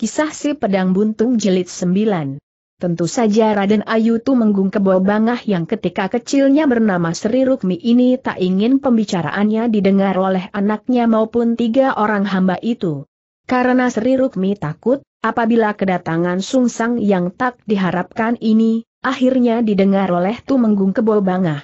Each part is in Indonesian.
Kisah si pedang buntung jilid 9. Tentu saja Raden Ayu Tu Menggung Kebo Bangah yang ketika kecilnya bernama Sri Rukmi ini tak ingin pembicaraannya didengar oleh anaknya maupun tiga orang hamba itu. Karena Sri Rukmi takut, apabila kedatangan Sungsang yang tak diharapkan ini, akhirnya didengar oleh Tu Menggung Kebo Bangah.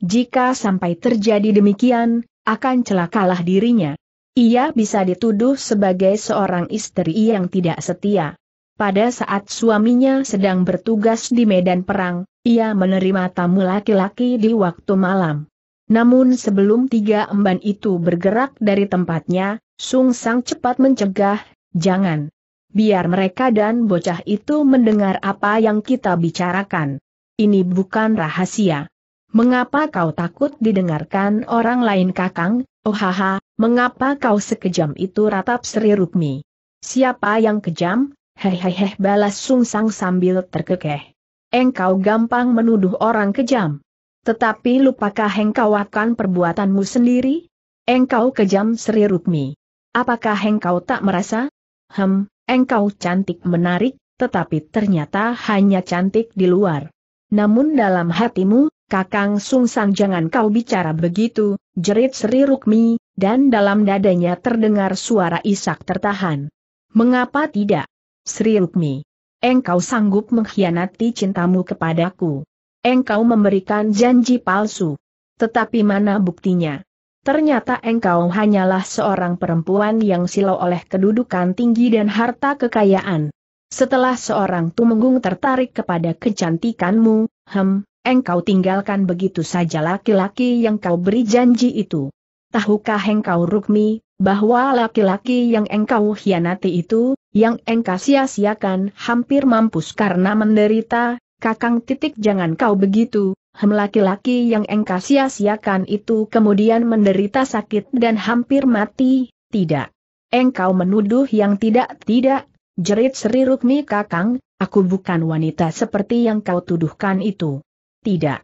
Jika sampai terjadi demikian, akan celakalah dirinya. Ia bisa dituduh sebagai seorang istri yang tidak setia. Pada saat suaminya sedang bertugas di medan perang, ia menerima tamu laki-laki di waktu malam. Namun sebelum tiga emban itu bergerak dari tempatnya, Sung Sang cepat mencegah, jangan. Biar mereka dan bocah itu mendengar apa yang kita bicarakan. Ini bukan rahasia. Mengapa kau takut didengarkan orang lain kakang? Oh haha, mengapa kau sekejam itu ratap Sri Rukmi? Siapa yang kejam? Hehehe balas sungsang sambil terkekeh. Engkau gampang menuduh orang kejam. Tetapi lupakah engkau akan perbuatanmu sendiri? Engkau kejam Sri Rukmi. Apakah engkau tak merasa? Hem, engkau cantik menarik, tetapi ternyata hanya cantik di luar. Namun dalam hatimu, Kakang Sang jangan kau bicara begitu, jerit Sri Rukmi, dan dalam dadanya terdengar suara isak tertahan. Mengapa tidak? Sri Rukmi, engkau sanggup mengkhianati cintamu kepadaku. Engkau memberikan janji palsu. Tetapi mana buktinya? Ternyata engkau hanyalah seorang perempuan yang silau oleh kedudukan tinggi dan harta kekayaan. Setelah seorang tumenggung tertarik kepada kecantikanmu, hem, engkau tinggalkan begitu saja laki-laki yang kau beri janji itu. Tahukah engkau Rukmi, bahwa laki-laki yang engkau hianati itu, yang engkau sia-siakan hampir mampus karena menderita, kakang titik jangan kau begitu, hem laki-laki yang engkau sia-siakan itu kemudian menderita sakit dan hampir mati, tidak. Engkau menuduh yang tidak-tidak, jerit seri Rukmi kakang, aku bukan wanita seperti yang kau tuduhkan itu. Tidak.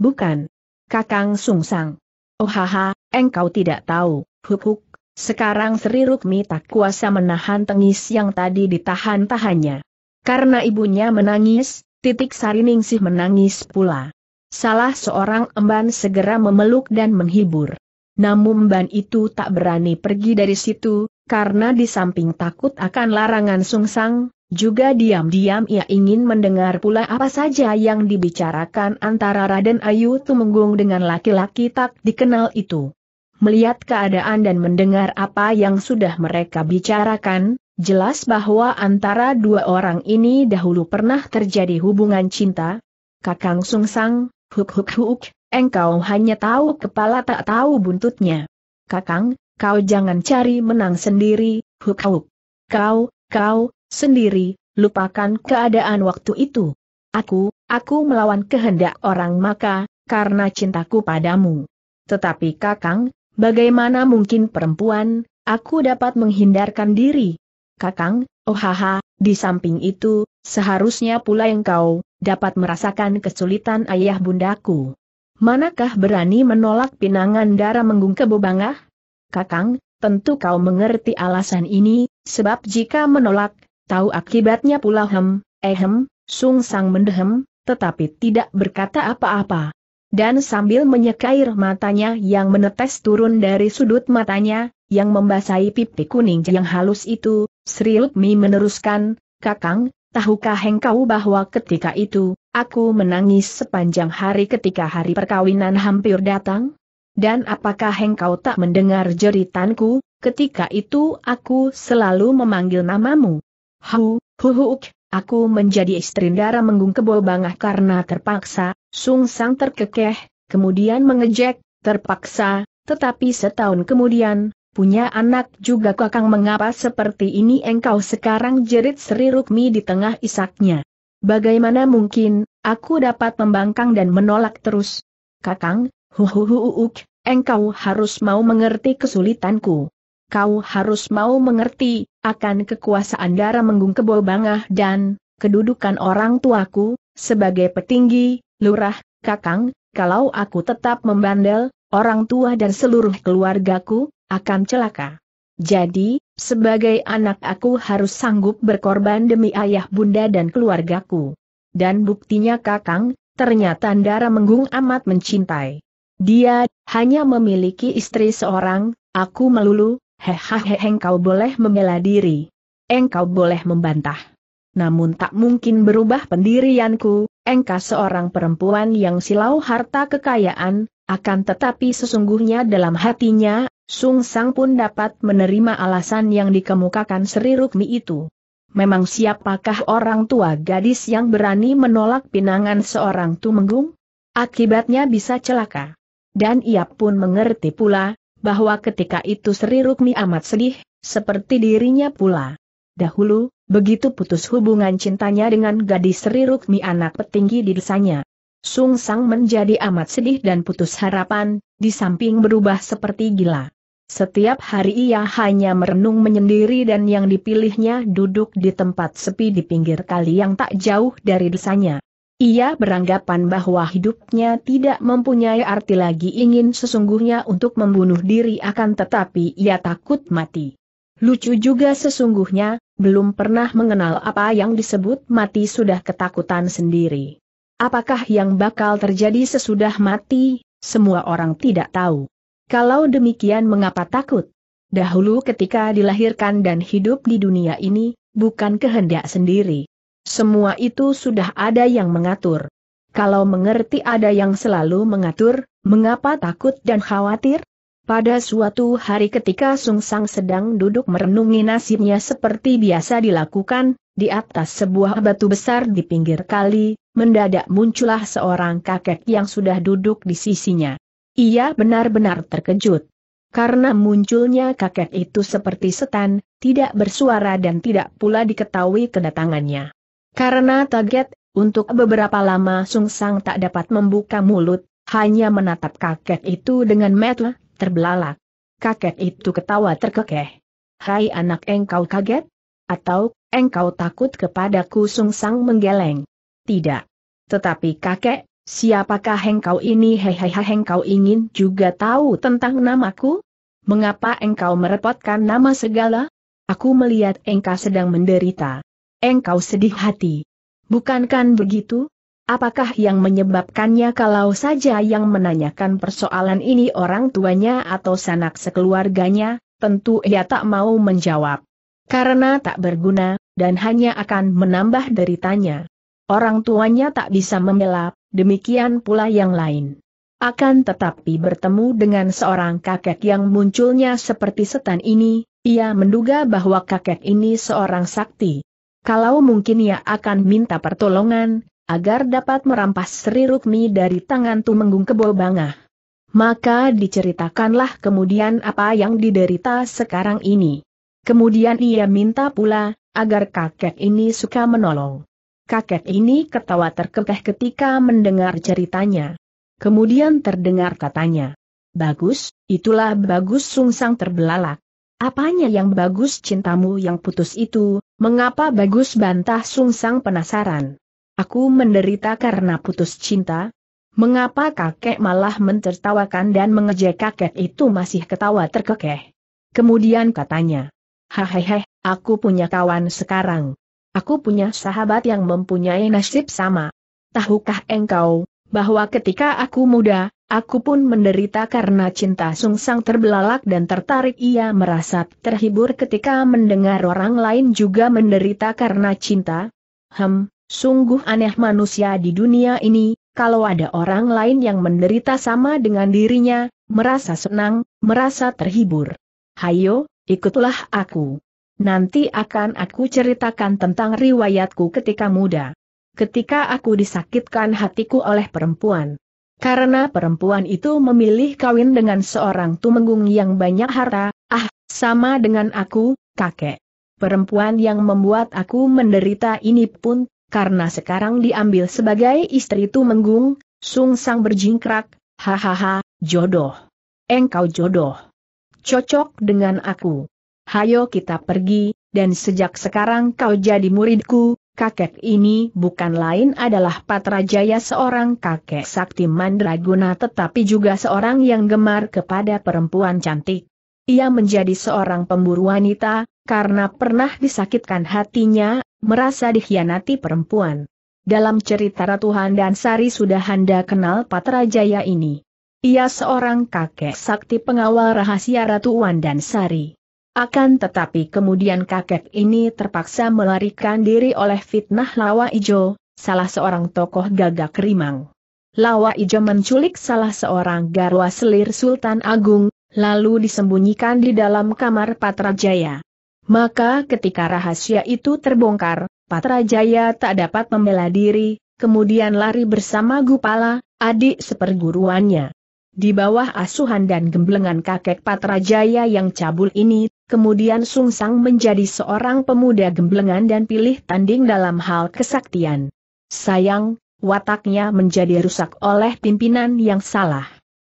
Bukan. Kakang Sungsang. Oh haha, engkau tidak tahu, huk huk. Sekarang Sri Rukmi tak kuasa menahan tengis yang tadi ditahan-tahannya. Karena ibunya menangis, titik Sariningsih menangis pula. Salah seorang emban segera memeluk dan menghibur. Namun emban itu tak berani pergi dari situ, karena di samping takut akan larangan sungsang, juga diam-diam ia ingin mendengar pula apa saja yang dibicarakan antara Raden Ayu Tumenggung dengan laki-laki tak dikenal itu. Melihat keadaan dan mendengar apa yang sudah mereka bicarakan, jelas bahwa antara dua orang ini dahulu pernah terjadi hubungan cinta. Kakang Sungsang, huk huk huk, engkau hanya tahu kepala tak tahu buntutnya. Kakang, kau jangan cari menang sendiri, huk huk. Kau, kau, sendiri, lupakan keadaan waktu itu. Aku, aku melawan kehendak orang maka, karena cintaku padamu. Tetapi Kakang, bagaimana mungkin perempuan, aku dapat menghindarkan diri? Kakang, oh haha, di samping itu, seharusnya pula engkau, dapat merasakan kesulitan ayah bundaku. Manakah berani menolak pinangan darah menggung kebobangah? Kakang, tentu kau mengerti alasan ini, sebab jika menolak, tahu akibatnya pula hem, ehem, eh, sung sang mendehem, tetapi tidak berkata apa-apa. Dan sambil menyekair matanya yang menetes turun dari sudut matanya, yang membasahi pipi kuning yang halus itu, Sri Lutmi meneruskan, Kakang, tahukah engkau bahwa ketika itu, aku menangis sepanjang hari ketika hari perkawinan hampir datang? Dan apakah engkau tak mendengar jeritanku, ketika itu aku selalu memanggil namamu? Hang, huhuk, aku menjadi istri ndara menggung Kebo bangah karena terpaksa, Sung Sang terkekeh, kemudian mengejek, terpaksa, tetapi setahun kemudian, punya anak juga kakang mengapa seperti ini engkau sekarang jerit Sri Rukmi di tengah isaknya. Bagaimana mungkin, aku dapat membangkang dan menolak terus. Kakang, huhuhuuk, engkau harus mau mengerti kesulitanku kau harus mau mengerti, akan kekuasaan darah menggung kebo dan kedudukan orang tuaku, sebagai petinggi, lurah, kakang, kalau aku tetap membandel, orang tua dan seluruh keluargaku, akan celaka. Jadi, sebagai anak aku harus sanggup berkorban demi ayah bunda dan keluargaku. Dan buktinya kakang, ternyata Ndara Menggung amat mencintai. Dia, hanya memiliki istri seorang, aku melulu, Hehehe engkau boleh membela diri. Engkau boleh membantah. Namun tak mungkin berubah pendirianku, engkau seorang perempuan yang silau harta kekayaan, akan tetapi sesungguhnya dalam hatinya, Sung Sang pun dapat menerima alasan yang dikemukakan Sri Rukmi itu. Memang siapakah orang tua gadis yang berani menolak pinangan seorang tumenggung? Akibatnya bisa celaka. Dan ia pun mengerti pula, bahwa ketika itu Sri Rukmi amat sedih, seperti dirinya pula. Dahulu, begitu putus hubungan cintanya dengan gadis Sri Rukmi anak petinggi di desanya. Sung Sang menjadi amat sedih dan putus harapan, di samping berubah seperti gila. Setiap hari ia hanya merenung menyendiri dan yang dipilihnya duduk di tempat sepi di pinggir kali yang tak jauh dari desanya. Ia beranggapan bahwa hidupnya tidak mempunyai arti lagi ingin sesungguhnya untuk membunuh diri akan tetapi ia takut mati. Lucu juga sesungguhnya, belum pernah mengenal apa yang disebut mati sudah ketakutan sendiri. Apakah yang bakal terjadi sesudah mati, semua orang tidak tahu. Kalau demikian mengapa takut? Dahulu ketika dilahirkan dan hidup di dunia ini, bukan kehendak sendiri. Semua itu sudah ada yang mengatur. Kalau mengerti ada yang selalu mengatur, mengapa takut dan khawatir? Pada suatu hari ketika Sung Sang sedang duduk merenungi nasibnya seperti biasa dilakukan, di atas sebuah batu besar di pinggir kali, mendadak muncullah seorang kakek yang sudah duduk di sisinya. Ia benar-benar terkejut. Karena munculnya kakek itu seperti setan, tidak bersuara dan tidak pula diketahui kedatangannya. Karena target, untuk beberapa lama Sung Sang tak dapat membuka mulut, hanya menatap kakek itu dengan mata terbelalak. Kakek itu ketawa terkekeh. Hai anak engkau kaget? Atau, engkau takut kepadaku Sung Sang menggeleng? Tidak. Tetapi kakek, siapakah engkau ini hehehe engkau ingin juga tahu tentang namaku? Mengapa engkau merepotkan nama segala? Aku melihat engkau sedang menderita engkau sedih hati. Bukankan begitu? Apakah yang menyebabkannya kalau saja yang menanyakan persoalan ini orang tuanya atau sanak sekeluarganya, tentu ia tak mau menjawab. Karena tak berguna, dan hanya akan menambah deritanya. Orang tuanya tak bisa memelap, demikian pula yang lain. Akan tetapi bertemu dengan seorang kakek yang munculnya seperti setan ini, ia menduga bahwa kakek ini seorang sakti. Kalau mungkin ia akan minta pertolongan, agar dapat merampas Sri Rukmi dari tangan Tumenggung Kebo Banga. Maka diceritakanlah kemudian apa yang diderita sekarang ini. Kemudian ia minta pula, agar kakek ini suka menolong. Kakek ini ketawa terkekeh ketika mendengar ceritanya. Kemudian terdengar katanya. Bagus, itulah bagus sungsang terbelalak. Apanya yang bagus cintamu yang putus itu, mengapa bagus bantah sungsang penasaran? Aku menderita karena putus cinta? Mengapa kakek malah mentertawakan dan mengejek kakek itu masih ketawa terkekeh? Kemudian katanya, Hahehe, aku punya kawan sekarang. Aku punya sahabat yang mempunyai nasib sama. Tahukah engkau, bahwa ketika aku muda, aku pun menderita karena cinta sungsang terbelalak dan tertarik ia merasa terhibur ketika mendengar orang lain juga menderita karena cinta. Hem, sungguh aneh manusia di dunia ini, kalau ada orang lain yang menderita sama dengan dirinya, merasa senang, merasa terhibur. Hayo, ikutlah aku. Nanti akan aku ceritakan tentang riwayatku ketika muda ketika aku disakitkan hatiku oleh perempuan. Karena perempuan itu memilih kawin dengan seorang tumenggung yang banyak harta, ah, sama dengan aku, kakek. Perempuan yang membuat aku menderita ini pun, karena sekarang diambil sebagai istri tumenggung, sang berjingkrak, hahaha, jodoh. Engkau jodoh. Cocok dengan aku. Hayo kita pergi, dan sejak sekarang kau jadi muridku, kakek ini bukan lain adalah Patrajaya seorang kakek sakti mandraguna tetapi juga seorang yang gemar kepada perempuan cantik. Ia menjadi seorang pemburu wanita, karena pernah disakitkan hatinya, merasa dikhianati perempuan. Dalam cerita Ratu dan Sari sudah Anda kenal Patrajaya ini. Ia seorang kakek sakti pengawal rahasia Ratu Wan dan Sari. Akan tetapi kemudian kakek ini terpaksa melarikan diri oleh fitnah Lawa Ijo, salah seorang tokoh gagak rimang. Lawa Ijo menculik salah seorang garwa selir Sultan Agung, lalu disembunyikan di dalam kamar Patrajaya. Maka ketika rahasia itu terbongkar, Patrajaya tak dapat membela diri, kemudian lari bersama Gupala, adik seperguruannya. Di bawah asuhan dan gemblengan kakek Patrajaya yang cabul ini, kemudian Sung Sang menjadi seorang pemuda gemblengan dan pilih tanding dalam hal kesaktian. Sayang, wataknya menjadi rusak oleh pimpinan yang salah.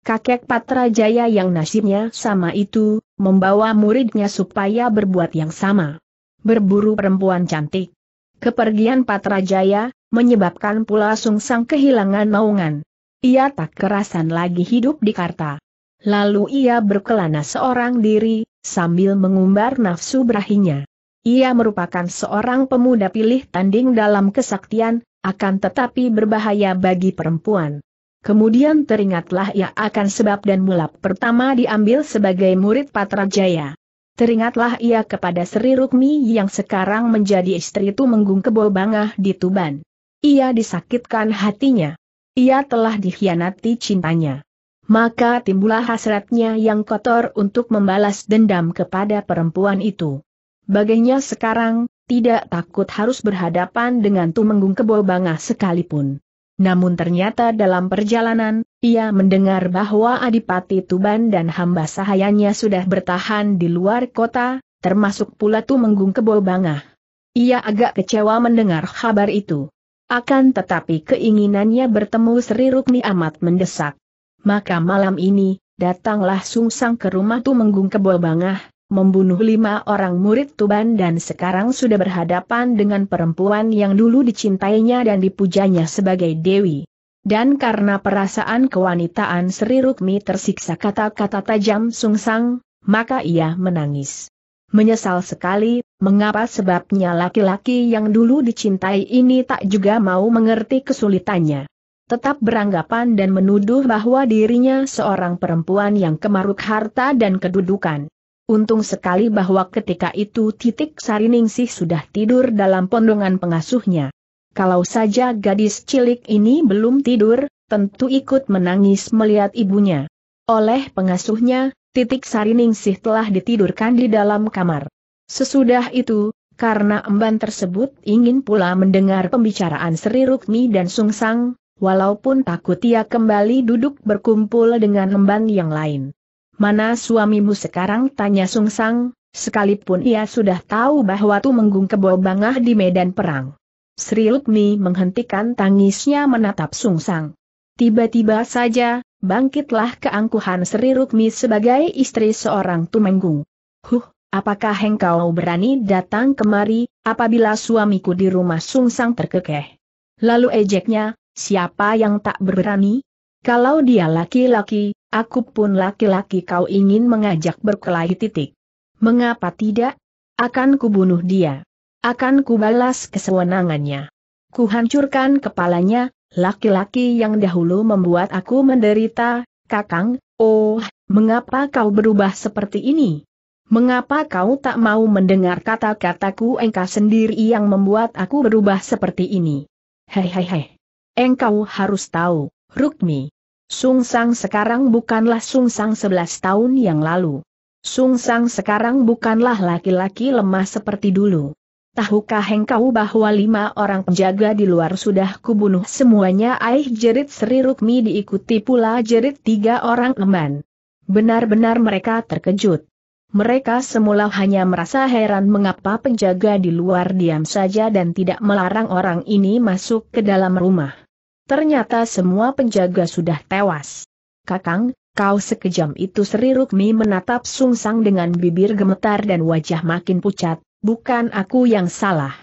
Kakek Patra Jaya yang nasibnya sama itu, membawa muridnya supaya berbuat yang sama. Berburu perempuan cantik. Kepergian Patra Jaya, menyebabkan pula Sung Sang kehilangan maungan. Ia tak kerasan lagi hidup di Karta. Lalu ia berkelana seorang diri, sambil mengumbar nafsu berahinya. Ia merupakan seorang pemuda pilih tanding dalam kesaktian, akan tetapi berbahaya bagi perempuan. Kemudian teringatlah ia akan sebab dan mulap pertama diambil sebagai murid Patrajaya. Teringatlah ia kepada Sri Rukmi yang sekarang menjadi istri itu menggung kebo bangah di Tuban. Ia disakitkan hatinya. Ia telah dikhianati cintanya maka timbullah hasratnya yang kotor untuk membalas dendam kepada perempuan itu. Baginya sekarang, tidak takut harus berhadapan dengan Tumenggung Kebobanga sekalipun. Namun ternyata dalam perjalanan, ia mendengar bahwa Adipati Tuban dan hamba sahayanya sudah bertahan di luar kota, termasuk pula Tumenggung Kebobanga. Ia agak kecewa mendengar kabar itu. Akan tetapi keinginannya bertemu Sri Rukmi amat mendesak. Maka malam ini, datanglah Sung Sungsang ke rumah Tu Tumenggung bangah, membunuh lima orang murid Tuban dan sekarang sudah berhadapan dengan perempuan yang dulu dicintainya dan dipujanya sebagai Dewi. Dan karena perasaan kewanitaan Sri Rukmi tersiksa kata-kata tajam Sungsang, maka ia menangis. Menyesal sekali, mengapa sebabnya laki-laki yang dulu dicintai ini tak juga mau mengerti kesulitannya tetap beranggapan dan menuduh bahwa dirinya seorang perempuan yang kemaruk harta dan kedudukan. Untung sekali bahwa ketika itu titik Sariningsih sudah tidur dalam pondongan pengasuhnya. Kalau saja gadis cilik ini belum tidur, tentu ikut menangis melihat ibunya. Oleh pengasuhnya, titik Sariningsih telah ditidurkan di dalam kamar. Sesudah itu, karena emban tersebut ingin pula mendengar pembicaraan Sri Rukmi dan Sungsang, Walaupun takut ia kembali duduk berkumpul dengan emban yang lain. Mana suamimu sekarang tanya Sung Sang, sekalipun ia sudah tahu bahwa Tumenggung Kebo Bangah di medan perang. Sri Lutmi menghentikan tangisnya menatap Sung Sang. Tiba-tiba saja, bangkitlah keangkuhan Sri Rukmi sebagai istri seorang Tumenggung. Huh, apakah engkau berani datang kemari, apabila suamiku di rumah Sung Sang terkekeh? Lalu ejeknya, Siapa yang tak berani? Kalau dia laki-laki, aku pun laki-laki kau ingin mengajak berkelahi titik. Mengapa tidak? Akan kubunuh dia. Akan kubalas kesewenangannya. Kuhancurkan kepalanya, laki-laki yang dahulu membuat aku menderita, kakang, oh, mengapa kau berubah seperti ini? Mengapa kau tak mau mendengar kata-kataku engkau sendiri yang membuat aku berubah seperti ini? Hei hei hei. Engkau harus tahu, Rukmi. Sung Sang sekarang bukanlah Sung Sang 11 tahun yang lalu. Sung Sang sekarang bukanlah laki-laki lemah seperti dulu. Tahukah engkau bahwa lima orang penjaga di luar sudah kubunuh semuanya? Aih jerit Sri Rukmi diikuti pula jerit tiga orang emban. Benar-benar mereka terkejut. Mereka semula hanya merasa heran mengapa penjaga di luar diam saja dan tidak melarang orang ini masuk ke dalam rumah. Ternyata semua penjaga sudah tewas. Kakang, kau sekejam itu Sri Rukmi menatap Sung sungsang dengan bibir gemetar dan wajah makin pucat, bukan aku yang salah.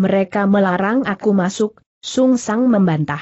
Mereka melarang aku masuk, Sung sungsang membantah.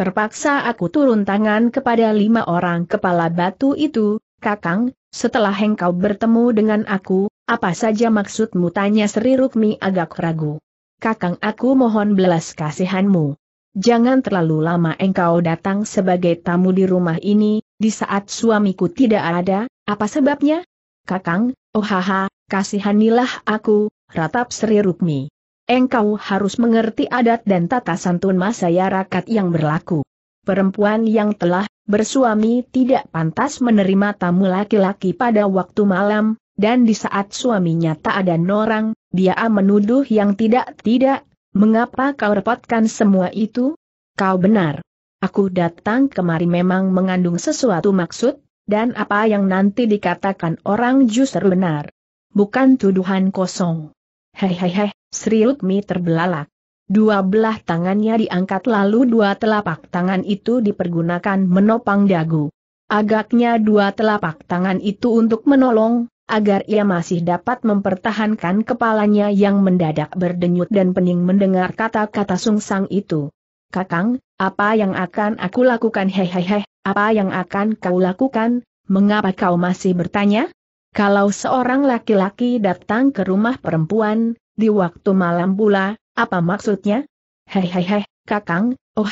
Terpaksa aku turun tangan kepada lima orang kepala batu itu, kakang, setelah engkau bertemu dengan aku, apa saja maksudmu tanya Sri Rukmi agak ragu. Kakang aku mohon belas kasihanmu jangan terlalu lama engkau datang sebagai tamu di rumah ini, di saat suamiku tidak ada, apa sebabnya? Kakang, oh haha, kasihanilah aku, ratap Sri Rukmi. Engkau harus mengerti adat dan tata santun masyarakat yang berlaku. Perempuan yang telah bersuami tidak pantas menerima tamu laki-laki pada waktu malam, dan di saat suaminya tak ada norang, dia menuduh yang tidak-tidak, Mengapa kau repotkan semua itu? Kau benar. Aku datang kemari memang mengandung sesuatu maksud, dan apa yang nanti dikatakan orang justru benar. Bukan tuduhan kosong. Hehehe, Sri Rukmi terbelalak. Dua belah tangannya diangkat lalu dua telapak tangan itu dipergunakan menopang dagu. Agaknya dua telapak tangan itu untuk menolong, agar ia masih dapat mempertahankan kepalanya yang mendadak berdenyut dan pening mendengar kata-kata sungsang itu. Kakang, apa yang akan aku lakukan hehehe, apa yang akan kau lakukan, mengapa kau masih bertanya? Kalau seorang laki-laki datang ke rumah perempuan, di waktu malam pula, apa maksudnya? Hehehe, kakang, oh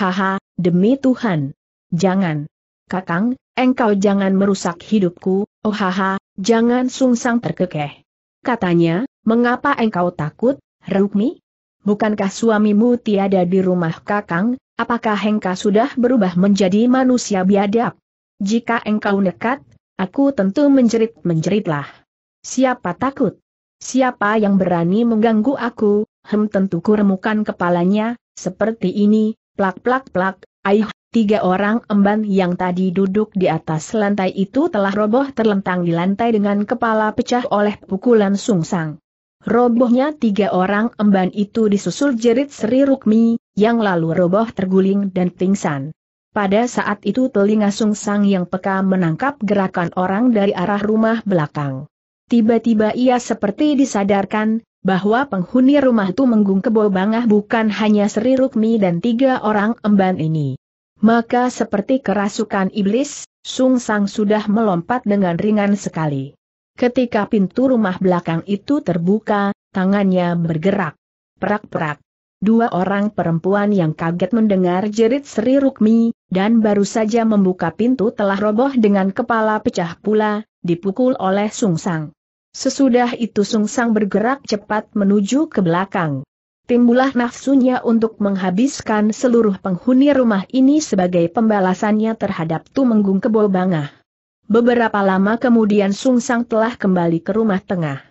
demi Tuhan. Jangan. Kakang, engkau jangan merusak hidupku, oh jangan sungsang terkekeh. Katanya, mengapa engkau takut, Rukmi? Bukankah suamimu tiada di rumah kakang, apakah engkau sudah berubah menjadi manusia biadab? Jika engkau nekat, aku tentu menjerit-menjeritlah. Siapa takut? Siapa yang berani mengganggu aku? Hem tentu kuremukan kepalanya, seperti ini, plak plak plak, ayuh Tiga orang emban yang tadi duduk di atas lantai itu telah roboh terlentang di lantai dengan kepala pecah oleh pukulan sungsang. Robohnya tiga orang emban itu disusul jerit Sri Rukmi, yang lalu roboh terguling dan pingsan. Pada saat itu telinga sungsang yang peka menangkap gerakan orang dari arah rumah belakang. Tiba-tiba ia seperti disadarkan, bahwa penghuni rumah itu menggungkebo bangah bukan hanya Sri Rukmi dan tiga orang emban ini. Maka seperti kerasukan iblis, Sung Sang sudah melompat dengan ringan sekali. Ketika pintu rumah belakang itu terbuka, tangannya bergerak. Perak-perak. Dua orang perempuan yang kaget mendengar jerit Sri Rukmi, dan baru saja membuka pintu telah roboh dengan kepala pecah pula, dipukul oleh Sung Sang. Sesudah itu Sung Sang bergerak cepat menuju ke belakang timbulah nafsunya untuk menghabiskan seluruh penghuni rumah ini sebagai pembalasannya terhadap Tumenggung Kebo Bangah. Beberapa lama kemudian Sung Sang telah kembali ke rumah tengah.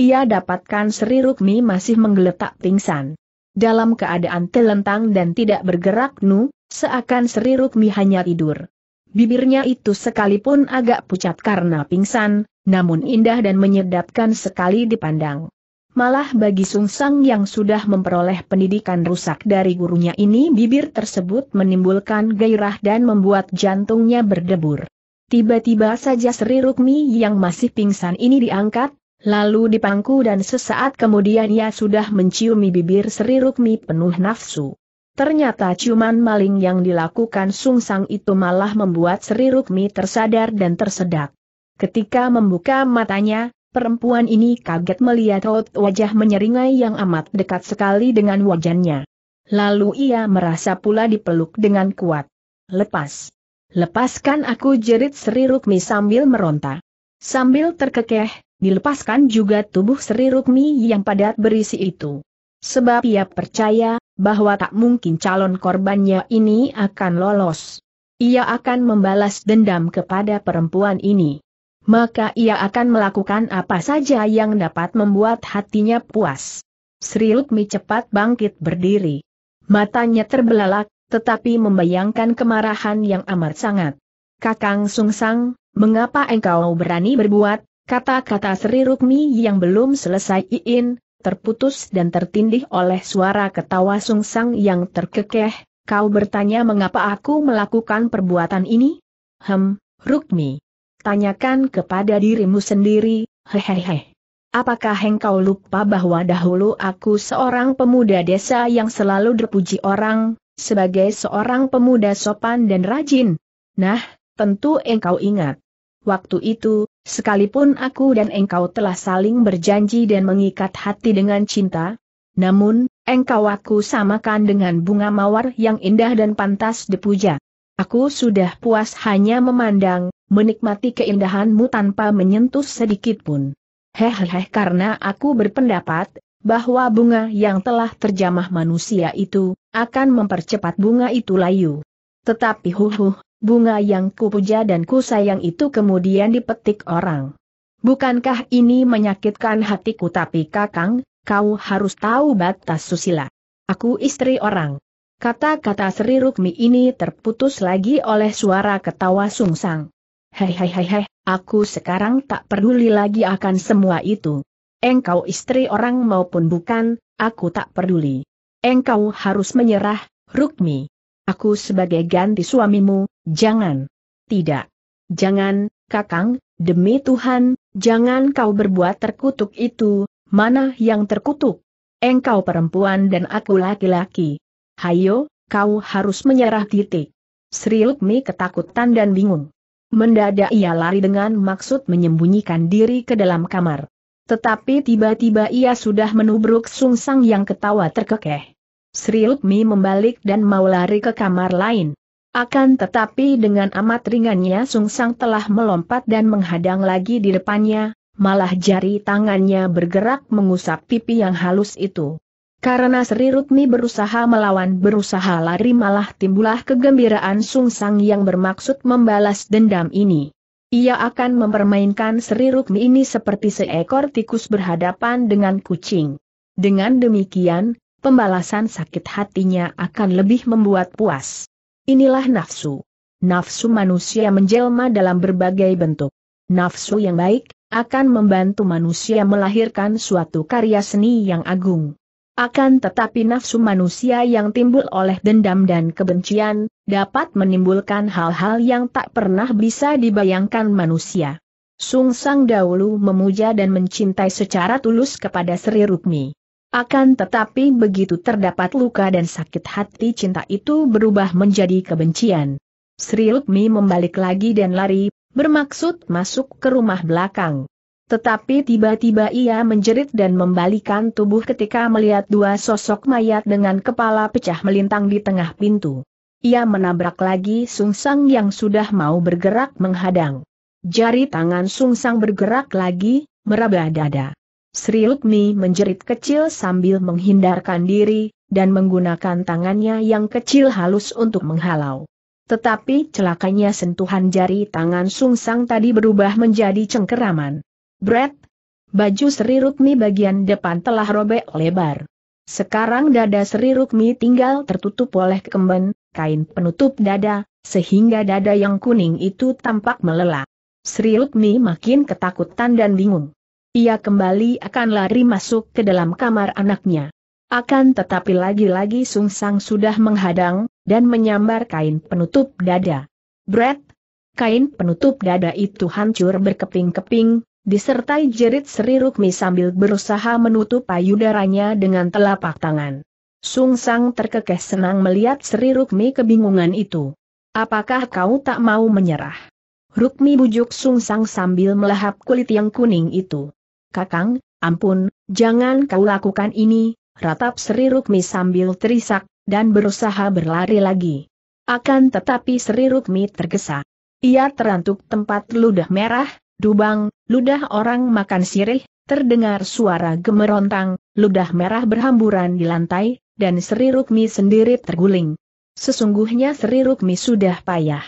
Ia dapatkan Sri Rukmi masih menggeletak pingsan. Dalam keadaan telentang dan tidak bergerak nu, seakan Sri Rukmi hanya tidur. Bibirnya itu sekalipun agak pucat karena pingsan, namun indah dan menyedapkan sekali dipandang. Malah bagi Sung Sang yang sudah memperoleh pendidikan rusak dari gurunya ini bibir tersebut menimbulkan gairah dan membuat jantungnya berdebur. Tiba-tiba saja Sri Rukmi yang masih pingsan ini diangkat, lalu dipangku dan sesaat kemudian ia sudah menciumi bibir Sri Rukmi penuh nafsu. Ternyata ciuman maling yang dilakukan Sung Sang itu malah membuat Sri Rukmi tersadar dan tersedak. Ketika membuka matanya, Perempuan ini kaget melihat raut wajah menyeringai yang amat dekat sekali dengan wajannya. Lalu ia merasa pula dipeluk dengan kuat. Lepas. Lepaskan aku jerit Sri Rukmi sambil meronta. Sambil terkekeh, dilepaskan juga tubuh Sri Rukmi yang padat berisi itu. Sebab ia percaya, bahwa tak mungkin calon korbannya ini akan lolos. Ia akan membalas dendam kepada perempuan ini maka ia akan melakukan apa saja yang dapat membuat hatinya puas. Sri Rukmi cepat bangkit berdiri. Matanya terbelalak, tetapi membayangkan kemarahan yang amat sangat. Kakang Sungsang, mengapa engkau berani berbuat, kata-kata Sri Rukmi yang belum selesai iin, terputus dan tertindih oleh suara ketawa Sungsang yang terkekeh, kau bertanya mengapa aku melakukan perbuatan ini? Hem, Rukmi. Tanyakan kepada dirimu sendiri, hehehe. Apakah engkau lupa bahwa dahulu aku seorang pemuda desa yang selalu dipuji orang, sebagai seorang pemuda sopan dan rajin? Nah, tentu engkau ingat. Waktu itu, sekalipun aku dan engkau telah saling berjanji dan mengikat hati dengan cinta, namun, engkau aku samakan dengan bunga mawar yang indah dan pantas dipuja. Aku sudah puas hanya memandang, menikmati keindahanmu tanpa menyentuh sedikit pun. Hehehe karena aku berpendapat, bahwa bunga yang telah terjamah manusia itu, akan mempercepat bunga itu layu. Tetapi huhuh, bunga yang kupuja dan kusayang itu kemudian dipetik orang. Bukankah ini menyakitkan hatiku tapi kakang, kau harus tahu batas susila. Aku istri orang. Kata-kata Sri Rukmi ini terputus lagi oleh suara ketawa sungsang. Hei hei hei hei, aku sekarang tak peduli lagi akan semua itu. Engkau istri orang maupun bukan, aku tak peduli. Engkau harus menyerah, Rukmi. Aku sebagai ganti suamimu, jangan. Tidak. Jangan, Kakang, demi Tuhan, jangan kau berbuat terkutuk itu, mana yang terkutuk? Engkau perempuan dan aku laki-laki. Hayo, kau harus menyerah titik. Sri Rukmi ketakutan dan bingung. Mendadak ia lari dengan maksud menyembunyikan diri ke dalam kamar. Tetapi tiba-tiba ia sudah menubruk sungsang yang ketawa terkekeh. Sri Lukmi membalik dan mau lari ke kamar lain. Akan tetapi dengan amat ringannya sungsang telah melompat dan menghadang lagi di depannya, malah jari tangannya bergerak mengusap pipi yang halus itu. Karena Sri Rukmi berusaha melawan berusaha lari malah timbulah kegembiraan Sung Sang yang bermaksud membalas dendam ini. Ia akan mempermainkan Sri Rukmi ini seperti seekor tikus berhadapan dengan kucing. Dengan demikian, pembalasan sakit hatinya akan lebih membuat puas. Inilah nafsu. Nafsu manusia menjelma dalam berbagai bentuk. Nafsu yang baik, akan membantu manusia melahirkan suatu karya seni yang agung. Akan tetapi nafsu manusia yang timbul oleh dendam dan kebencian, dapat menimbulkan hal-hal yang tak pernah bisa dibayangkan manusia. Sung Sang dahulu memuja dan mencintai secara tulus kepada Sri Rukmi. Akan tetapi begitu terdapat luka dan sakit hati cinta itu berubah menjadi kebencian. Sri Rukmi membalik lagi dan lari, bermaksud masuk ke rumah belakang. Tetapi tiba-tiba ia menjerit dan membalikan tubuh ketika melihat dua sosok mayat dengan kepala pecah melintang di tengah pintu. Ia menabrak lagi Sung Sang yang sudah mau bergerak menghadang. Jari tangan Sung Sang bergerak lagi, meraba dada. Sri Lukmi menjerit kecil sambil menghindarkan diri, dan menggunakan tangannya yang kecil halus untuk menghalau. Tetapi celakanya sentuhan jari tangan Sung Sang tadi berubah menjadi cengkeraman. Brett, baju Sri Rukmi bagian depan telah robek lebar. Sekarang dada Sri Rukmi tinggal tertutup oleh kemben, kain penutup dada, sehingga dada yang kuning itu tampak melelah. Sri Rukmi makin ketakutan dan bingung. Ia kembali akan lari masuk ke dalam kamar anaknya. Akan tetapi lagi-lagi Sung Sang sudah menghadang, dan menyambar kain penutup dada. Brett, kain penutup dada itu hancur berkeping-keping, disertai jerit Sri Rukmi sambil berusaha menutup payudaranya dengan telapak tangan. Sung Sang terkekeh senang melihat Sri Rukmi kebingungan itu. Apakah kau tak mau menyerah? Rukmi bujuk Sung Sang sambil melahap kulit yang kuning itu. Kakang, ampun, jangan kau lakukan ini, ratap Sri Rukmi sambil terisak, dan berusaha berlari lagi. Akan tetapi Sri Rukmi tergesa. Ia terantuk tempat ludah merah, Dubang, ludah orang makan sirih, terdengar suara gemerontang, ludah merah berhamburan di lantai, dan Sri Rukmi sendiri terguling. Sesungguhnya Sri Rukmi sudah payah.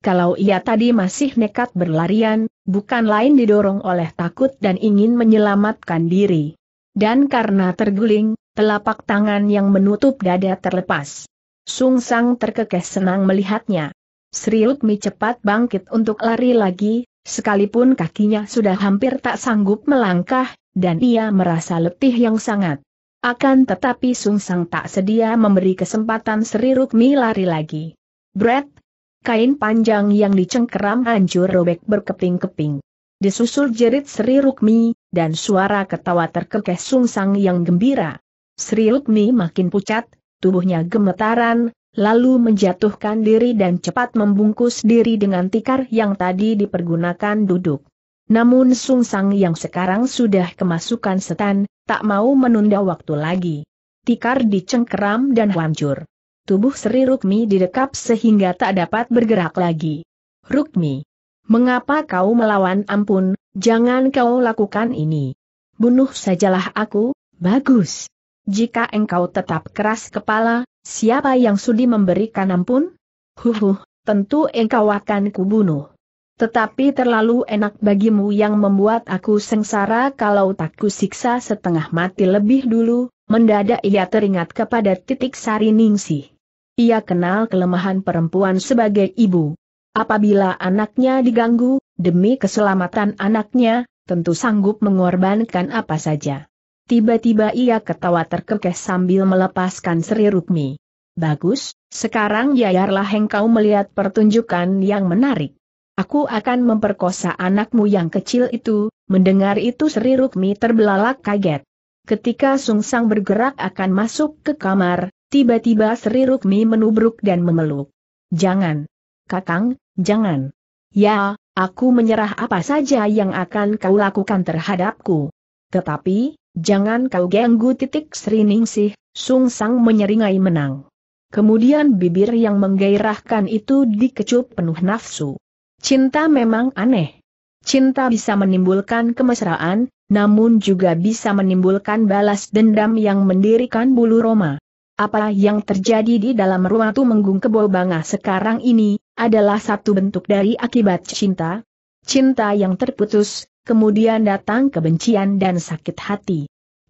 Kalau ia tadi masih nekat berlarian, bukan lain didorong oleh takut dan ingin menyelamatkan diri. Dan karena terguling, telapak tangan yang menutup dada terlepas. Sung Sang terkekeh senang melihatnya. Sri Rukmi cepat bangkit untuk lari lagi, Sekalipun kakinya sudah hampir tak sanggup melangkah, dan ia merasa letih yang sangat. Akan tetapi Sung Sang tak sedia memberi kesempatan Sri Rukmi lari lagi. Brett, kain panjang yang dicengkeram hancur robek berkeping-keping. Disusul jerit Sri Rukmi, dan suara ketawa terkekeh Sung Sang yang gembira. Sri Rukmi makin pucat, tubuhnya gemetaran, lalu menjatuhkan diri dan cepat membungkus diri dengan tikar yang tadi dipergunakan duduk. Namun Sung Sang yang sekarang sudah kemasukan setan, tak mau menunda waktu lagi. Tikar dicengkeram dan wancur. Tubuh Sri Rukmi didekap sehingga tak dapat bergerak lagi. Rukmi, mengapa kau melawan ampun, jangan kau lakukan ini. Bunuh sajalah aku, bagus. Jika engkau tetap keras kepala, Siapa yang sudi memberikan ampun? Huhuh, tentu engkau akan kubunuh. Tetapi terlalu enak bagimu yang membuat aku sengsara kalau tak kusiksa setengah mati lebih dulu, mendadak ia teringat kepada titik sari ningsih. Ia kenal kelemahan perempuan sebagai ibu. Apabila anaknya diganggu, demi keselamatan anaknya, tentu sanggup mengorbankan apa saja. Tiba-tiba ia ketawa terkekeh sambil melepaskan Sri Rukmi. Bagus, sekarang yayarlah engkau melihat pertunjukan yang menarik. Aku akan memperkosa anakmu yang kecil itu, mendengar itu Sri Rukmi terbelalak kaget. Ketika Sungsang bergerak akan masuk ke kamar, tiba-tiba Sri Rukmi menubruk dan memeluk. Jangan. Kakang, jangan. Ya, aku menyerah apa saja yang akan kau lakukan terhadapku. Tetapi, Jangan kau ganggu titik serining sih, Sung Sang menyeringai menang. Kemudian bibir yang menggairahkan itu dikecup penuh nafsu. Cinta memang aneh. Cinta bisa menimbulkan kemesraan, namun juga bisa menimbulkan balas dendam yang mendirikan bulu Roma. Apa yang terjadi di dalam ruang Tumenggung kebobanga sekarang ini, adalah satu bentuk dari akibat cinta. Cinta yang terputus, kemudian datang kebencian dan sakit hati.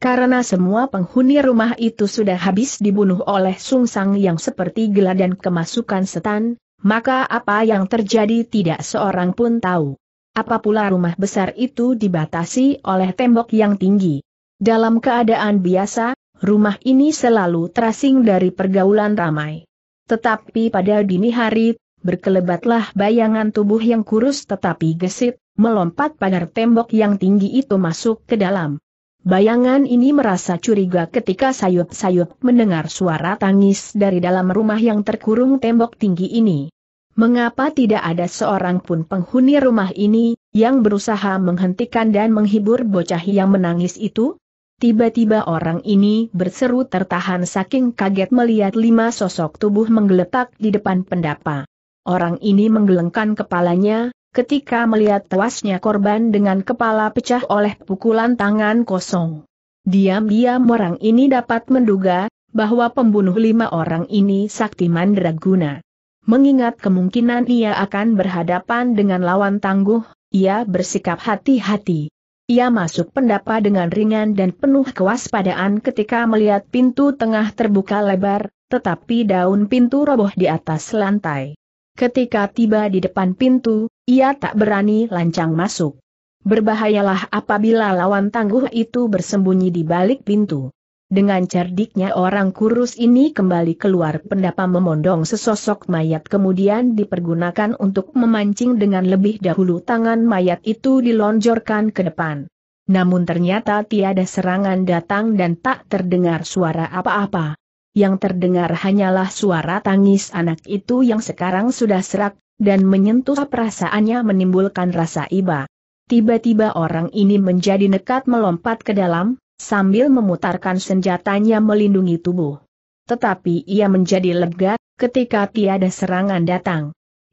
Karena semua penghuni rumah itu sudah habis dibunuh oleh Sung Sang yang seperti gila dan kemasukan setan, maka apa yang terjadi tidak seorang pun tahu. Apa pula rumah besar itu dibatasi oleh tembok yang tinggi. Dalam keadaan biasa, rumah ini selalu terasing dari pergaulan ramai. Tetapi pada dini hari, berkelebatlah bayangan tubuh yang kurus tetapi gesit, melompat pagar tembok yang tinggi itu masuk ke dalam. Bayangan ini merasa curiga ketika sayup-sayup mendengar suara tangis dari dalam rumah yang terkurung tembok tinggi ini. Mengapa tidak ada seorang pun penghuni rumah ini, yang berusaha menghentikan dan menghibur bocah yang menangis itu? Tiba-tiba orang ini berseru tertahan saking kaget melihat lima sosok tubuh menggeletak di depan pendapa. Orang ini menggelengkan kepalanya, ketika melihat tewasnya korban dengan kepala pecah oleh pukulan tangan kosong. Diam-diam orang ini dapat menduga, bahwa pembunuh lima orang ini sakti mandraguna. Mengingat kemungkinan ia akan berhadapan dengan lawan tangguh, ia bersikap hati-hati. Ia masuk pendapa dengan ringan dan penuh kewaspadaan ketika melihat pintu tengah terbuka lebar, tetapi daun pintu roboh di atas lantai. Ketika tiba di depan pintu, ia tak berani lancang masuk. Berbahayalah apabila lawan tangguh itu bersembunyi di balik pintu. Dengan cerdiknya orang kurus ini kembali keluar pendapa memondong sesosok mayat kemudian dipergunakan untuk memancing dengan lebih dahulu tangan mayat itu dilonjorkan ke depan. Namun ternyata tiada serangan datang dan tak terdengar suara apa-apa yang terdengar hanyalah suara tangis anak itu yang sekarang sudah serak, dan menyentuh perasaannya menimbulkan rasa iba. Tiba-tiba orang ini menjadi nekat melompat ke dalam, sambil memutarkan senjatanya melindungi tubuh. Tetapi ia menjadi lega, ketika tiada serangan datang.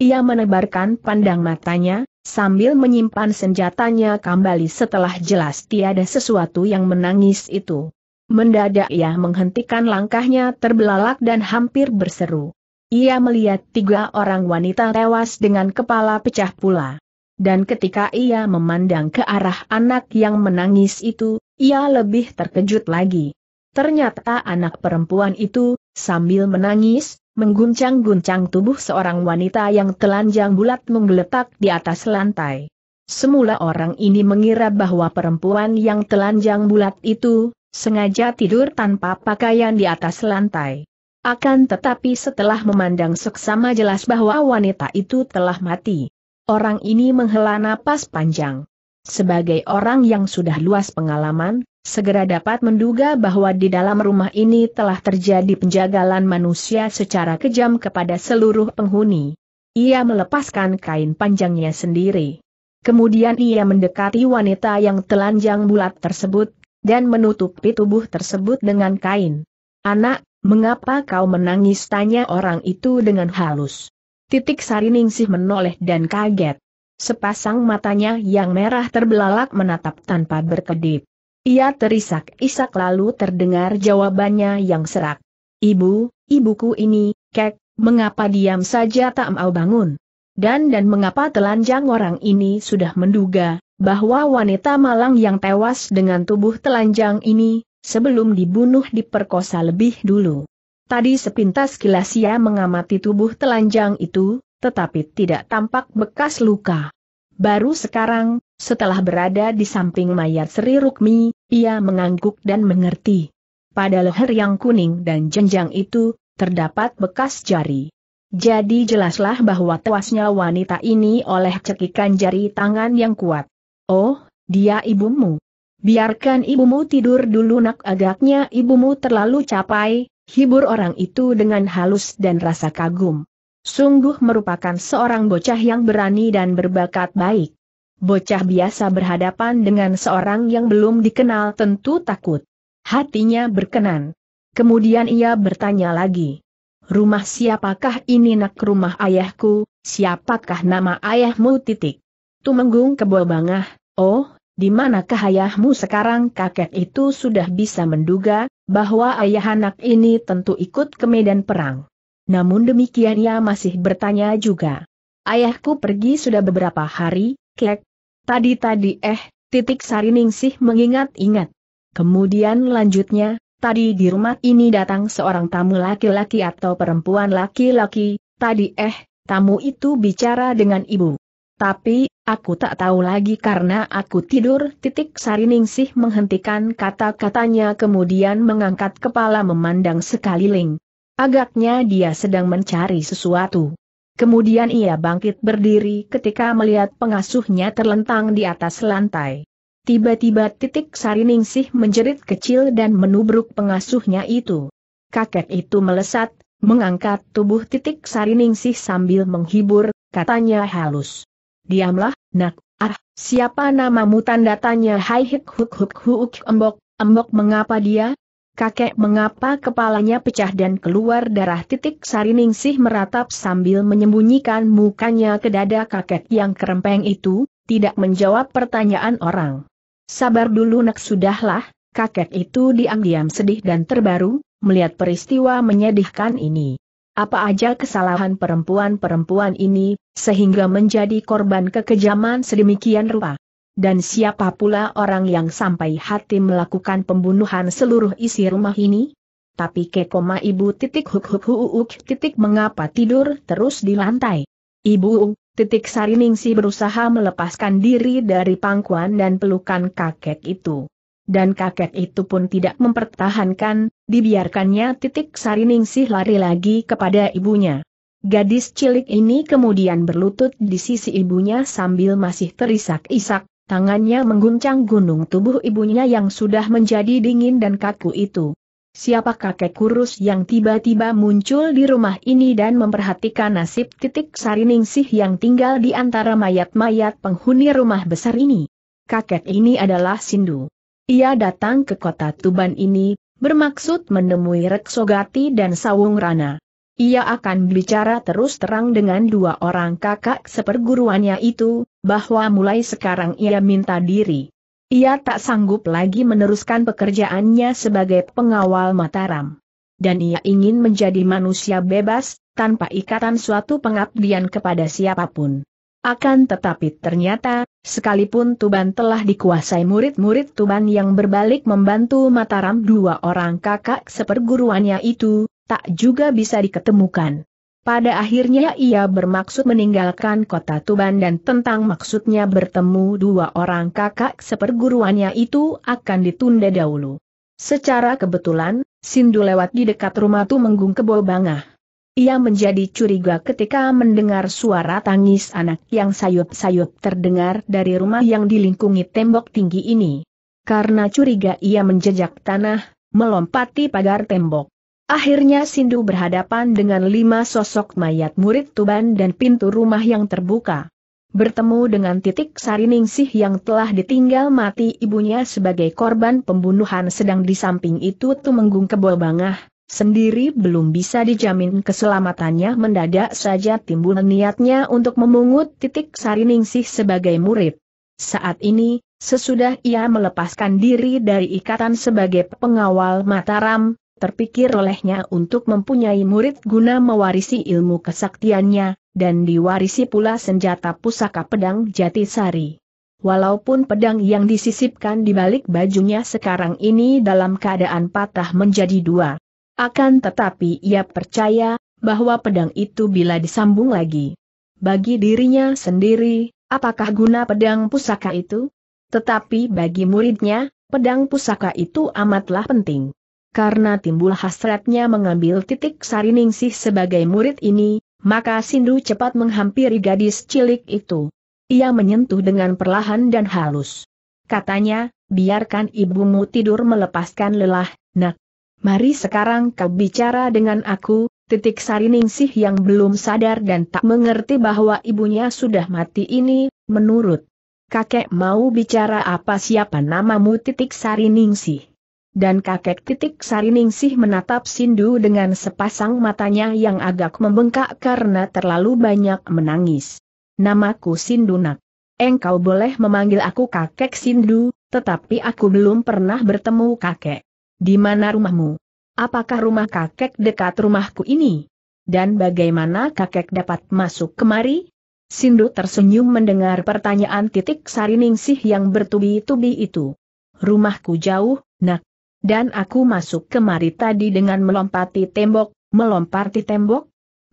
Ia menebarkan pandang matanya, sambil menyimpan senjatanya kembali setelah jelas tiada sesuatu yang menangis itu. Mendadak ia menghentikan langkahnya terbelalak dan hampir berseru. Ia melihat tiga orang wanita tewas dengan kepala pecah pula. Dan ketika ia memandang ke arah anak yang menangis itu, ia lebih terkejut lagi. Ternyata anak perempuan itu, sambil menangis, mengguncang-guncang tubuh seorang wanita yang telanjang bulat menggeletak di atas lantai. Semula orang ini mengira bahwa perempuan yang telanjang bulat itu sengaja tidur tanpa pakaian di atas lantai. Akan tetapi setelah memandang seksama jelas bahwa wanita itu telah mati. Orang ini menghela napas panjang. Sebagai orang yang sudah luas pengalaman, segera dapat menduga bahwa di dalam rumah ini telah terjadi penjagalan manusia secara kejam kepada seluruh penghuni. Ia melepaskan kain panjangnya sendiri. Kemudian ia mendekati wanita yang telanjang bulat tersebut, dan menutupi tubuh tersebut dengan kain. Anak, mengapa kau menangis tanya orang itu dengan halus. Titik sari ningsih menoleh dan kaget. Sepasang matanya yang merah terbelalak menatap tanpa berkedip. Ia terisak-isak lalu terdengar jawabannya yang serak. Ibu, ibuku ini, kek, mengapa diam saja tak mau bangun? Dan dan mengapa telanjang orang ini sudah menduga, bahwa wanita malang yang tewas dengan tubuh telanjang ini, sebelum dibunuh diperkosa lebih dulu. Tadi sepintas kilas ia mengamati tubuh telanjang itu, tetapi tidak tampak bekas luka. Baru sekarang, setelah berada di samping mayat Sri Rukmi, ia mengangguk dan mengerti. Pada leher yang kuning dan jenjang itu, terdapat bekas jari. Jadi jelaslah bahwa tewasnya wanita ini oleh cekikan jari tangan yang kuat. Oh, dia ibumu. Biarkan ibumu tidur dulu nak agaknya ibumu terlalu capai, hibur orang itu dengan halus dan rasa kagum. Sungguh merupakan seorang bocah yang berani dan berbakat baik. Bocah biasa berhadapan dengan seorang yang belum dikenal tentu takut. Hatinya berkenan. Kemudian ia bertanya lagi. Rumah siapakah ini nak rumah ayahku, siapakah nama ayahmu titik? Tumenggung kebo bangah, oh, di manakah ayahmu sekarang kakek itu sudah bisa menduga, bahwa ayah anak ini tentu ikut ke medan perang. Namun demikian ia masih bertanya juga. Ayahku pergi sudah beberapa hari, kek. Tadi-tadi eh, titik sariningsih mengingat-ingat. Kemudian lanjutnya, tadi di rumah ini datang seorang tamu laki-laki atau perempuan laki-laki, tadi eh, tamu itu bicara dengan ibu. Tapi, aku tak tahu lagi karena aku tidur. Titik Sariningsih menghentikan kata-katanya kemudian mengangkat kepala memandang sekeliling. Agaknya dia sedang mencari sesuatu. Kemudian ia bangkit berdiri ketika melihat pengasuhnya terlentang di atas lantai. Tiba-tiba titik Sariningsih menjerit kecil dan menubruk pengasuhnya itu. Kakek itu melesat, mengangkat tubuh titik Sariningsih sambil menghibur, katanya halus. Diamlah, nak, ah, siapa namamu tanda tanya hai hik huk huk huk embok, embok mengapa dia? Kakek mengapa kepalanya pecah dan keluar darah titik sarining sih meratap sambil menyembunyikan mukanya ke dada kakek yang kerempeng itu, tidak menjawab pertanyaan orang. Sabar dulu nak sudahlah, kakek itu diam-diam sedih dan terbaru, melihat peristiwa menyedihkan ini apa aja kesalahan perempuan-perempuan ini, sehingga menjadi korban kekejaman sedemikian rupa. Dan siapa pula orang yang sampai hati melakukan pembunuhan seluruh isi rumah ini? Tapi kekoma ibu titik huk huk huk huk titik mengapa tidur terus di lantai. Ibu, titik sariningsi berusaha melepaskan diri dari pangkuan dan pelukan kakek itu. Dan kakek itu pun tidak mempertahankan, Dibiarkannya titik sariningsih lari lagi kepada ibunya. Gadis cilik ini kemudian berlutut di sisi ibunya sambil masih terisak-isak, tangannya mengguncang gunung tubuh ibunya yang sudah menjadi dingin dan kaku itu. Siapa kakek kurus yang tiba-tiba muncul di rumah ini dan memperhatikan nasib titik sariningsih yang tinggal di antara mayat-mayat penghuni rumah besar ini? Kakek ini adalah Sindu. Ia datang ke kota Tuban ini, bermaksud menemui Reksogati dan Sawung Rana. Ia akan bicara terus terang dengan dua orang kakak seperguruannya itu, bahwa mulai sekarang ia minta diri. Ia tak sanggup lagi meneruskan pekerjaannya sebagai pengawal Mataram. Dan ia ingin menjadi manusia bebas, tanpa ikatan suatu pengabdian kepada siapapun. Akan tetapi ternyata, sekalipun Tuban telah dikuasai murid-murid Tuban yang berbalik membantu Mataram dua orang kakak seperguruannya itu, tak juga bisa diketemukan. Pada akhirnya ia bermaksud meninggalkan kota Tuban dan tentang maksudnya bertemu dua orang kakak seperguruannya itu akan ditunda dahulu. Secara kebetulan, Sindu lewat di dekat rumah Tumenggung bangah. Ia menjadi curiga ketika mendengar suara tangis anak yang sayup-sayup terdengar dari rumah yang dilingkungi tembok tinggi ini. Karena curiga ia menjejak tanah, melompati pagar tembok. Akhirnya Sindu berhadapan dengan lima sosok mayat murid Tuban dan pintu rumah yang terbuka. Bertemu dengan titik Sariningsih yang telah ditinggal mati ibunya sebagai korban pembunuhan sedang di samping itu Tumenggung Kebobangah, Sendiri belum bisa dijamin keselamatannya mendadak saja timbul niatnya untuk memungut titik Sariningsih sebagai murid. Saat ini, sesudah ia melepaskan diri dari ikatan sebagai pengawal Mataram, terpikir olehnya untuk mempunyai murid guna mewarisi ilmu kesaktiannya, dan diwarisi pula senjata pusaka pedang Jatisari. Walaupun pedang yang disisipkan di balik bajunya sekarang ini dalam keadaan patah menjadi dua, akan tetapi ia percaya bahwa pedang itu bila disambung lagi bagi dirinya sendiri, apakah guna pedang pusaka itu? Tetapi bagi muridnya, pedang pusaka itu amatlah penting. Karena timbul hasratnya mengambil titik Sariningsih sebagai murid ini, maka Sindu cepat menghampiri gadis cilik itu. Ia menyentuh dengan perlahan dan halus. Katanya, biarkan ibumu tidur melepaskan lelah, nak, Mari sekarang kau bicara dengan aku, titik sariningsih yang belum sadar dan tak mengerti bahwa ibunya sudah mati ini, menurut. Kakek mau bicara apa siapa namamu titik sariningsih. Dan kakek titik sariningsih menatap Sindu dengan sepasang matanya yang agak membengkak karena terlalu banyak menangis. Namaku Sindunak. Engkau boleh memanggil aku kakek Sindu, tetapi aku belum pernah bertemu kakek. Di mana rumahmu? Apakah rumah kakek dekat rumahku ini? Dan bagaimana kakek dapat masuk kemari? Sindu tersenyum mendengar pertanyaan titik sariningsih yang bertubi-tubi itu. Rumahku jauh, nak. Dan aku masuk kemari tadi dengan melompati tembok, melompati tembok?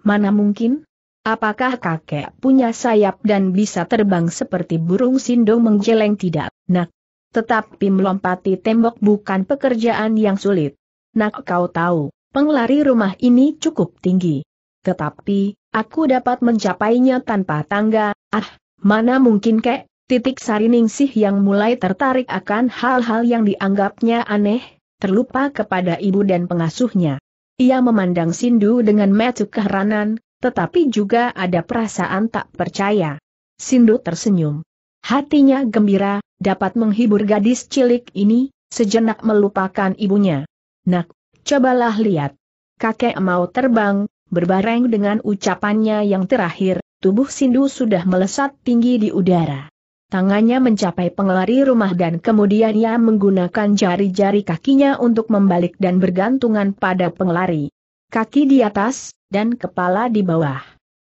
Mana mungkin? Apakah kakek punya sayap dan bisa terbang seperti burung sindo menggeleng tidak, nak? Tetapi melompati tembok bukan pekerjaan yang sulit. Nak kau tahu, penglari rumah ini cukup tinggi. Tetapi, aku dapat mencapainya tanpa tangga, ah, mana mungkin kek, titik sariningsih yang mulai tertarik akan hal-hal yang dianggapnya aneh, terlupa kepada ibu dan pengasuhnya. Ia memandang Sindu dengan metu keheranan, tetapi juga ada perasaan tak percaya. Sindu tersenyum. Hatinya gembira, dapat menghibur gadis cilik ini, sejenak melupakan ibunya. Nak, cobalah lihat. Kakek mau terbang, berbareng dengan ucapannya yang terakhir, tubuh Sindu sudah melesat tinggi di udara. Tangannya mencapai pengelari rumah dan kemudian ia menggunakan jari-jari kakinya untuk membalik dan bergantungan pada pengelari. Kaki di atas, dan kepala di bawah.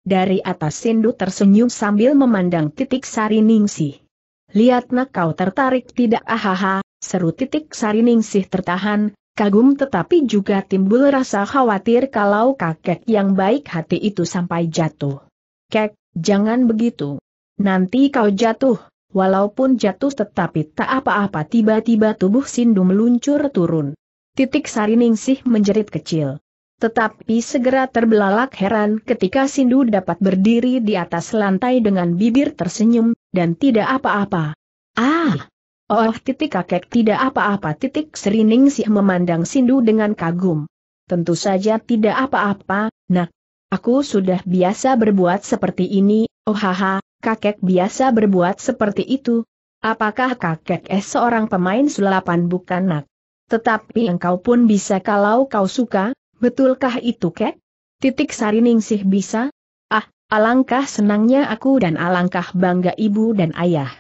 Dari atas Sindu tersenyum sambil memandang titik sari Ningsih. Lihat nak kau tertarik tidak ahaha, seru titik sih tertahan, kagum tetapi juga timbul rasa khawatir kalau kakek yang baik hati itu sampai jatuh. Kek, jangan begitu. Nanti kau jatuh, walaupun jatuh tetapi tak apa-apa tiba-tiba tubuh Sindu meluncur turun. Titik sih menjerit kecil. Tetapi segera terbelalak heran ketika Sindu dapat berdiri di atas lantai dengan bibir tersenyum, dan tidak apa-apa. Ah! Oh titik kakek tidak apa-apa titik serining sih memandang Sindu dengan kagum. Tentu saja tidak apa-apa, nak. Aku sudah biasa berbuat seperti ini, oh haha, kakek biasa berbuat seperti itu. Apakah kakek es eh, seorang pemain sulapan bukan nak? Tetapi engkau pun bisa kalau kau suka, betulkah itu kek? Titik Sari Ningsih bisa, Alangkah senangnya aku dan alangkah bangga ibu dan ayah.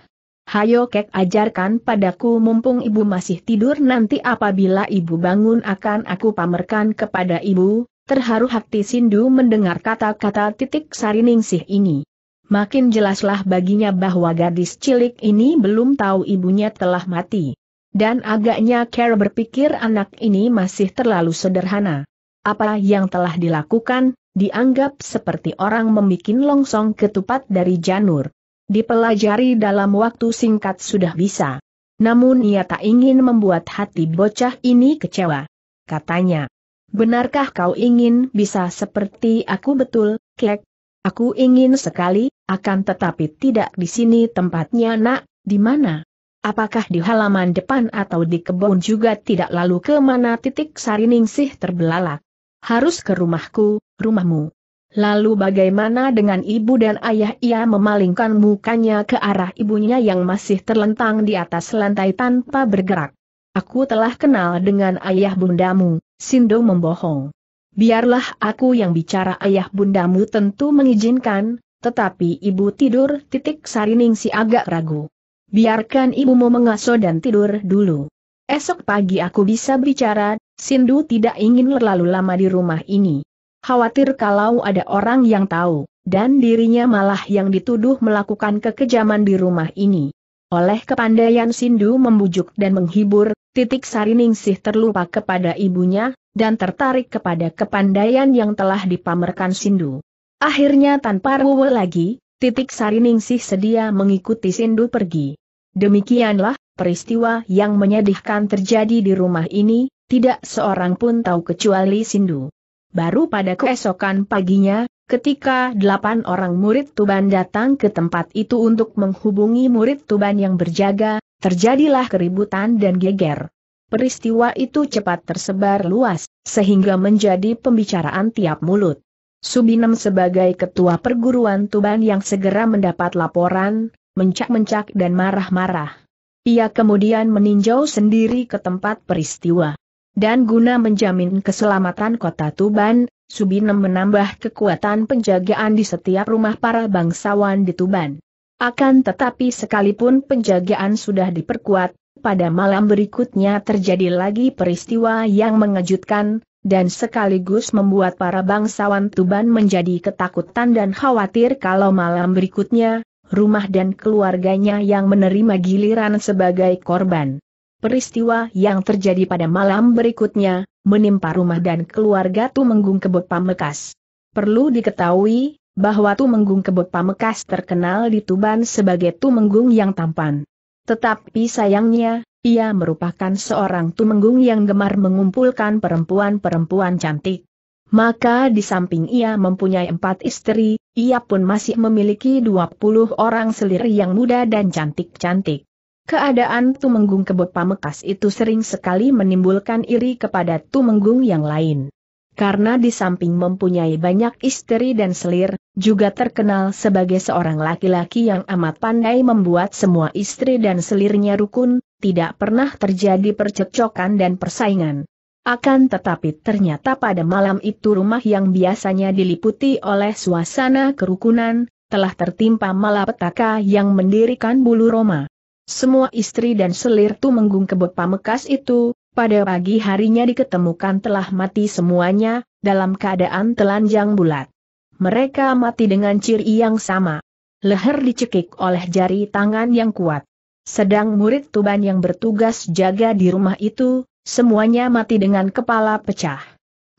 Hayo kek ajarkan padaku mumpung ibu masih tidur nanti apabila ibu bangun akan aku pamerkan kepada ibu, terharu hati Sindu mendengar kata-kata titik sariningsih ini. Makin jelaslah baginya bahwa gadis cilik ini belum tahu ibunya telah mati. Dan agaknya Care berpikir anak ini masih terlalu sederhana. Apa yang telah dilakukan, dianggap seperti orang membuat longsong ketupat dari janur. Dipelajari dalam waktu singkat sudah bisa. Namun ia tak ingin membuat hati bocah ini kecewa. Katanya, benarkah kau ingin bisa seperti aku betul, Kek? Aku ingin sekali, akan tetapi tidak di sini tempatnya nak, di mana? Apakah di halaman depan atau di kebun juga tidak lalu kemana titik sariningsih terbelalak. Harus ke rumahku, rumahmu. Lalu bagaimana dengan ibu dan ayah ia memalingkan mukanya ke arah ibunya yang masih terlentang di atas lantai tanpa bergerak. Aku telah kenal dengan ayah bundamu, Sindo membohong. Biarlah aku yang bicara ayah bundamu tentu mengizinkan, tetapi ibu tidur titik sariningsi agak ragu. Biarkan ibumu mengasuh dan tidur dulu. Esok pagi aku bisa bicara Sindu tidak ingin terlalu lama di rumah ini. Khawatir kalau ada orang yang tahu, dan dirinya malah yang dituduh melakukan kekejaman di rumah ini. Oleh kepandaian Sindu membujuk dan menghibur, titik Sariningsih terlupa kepada ibunya, dan tertarik kepada kepandaian yang telah dipamerkan Sindu. Akhirnya tanpa ruwe lagi, titik Sariningsih sedia mengikuti Sindu pergi. Demikianlah, peristiwa yang menyedihkan terjadi di rumah ini, tidak seorang pun tahu kecuali Sindu. Baru pada keesokan paginya, ketika delapan orang murid Tuban datang ke tempat itu untuk menghubungi murid Tuban yang berjaga, terjadilah keributan dan geger. Peristiwa itu cepat tersebar luas, sehingga menjadi pembicaraan tiap mulut. Subinem sebagai ketua perguruan Tuban yang segera mendapat laporan, mencak-mencak dan marah-marah. Ia kemudian meninjau sendiri ke tempat peristiwa. Dan guna menjamin keselamatan kota Tuban, Subinem menambah kekuatan penjagaan di setiap rumah para bangsawan di Tuban. Akan tetapi sekalipun penjagaan sudah diperkuat, pada malam berikutnya terjadi lagi peristiwa yang mengejutkan, dan sekaligus membuat para bangsawan Tuban menjadi ketakutan dan khawatir kalau malam berikutnya, rumah dan keluarganya yang menerima giliran sebagai korban. Peristiwa yang terjadi pada malam berikutnya, menimpa rumah dan keluarga Tumenggung Kebot Pamekas. Perlu diketahui, bahwa Tumenggung Kebot Pamekas terkenal di Tuban sebagai Tumenggung yang tampan. Tetapi sayangnya, ia merupakan seorang Tumenggung yang gemar mengumpulkan perempuan-perempuan cantik. Maka di samping ia mempunyai empat istri, ia pun masih memiliki 20 orang selir yang muda dan cantik-cantik. Keadaan Tumenggung Kebot Pamekas itu sering sekali menimbulkan iri kepada Tumenggung yang lain. Karena di samping mempunyai banyak istri dan selir, juga terkenal sebagai seorang laki-laki yang amat pandai membuat semua istri dan selirnya rukun, tidak pernah terjadi percekcokan dan persaingan. Akan tetapi ternyata pada malam itu rumah yang biasanya diliputi oleh suasana kerukunan, telah tertimpa malapetaka yang mendirikan bulu Roma. Semua istri dan selir ke bot Pamekas itu, pada pagi harinya diketemukan telah mati semuanya, dalam keadaan telanjang bulat. Mereka mati dengan ciri yang sama. Leher dicekik oleh jari tangan yang kuat. Sedang murid Tuban yang bertugas jaga di rumah itu, semuanya mati dengan kepala pecah.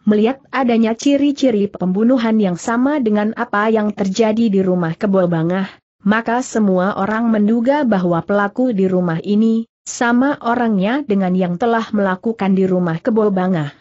Melihat adanya ciri-ciri pembunuhan yang sama dengan apa yang terjadi di rumah Kebobangah, maka semua orang menduga bahwa pelaku di rumah ini, sama orangnya dengan yang telah melakukan di rumah Kebobangah.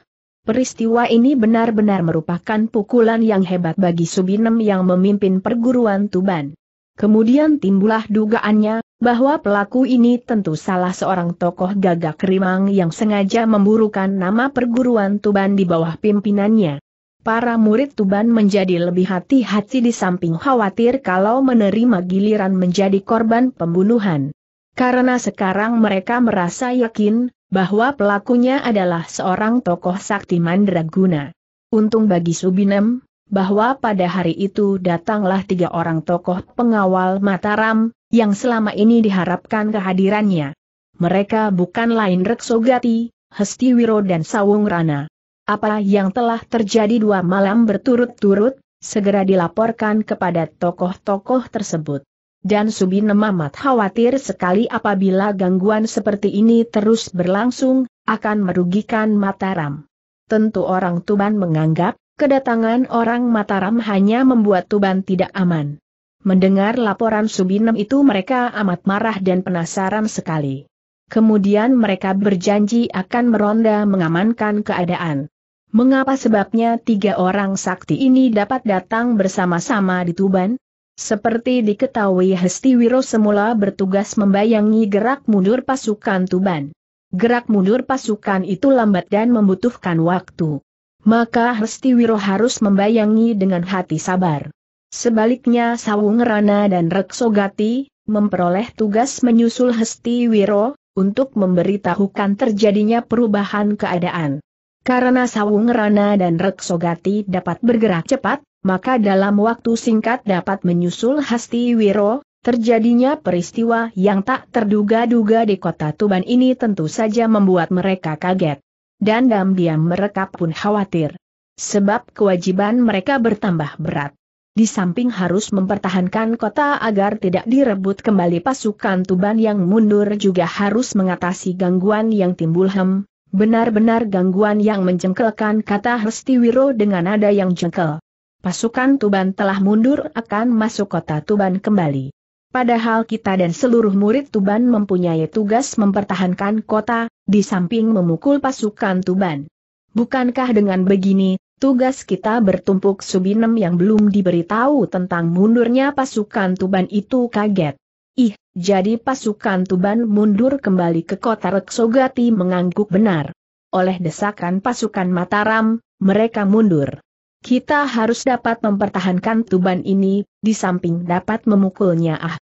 Peristiwa ini benar-benar merupakan pukulan yang hebat bagi Subinem yang memimpin perguruan Tuban. Kemudian timbullah dugaannya, bahwa pelaku ini tentu salah seorang tokoh gagak rimang yang sengaja memburukan nama perguruan Tuban di bawah pimpinannya para murid Tuban menjadi lebih hati-hati di samping khawatir kalau menerima giliran menjadi korban pembunuhan. Karena sekarang mereka merasa yakin bahwa pelakunya adalah seorang tokoh sakti mandraguna. Untung bagi Subinem, bahwa pada hari itu datanglah tiga orang tokoh pengawal Mataram, yang selama ini diharapkan kehadirannya. Mereka bukan lain Reksogati, Hestiwiro dan Sawung Rana. Apa yang telah terjadi dua malam berturut-turut, segera dilaporkan kepada tokoh-tokoh tersebut. Dan Subinem amat khawatir sekali apabila gangguan seperti ini terus berlangsung, akan merugikan Mataram. Tentu orang Tuban menganggap, kedatangan orang Mataram hanya membuat Tuban tidak aman. Mendengar laporan Subinem itu mereka amat marah dan penasaran sekali. Kemudian mereka berjanji akan meronda mengamankan keadaan. Mengapa sebabnya tiga orang sakti ini dapat datang bersama-sama di Tuban? Seperti diketahui Hesti Wiro semula bertugas membayangi gerak mundur pasukan Tuban. Gerak mundur pasukan itu lambat dan membutuhkan waktu. Maka Hesti Wiro harus membayangi dengan hati sabar. Sebaliknya Sawung Rana dan Reksogati memperoleh tugas menyusul Hesti Wiro, untuk memberitahukan terjadinya perubahan keadaan. Karena Sawung Rana dan Reksogati dapat bergerak cepat, maka dalam waktu singkat dapat menyusul Hasti Wiro, terjadinya peristiwa yang tak terduga-duga di kota Tuban ini tentu saja membuat mereka kaget. Dan diam-diam mereka pun khawatir. Sebab kewajiban mereka bertambah berat. Di samping harus mempertahankan kota agar tidak direbut kembali pasukan Tuban yang mundur juga harus mengatasi gangguan yang timbul hem, benar-benar gangguan yang menjengkelkan kata Hestiwiro dengan nada yang jengkel. Pasukan Tuban telah mundur akan masuk kota Tuban kembali. Padahal kita dan seluruh murid Tuban mempunyai tugas mempertahankan kota, di samping memukul pasukan Tuban. Bukankah dengan begini, Tugas kita bertumpuk Subinem yang belum diberitahu tentang mundurnya pasukan Tuban itu kaget. Ih, jadi pasukan Tuban mundur kembali ke kota Reksogati mengangguk benar. Oleh desakan pasukan Mataram, mereka mundur. Kita harus dapat mempertahankan Tuban ini, di samping dapat memukulnya ah.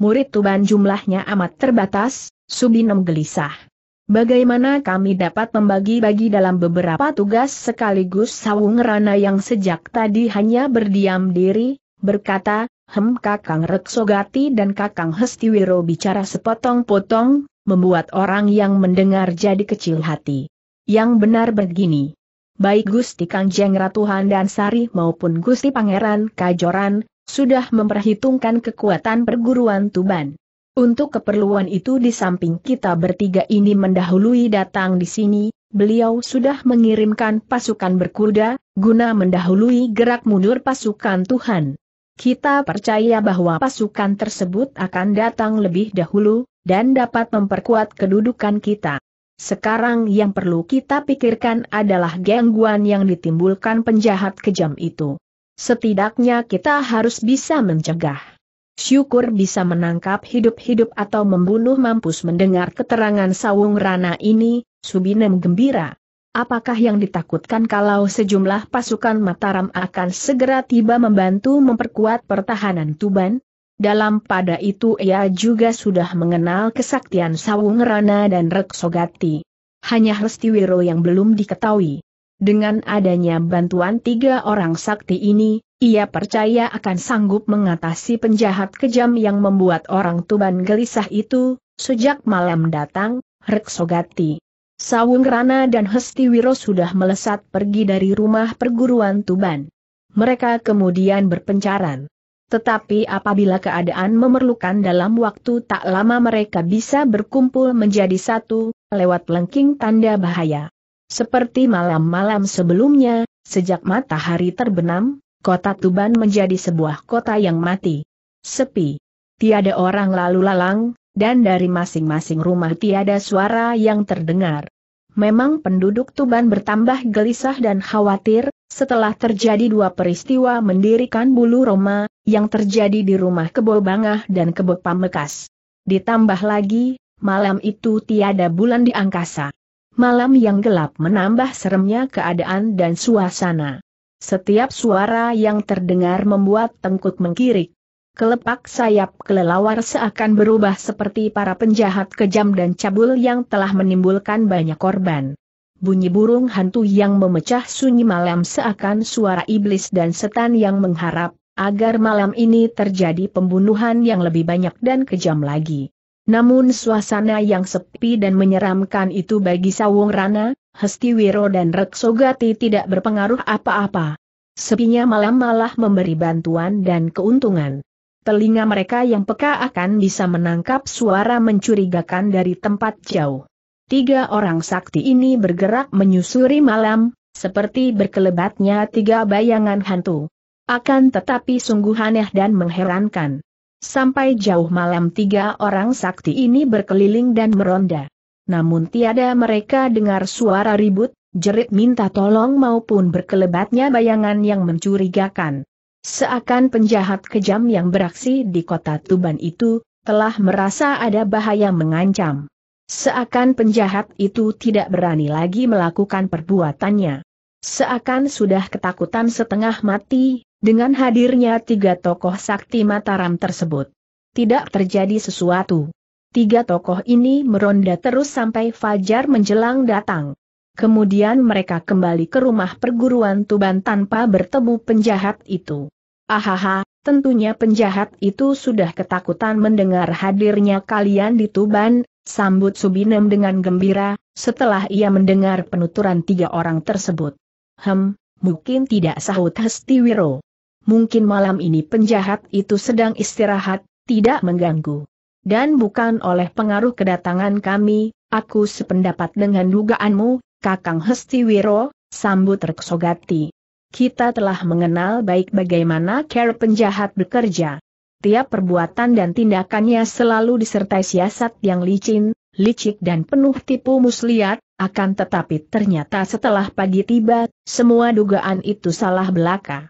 Murid Tuban jumlahnya amat terbatas, Subinem gelisah. Bagaimana kami dapat membagi-bagi dalam beberapa tugas sekaligus Sawung Rana yang sejak tadi hanya berdiam diri, berkata, Hem Kakang Reksogati dan Kakang Hestiwiro bicara sepotong-potong, membuat orang yang mendengar jadi kecil hati. Yang benar begini. Baik Gusti Kangjeng Ratu Handansari maupun Gusti Pangeran Kajoran, sudah memperhitungkan kekuatan perguruan Tuban. Untuk keperluan itu di samping kita bertiga ini mendahului datang di sini, beliau sudah mengirimkan pasukan berkuda, guna mendahului gerak mundur pasukan Tuhan. Kita percaya bahwa pasukan tersebut akan datang lebih dahulu, dan dapat memperkuat kedudukan kita. Sekarang yang perlu kita pikirkan adalah gangguan yang ditimbulkan penjahat kejam itu. Setidaknya kita harus bisa mencegah. Syukur bisa menangkap hidup-hidup atau membunuh mampus mendengar keterangan Sawung Rana ini, Subinem gembira. Apakah yang ditakutkan kalau sejumlah pasukan Mataram akan segera tiba membantu memperkuat pertahanan Tuban? Dalam pada itu ia juga sudah mengenal kesaktian Sawung Rana dan Reksogati. Hanya Hestiwiro yang belum diketahui. Dengan adanya bantuan tiga orang sakti ini, ia percaya akan sanggup mengatasi penjahat kejam yang membuat orang Tuban gelisah itu, sejak malam datang, Reksogati. Sawung Rana dan Hestiwiro sudah melesat pergi dari rumah perguruan Tuban. Mereka kemudian berpencaran. Tetapi apabila keadaan memerlukan dalam waktu tak lama mereka bisa berkumpul menjadi satu, lewat lengking tanda bahaya. Seperti malam-malam sebelumnya, sejak matahari terbenam, kota Tuban menjadi sebuah kota yang mati. Sepi. Tiada orang lalu lalang, dan dari masing-masing rumah tiada suara yang terdengar. Memang penduduk Tuban bertambah gelisah dan khawatir, setelah terjadi dua peristiwa mendirikan bulu Roma, yang terjadi di rumah Kebo dan Kebo Pamekas. Ditambah lagi, malam itu tiada bulan di angkasa malam yang gelap menambah seremnya keadaan dan suasana. Setiap suara yang terdengar membuat tengkuk mengkirik. Kelepak sayap kelelawar seakan berubah seperti para penjahat kejam dan cabul yang telah menimbulkan banyak korban. Bunyi burung hantu yang memecah sunyi malam seakan suara iblis dan setan yang mengharap, agar malam ini terjadi pembunuhan yang lebih banyak dan kejam lagi. Namun suasana yang sepi dan menyeramkan itu bagi Sawung Rana, Hestiwiro dan Reksogati tidak berpengaruh apa-apa. Sepinya malam malah memberi bantuan dan keuntungan. Telinga mereka yang peka akan bisa menangkap suara mencurigakan dari tempat jauh. Tiga orang sakti ini bergerak menyusuri malam, seperti berkelebatnya tiga bayangan hantu. Akan tetapi sungguh aneh dan mengherankan. Sampai jauh malam tiga orang sakti ini berkeliling dan meronda. Namun tiada mereka dengar suara ribut, jerit minta tolong maupun berkelebatnya bayangan yang mencurigakan. Seakan penjahat kejam yang beraksi di kota Tuban itu, telah merasa ada bahaya mengancam. Seakan penjahat itu tidak berani lagi melakukan perbuatannya. Seakan sudah ketakutan setengah mati, dengan hadirnya tiga tokoh sakti Mataram tersebut. Tidak terjadi sesuatu. Tiga tokoh ini meronda terus sampai Fajar menjelang datang. Kemudian mereka kembali ke rumah perguruan Tuban tanpa bertemu penjahat itu. Ahaha, tentunya penjahat itu sudah ketakutan mendengar hadirnya kalian di Tuban, sambut Subinem dengan gembira, setelah ia mendengar penuturan tiga orang tersebut. Hem, mungkin tidak sahut Hestiwiro mungkin malam ini penjahat itu sedang istirahat, tidak mengganggu. Dan bukan oleh pengaruh kedatangan kami, aku sependapat dengan dugaanmu, Kakang Hestiwiro, sambut Reksogati. Kita telah mengenal baik bagaimana care penjahat bekerja. Tiap perbuatan dan tindakannya selalu disertai siasat yang licin, licik dan penuh tipu muslihat, akan tetapi ternyata setelah pagi tiba, semua dugaan itu salah belaka.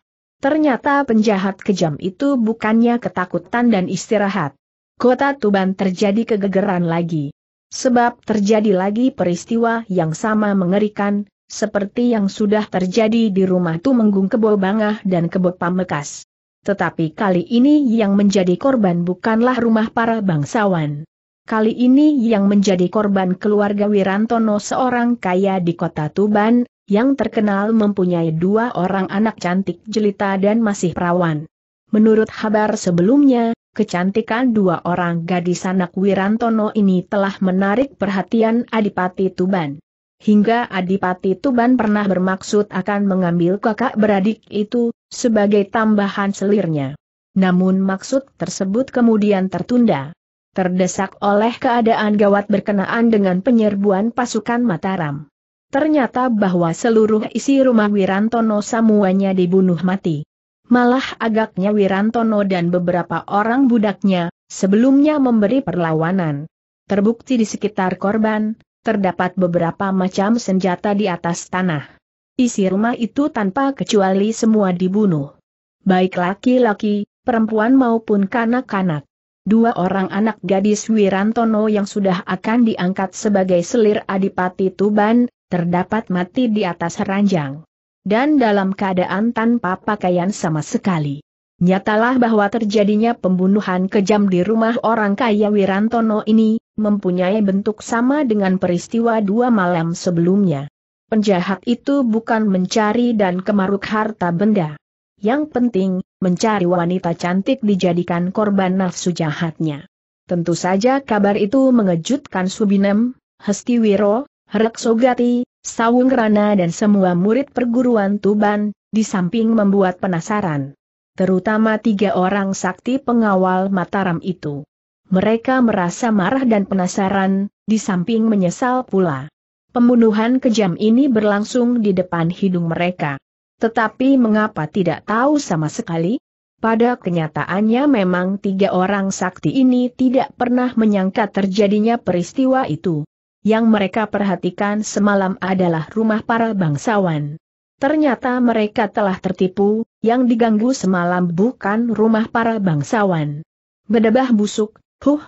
Ternyata penjahat kejam itu bukannya ketakutan dan istirahat. Kota Tuban terjadi kegegeran lagi. Sebab terjadi lagi peristiwa yang sama mengerikan, seperti yang sudah terjadi di rumah Tumenggung Kebo Bangah dan Kebo Pamekas. Tetapi kali ini yang menjadi korban bukanlah rumah para bangsawan. Kali ini yang menjadi korban keluarga Wirantono seorang kaya di kota Tuban, yang terkenal mempunyai dua orang anak cantik jelita dan masih perawan. Menurut kabar sebelumnya, kecantikan dua orang gadis anak Wirantono ini telah menarik perhatian Adipati Tuban. Hingga Adipati Tuban pernah bermaksud akan mengambil kakak beradik itu, sebagai tambahan selirnya. Namun maksud tersebut kemudian tertunda. Terdesak oleh keadaan gawat berkenaan dengan penyerbuan pasukan Mataram. Ternyata bahwa seluruh isi rumah Wirantono semuanya dibunuh mati. Malah agaknya Wirantono dan beberapa orang budaknya, sebelumnya memberi perlawanan. Terbukti di sekitar korban, terdapat beberapa macam senjata di atas tanah. Isi rumah itu tanpa kecuali semua dibunuh. Baik laki-laki, perempuan maupun kanak-kanak. Dua orang anak gadis Wirantono yang sudah akan diangkat sebagai selir Adipati Tuban, terdapat mati di atas ranjang. Dan dalam keadaan tanpa pakaian sama sekali. Nyatalah bahwa terjadinya pembunuhan kejam di rumah orang kaya Wirantono ini, mempunyai bentuk sama dengan peristiwa dua malam sebelumnya. Penjahat itu bukan mencari dan kemaruk harta benda. Yang penting, mencari wanita cantik dijadikan korban nafsu jahatnya. Tentu saja kabar itu mengejutkan Subinem, Hestiwiro, Reksogati, Sawungrana dan semua murid perguruan Tuban, di samping membuat penasaran. Terutama tiga orang sakti pengawal Mataram itu. Mereka merasa marah dan penasaran, di samping menyesal pula. Pembunuhan kejam ini berlangsung di depan hidung mereka. Tetapi mengapa tidak tahu sama sekali? Pada kenyataannya memang tiga orang sakti ini tidak pernah menyangka terjadinya peristiwa itu yang mereka perhatikan semalam adalah rumah para bangsawan. Ternyata mereka telah tertipu, yang diganggu semalam bukan rumah para bangsawan. Bedebah busuk, huh,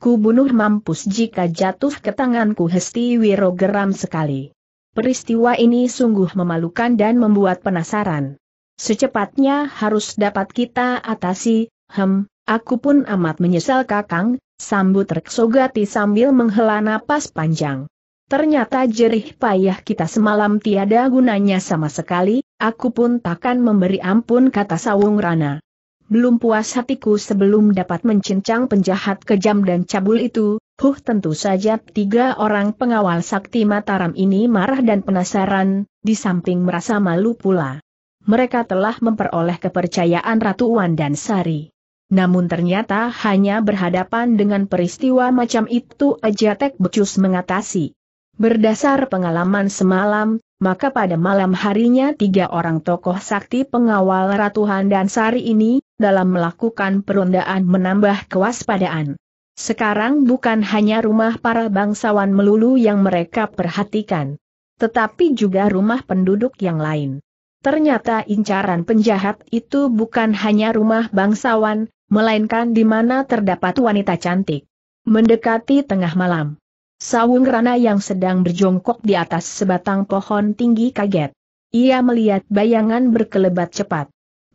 ku bunuh mampus jika jatuh ke tanganku Hesti Wiro geram sekali. Peristiwa ini sungguh memalukan dan membuat penasaran. Secepatnya harus dapat kita atasi, hem, aku pun amat menyesal kakang, Sambut Reksogati sambil menghela napas panjang. Ternyata jerih payah kita semalam tiada gunanya sama sekali, aku pun takkan memberi ampun kata Sawung Rana. Belum puas hatiku sebelum dapat mencincang penjahat kejam dan cabul itu, huh tentu saja tiga orang pengawal sakti Mataram ini marah dan penasaran, di samping merasa malu pula. Mereka telah memperoleh kepercayaan Ratu Wan dan Sari. Namun ternyata hanya berhadapan dengan peristiwa macam itu aja Tek Becus mengatasi. Berdasar pengalaman semalam, maka pada malam harinya tiga orang tokoh sakti pengawal Ratu dan Sari ini, dalam melakukan perondaan menambah kewaspadaan. Sekarang bukan hanya rumah para bangsawan melulu yang mereka perhatikan, tetapi juga rumah penduduk yang lain. Ternyata incaran penjahat itu bukan hanya rumah bangsawan, melainkan di mana terdapat wanita cantik. Mendekati tengah malam. Sawung Rana yang sedang berjongkok di atas sebatang pohon tinggi kaget. Ia melihat bayangan berkelebat cepat.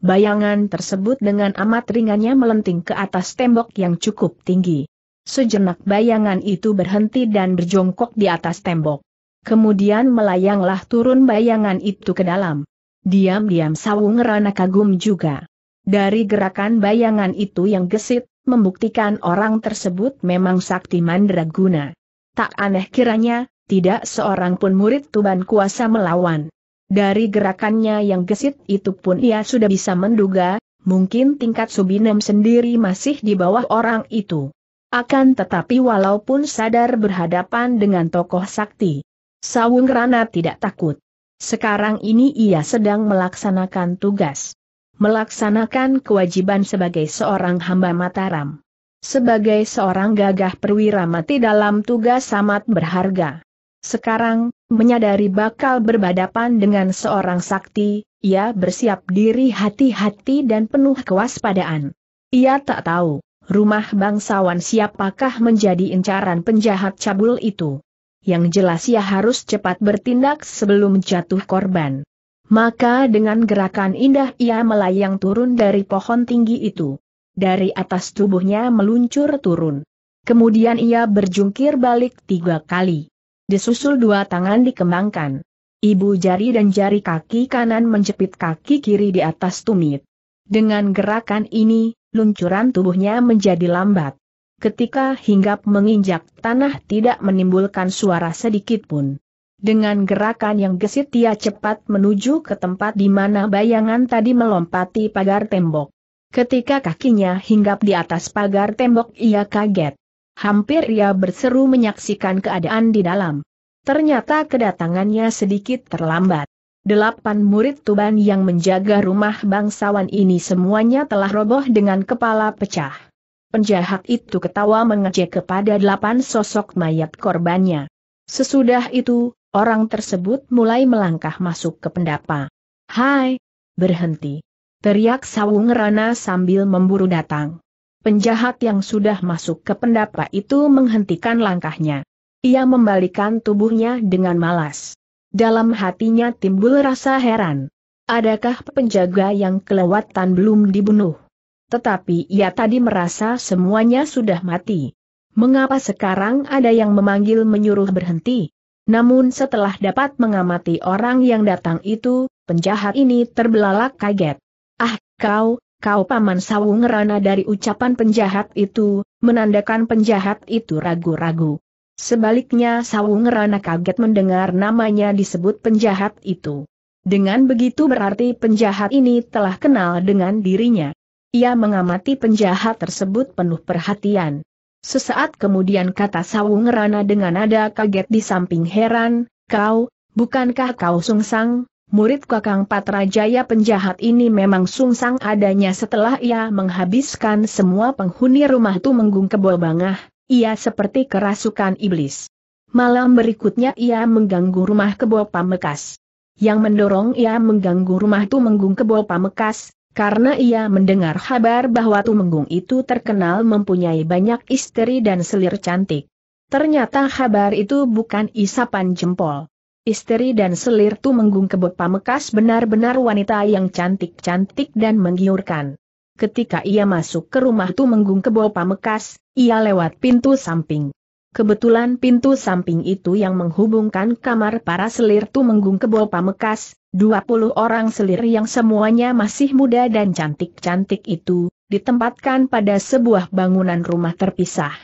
Bayangan tersebut dengan amat ringannya melenting ke atas tembok yang cukup tinggi. Sejenak bayangan itu berhenti dan berjongkok di atas tembok. Kemudian melayanglah turun bayangan itu ke dalam. Diam-diam Sawung Rana kagum juga. Dari gerakan bayangan itu yang gesit, membuktikan orang tersebut memang sakti mandraguna. Tak aneh kiranya, tidak seorang pun murid Tuban kuasa melawan. Dari gerakannya yang gesit itu pun ia sudah bisa menduga, mungkin tingkat Subinem sendiri masih di bawah orang itu. Akan tetapi walaupun sadar berhadapan dengan tokoh sakti, Sawung Rana tidak takut. Sekarang ini ia sedang melaksanakan tugas melaksanakan kewajiban sebagai seorang hamba Mataram. Sebagai seorang gagah perwira mati dalam tugas amat berharga. Sekarang, menyadari bakal berbadapan dengan seorang sakti, ia bersiap diri hati-hati dan penuh kewaspadaan. Ia tak tahu, rumah bangsawan siapakah menjadi incaran penjahat cabul itu. Yang jelas ia harus cepat bertindak sebelum jatuh korban. Maka dengan gerakan indah ia melayang turun dari pohon tinggi itu. Dari atas tubuhnya meluncur turun. Kemudian ia berjungkir balik tiga kali. Disusul dua tangan dikembangkan. Ibu jari dan jari kaki kanan menjepit kaki kiri di atas tumit. Dengan gerakan ini, luncuran tubuhnya menjadi lambat. Ketika hinggap menginjak tanah tidak menimbulkan suara sedikit pun. Dengan gerakan yang gesit ia cepat menuju ke tempat di mana bayangan tadi melompati pagar tembok. Ketika kakinya hinggap di atas pagar tembok ia kaget. Hampir ia berseru menyaksikan keadaan di dalam. Ternyata kedatangannya sedikit terlambat. Delapan murid Tuban yang menjaga rumah bangsawan ini semuanya telah roboh dengan kepala pecah. Penjahat itu ketawa mengejek kepada delapan sosok mayat korbannya. Sesudah itu, Orang tersebut mulai melangkah masuk ke pendapa. Hai! Berhenti! Teriak Sawung Rana sambil memburu datang. Penjahat yang sudah masuk ke pendapa itu menghentikan langkahnya. Ia membalikan tubuhnya dengan malas. Dalam hatinya timbul rasa heran. Adakah penjaga yang kelewatan belum dibunuh? Tetapi ia tadi merasa semuanya sudah mati. Mengapa sekarang ada yang memanggil menyuruh berhenti? Namun setelah dapat mengamati orang yang datang itu, penjahat ini terbelalak kaget. Ah, kau, kau paman sawu ngerana dari ucapan penjahat itu, menandakan penjahat itu ragu-ragu. Sebaliknya sawu ngerana kaget mendengar namanya disebut penjahat itu. Dengan begitu berarti penjahat ini telah kenal dengan dirinya. Ia mengamati penjahat tersebut penuh perhatian. Sesaat kemudian kata Sawung Rana dengan nada kaget di samping heran, kau, bukankah kau sungsang? Murid Kakang Patrajaya penjahat ini memang sungsang adanya setelah ia menghabiskan semua penghuni rumah itu menggung kebobangah, ia seperti kerasukan iblis. Malam berikutnya ia mengganggu rumah kebo pamekas. Yang mendorong ia mengganggu rumah itu menggung kebo pamekas, karena ia mendengar kabar bahwa Tumenggung itu terkenal mempunyai banyak istri dan selir cantik. Ternyata kabar itu bukan isapan jempol. Istri dan selir Tumenggung kebut Pamekas benar-benar wanita yang cantik-cantik dan menggiurkan. Ketika ia masuk ke rumah Tumenggung Kebo Pamekas, ia lewat pintu samping. Kebetulan pintu samping itu yang menghubungkan kamar para selir Tumenggung Kebo Pamekas, 20 orang selir yang semuanya masih muda dan cantik-cantik itu, ditempatkan pada sebuah bangunan rumah terpisah.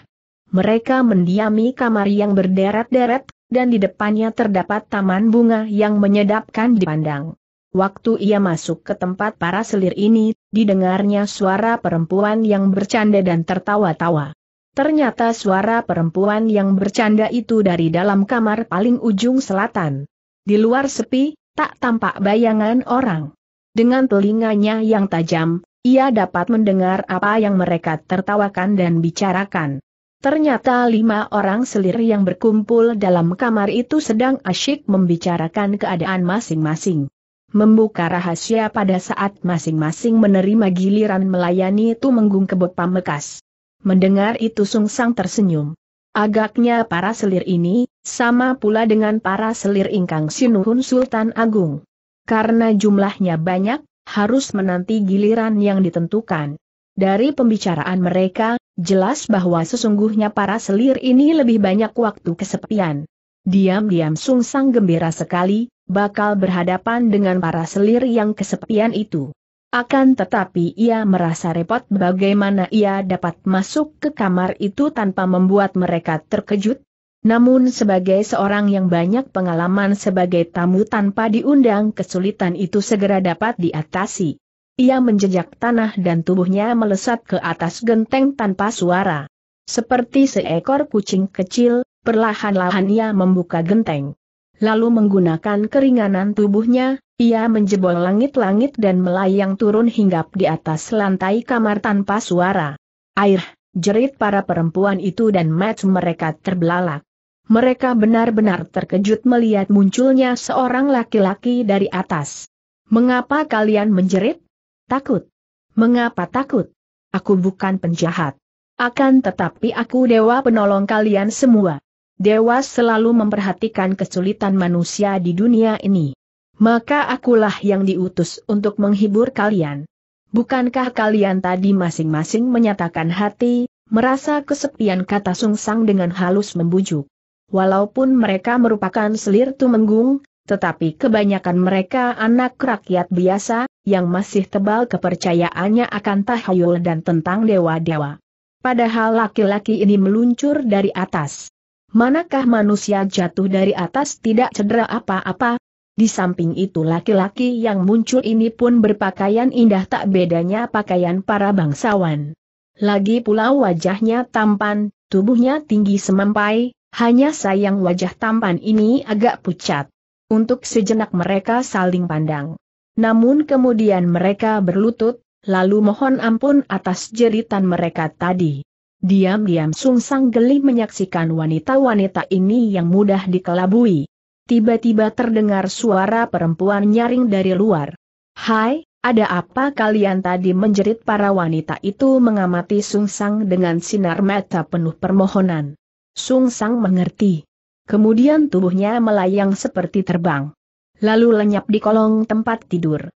Mereka mendiami kamar yang berderet-deret, dan di depannya terdapat taman bunga yang menyedapkan dipandang. Waktu ia masuk ke tempat para selir ini, didengarnya suara perempuan yang bercanda dan tertawa-tawa. Ternyata suara perempuan yang bercanda itu dari dalam kamar paling ujung selatan. Di luar sepi, tak tampak bayangan orang. Dengan telinganya yang tajam, ia dapat mendengar apa yang mereka tertawakan dan bicarakan. Ternyata lima orang selir yang berkumpul dalam kamar itu sedang asyik membicarakan keadaan masing-masing. Membuka rahasia pada saat masing-masing menerima giliran melayani itu menggung kebut pamekas. Mendengar itu Sung Sang tersenyum. Agaknya para selir ini, sama pula dengan para selir ingkang sinuhun Sultan Agung. Karena jumlahnya banyak, harus menanti giliran yang ditentukan. Dari pembicaraan mereka, jelas bahwa sesungguhnya para selir ini lebih banyak waktu kesepian. Diam-diam Sung Sang gembira sekali, bakal berhadapan dengan para selir yang kesepian itu. Akan tetapi ia merasa repot bagaimana ia dapat masuk ke kamar itu tanpa membuat mereka terkejut, namun sebagai seorang yang banyak pengalaman sebagai tamu tanpa diundang kesulitan itu segera dapat diatasi. Ia menjejak tanah dan tubuhnya melesat ke atas genteng tanpa suara. Seperti seekor kucing kecil, perlahan-lahan ia membuka genteng. Lalu menggunakan keringanan tubuhnya, ia menjebol langit-langit dan melayang turun hinggap di atas lantai kamar tanpa suara. Air, jerit para perempuan itu dan match mereka terbelalak mereka benar-benar terkejut melihat munculnya seorang laki-laki dari atas. Mengapa kalian menjerit? Takut. Mengapa takut? Aku bukan penjahat. Akan tetapi aku dewa penolong kalian semua. Dewa selalu memperhatikan kesulitan manusia di dunia ini. Maka akulah yang diutus untuk menghibur kalian. Bukankah kalian tadi masing-masing menyatakan hati, merasa kesepian kata Sungsang dengan halus membujuk? walaupun mereka merupakan selir tumenggung, tetapi kebanyakan mereka anak rakyat biasa, yang masih tebal kepercayaannya akan tahayul dan tentang dewa-dewa. Padahal laki-laki ini meluncur dari atas. Manakah manusia jatuh dari atas tidak cedera apa-apa? Di samping itu laki-laki yang muncul ini pun berpakaian indah tak bedanya pakaian para bangsawan. Lagi pula wajahnya tampan, tubuhnya tinggi semampai, hanya sayang wajah tampan ini agak pucat. Untuk sejenak mereka saling pandang. Namun kemudian mereka berlutut, lalu mohon ampun atas jeritan mereka tadi. Diam-diam Sung Sang geli menyaksikan wanita-wanita ini yang mudah dikelabui. Tiba-tiba terdengar suara perempuan nyaring dari luar. Hai, ada apa kalian tadi menjerit para wanita itu mengamati Sung Sang dengan sinar mata penuh permohonan. Sung Sang mengerti. Kemudian tubuhnya melayang seperti terbang. Lalu lenyap di kolong tempat tidur.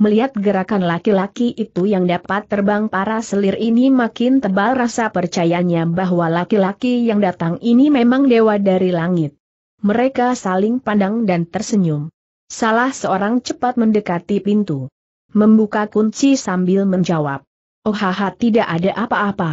Melihat gerakan laki-laki itu yang dapat terbang para selir ini makin tebal rasa percayanya bahwa laki-laki yang datang ini memang dewa dari langit. Mereka saling pandang dan tersenyum. Salah seorang cepat mendekati pintu. Membuka kunci sambil menjawab. Oh haha tidak ada apa-apa.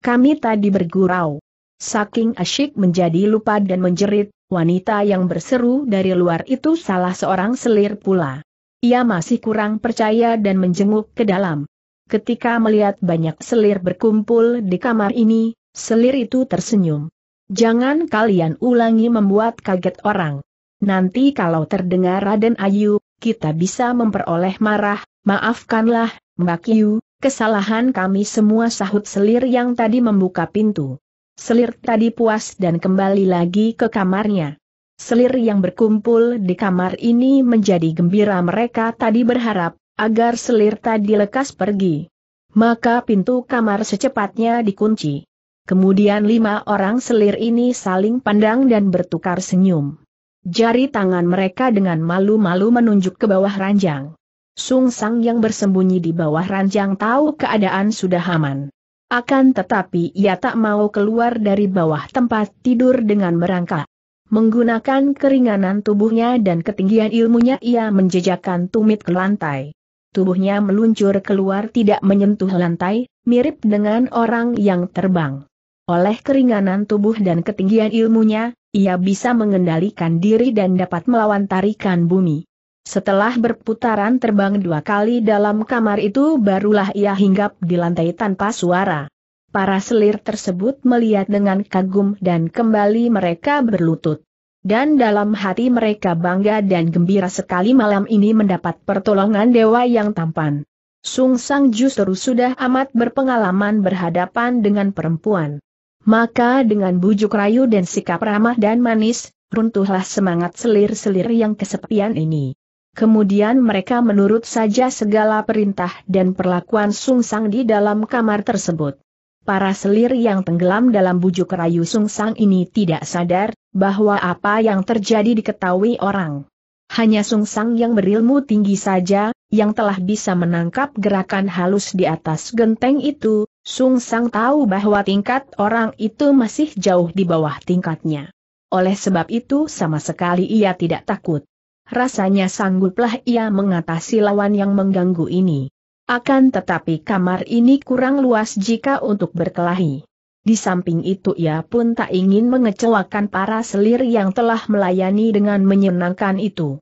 Kami tadi bergurau. Saking asyik menjadi lupa dan menjerit, wanita yang berseru dari luar itu salah seorang selir pula. Ia masih kurang percaya dan menjenguk ke dalam. Ketika melihat banyak selir berkumpul di kamar ini, selir itu tersenyum. Jangan kalian ulangi membuat kaget orang. Nanti kalau terdengar Raden Ayu, kita bisa memperoleh marah, maafkanlah, Mbak Yu, kesalahan kami semua sahut selir yang tadi membuka pintu. Selir tadi puas dan kembali lagi ke kamarnya. Selir yang berkumpul di kamar ini menjadi gembira mereka tadi berharap, agar selir tadi lekas pergi. Maka pintu kamar secepatnya dikunci. Kemudian lima orang selir ini saling pandang dan bertukar senyum. Jari tangan mereka dengan malu-malu menunjuk ke bawah ranjang. Sung Sang yang bersembunyi di bawah ranjang tahu keadaan sudah aman. Akan tetapi ia tak mau keluar dari bawah tempat tidur dengan merangkak. Menggunakan keringanan tubuhnya dan ketinggian ilmunya ia menjejakkan tumit ke lantai. Tubuhnya meluncur keluar tidak menyentuh lantai, mirip dengan orang yang terbang. Oleh keringanan tubuh dan ketinggian ilmunya, ia bisa mengendalikan diri dan dapat melawan tarikan bumi. Setelah berputaran terbang dua kali dalam kamar itu barulah ia hinggap di lantai tanpa suara. Para selir tersebut melihat dengan kagum dan kembali mereka berlutut. Dan dalam hati mereka bangga dan gembira sekali malam ini mendapat pertolongan dewa yang tampan. Sung Sang justru sudah amat berpengalaman berhadapan dengan perempuan. Maka dengan bujuk rayu dan sikap ramah dan manis, runtuhlah semangat selir-selir yang kesepian ini. Kemudian mereka menurut saja segala perintah dan perlakuan Sungsang di dalam kamar tersebut. Para selir yang tenggelam dalam bujuk rayu Sungsang ini tidak sadar bahwa apa yang terjadi diketahui orang. Hanya Sungsang yang berilmu tinggi saja, yang telah bisa menangkap gerakan halus di atas genteng itu, Sungsang tahu bahwa tingkat orang itu masih jauh di bawah tingkatnya. Oleh sebab itu sama sekali ia tidak takut rasanya sangguplah ia mengatasi lawan yang mengganggu ini. Akan tetapi kamar ini kurang luas jika untuk berkelahi. Di samping itu ia pun tak ingin mengecewakan para selir yang telah melayani dengan menyenangkan itu.